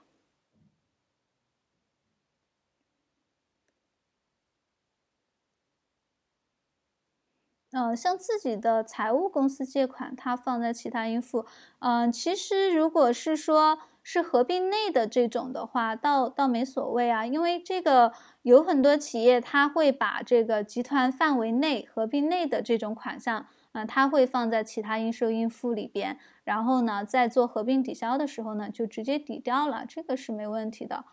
[SPEAKER 1] 呃，像自己的财务公司借款，它放在其他应付。嗯，其实如果是说是合并内的这种的话，倒倒没所谓啊，因为这个有很多企业，他会把这个集团范围内合并内的这种款项，啊，他会放在其他应收应付里边，然后呢，在做合并抵消的时候呢，就直接抵掉了，这个是没问题的。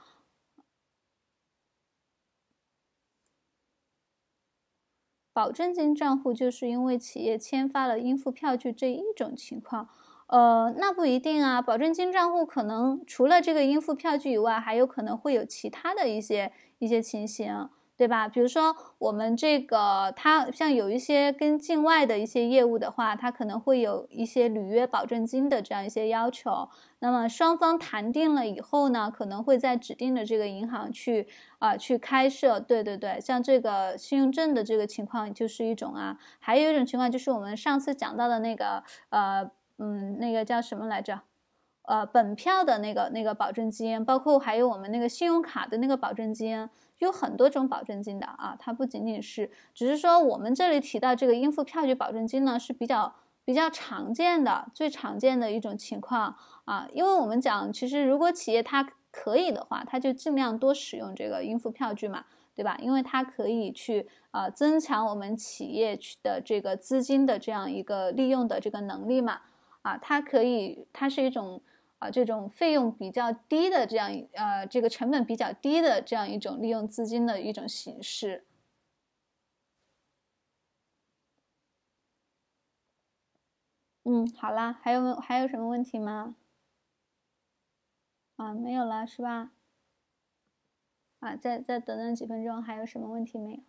[SPEAKER 1] 保证金账户就是因为企业签发了应付票据这一种情况，呃，那不一定啊。保证金账户可能除了这个应付票据以外，还有可能会有其他的一些一些情形。对吧？比如说我们这个，它像有一些跟境外的一些业务的话，它可能会有一些履约保证金的这样一些要求。那么双方谈定了以后呢，可能会在指定的这个银行去啊去开设。对对对，像这个信用证的这个情况就是一种啊，还有一种情况就是我们上次讲到的那个呃嗯那个叫什么来着？呃本票的那个那个保证金，包括还有我们那个信用卡的那个保证金。有很多种保证金的啊，它不仅仅是，只是说我们这里提到这个应付票据保证金呢是比较比较常见的，最常见的一种情况啊，因为我们讲，其实如果企业它可以的话，它就尽量多使用这个应付票据嘛，对吧？因为它可以去啊增强我们企业的这个资金的这样一个利用的这个能力嘛，啊，它可以，它是一种。啊，这种费用比较低的这样，呃，这个成本比较低的这样一种利用资金的一种形式。嗯，好啦，还有还有什么问题吗？啊，没有了是吧？啊，再再等等几分钟，还有什么问题没有？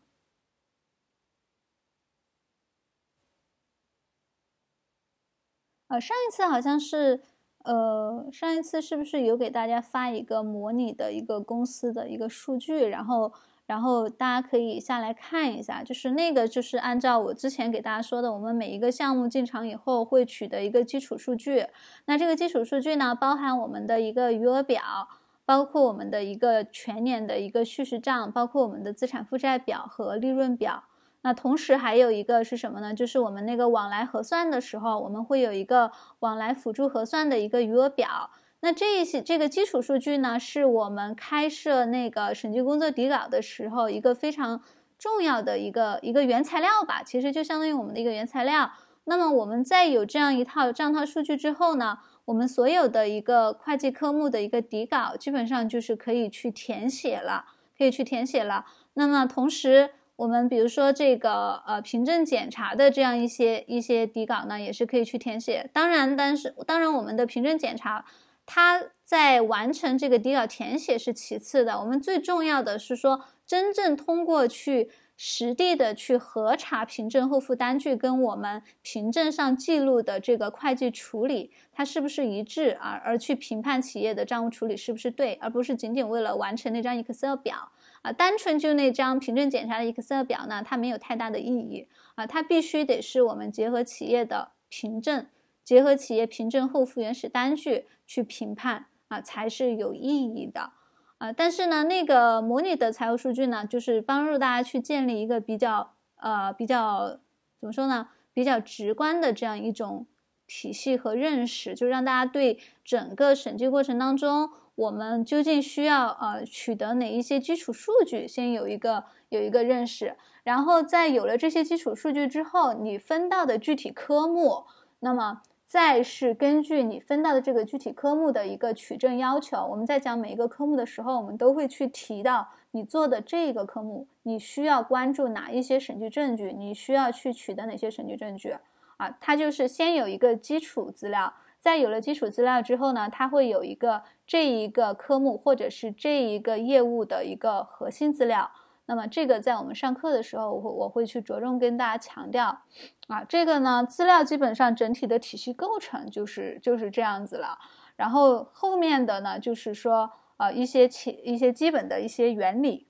[SPEAKER 1] 呃，上一次好像是。呃，上一次是不是有给大家发一个模拟的一个公司的一个数据？然后，然后大家可以下来看一下，就是那个就是按照我之前给大家说的，我们每一个项目进场以后会取得一个基础数据。那这个基础数据呢，包含我们的一个余额表，包括我们的一个全年的一个蓄事账，包括我们的资产负债表和利润表。那同时还有一个是什么呢？就是我们那个往来核算的时候，我们会有一个往来辅助核算的一个余额表。那这些这个基础数据呢，是我们开设那个审计工作底稿的时候一个非常重要的一个一个原材料吧。其实就相当于我们的一个原材料。那么我们在有这样一套账套数据之后呢，我们所有的一个会计科目的一个底稿基本上就是可以去填写了，可以去填写了。那么同时，我们比如说这个呃凭证检查的这样一些一些底稿呢，也是可以去填写。当然，但是当然我们的凭证检查，它在完成这个底稿填写是其次的。我们最重要的是说，真正通过去实地的去核查凭证后附单据跟我们凭证上记录的这个会计处理，它是不是一致啊？而去评判企业的账务处理是不是对，而不是仅仅为了完成那张 Excel 表。啊，单纯就那张凭证检查的 Excel 表呢，它没有太大的意义啊。它必须得是我们结合企业的凭证，结合企业凭证后复原始单据去评判啊，才是有意义的啊。但是呢，那个模拟的财务数据呢，就是帮助大家去建立一个比较呃比较怎么说呢，比较直观的这样一种体系和认识，就让大家对整个审计过程当中。我们究竟需要呃取得哪一些基础数据？先有一个有一个认识，然后在有了这些基础数据之后，你分到的具体科目，那么再是根据你分到的这个具体科目的一个取证要求，我们在讲每一个科目的时候，我们都会去提到你做的这个科目，你需要关注哪一些审计证据，你需要去取得哪些审计证据啊？它就是先有一个基础资料。在有了基础资料之后呢，它会有一个这一个科目或者是这一个业务的一个核心资料。那么这个在我们上课的时候，我会我会去着重跟大家强调。啊，这个呢资料基本上整体的体系构成就是就是这样子了。然后后面的呢就是说，呃一些前一些基本的一些原理。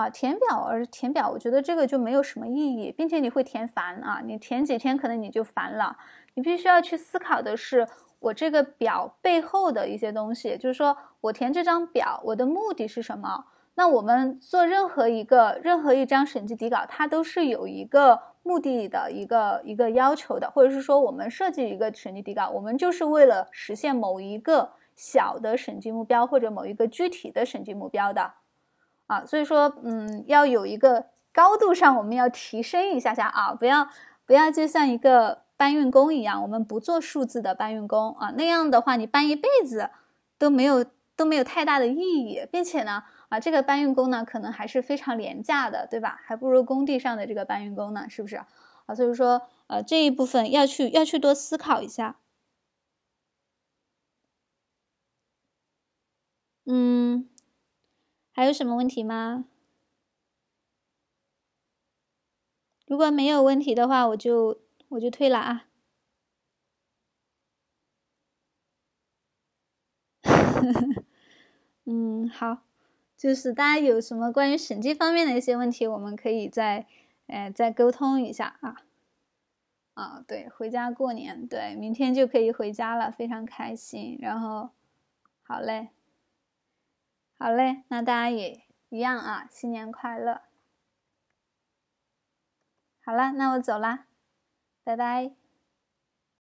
[SPEAKER 1] 啊，填表而填表，我觉得这个就没有什么意义，并且你会填烦啊。你填几天，可能你就烦了。你必须要去思考的是，我这个表背后的一些东西，就是说我填这张表，我的目的是什么？那我们做任何一个任何一张审计底稿，它都是有一个目的的一个一个要求的，或者是说我们设计一个审计底稿，我们就是为了实现某一个小的审计目标或者某一个具体的审计目标的。啊，所以说，嗯，要有一个高度上，我们要提升一下下啊，不要，不要就像一个搬运工一样，我们不做数字的搬运工啊，那样的话，你搬一辈子都没有都没有太大的意义，并且呢，啊，这个搬运工呢，可能还是非常廉价的，对吧？还不如工地上的这个搬运工呢，是不是？啊，所以说，呃，这一部分要去要去多思考一下，嗯。还有什么问题吗？如果没有问题的话，我就我就退了啊。嗯，好，就是大家有什么关于审计方面的一些问题，我们可以再，呃，再沟通一下啊。啊，对，回家过年，对，明天就可以回家了，非常开心。然后，好嘞。好嘞，那大家也一样啊，新年快乐！好了，那我走啦，拜拜。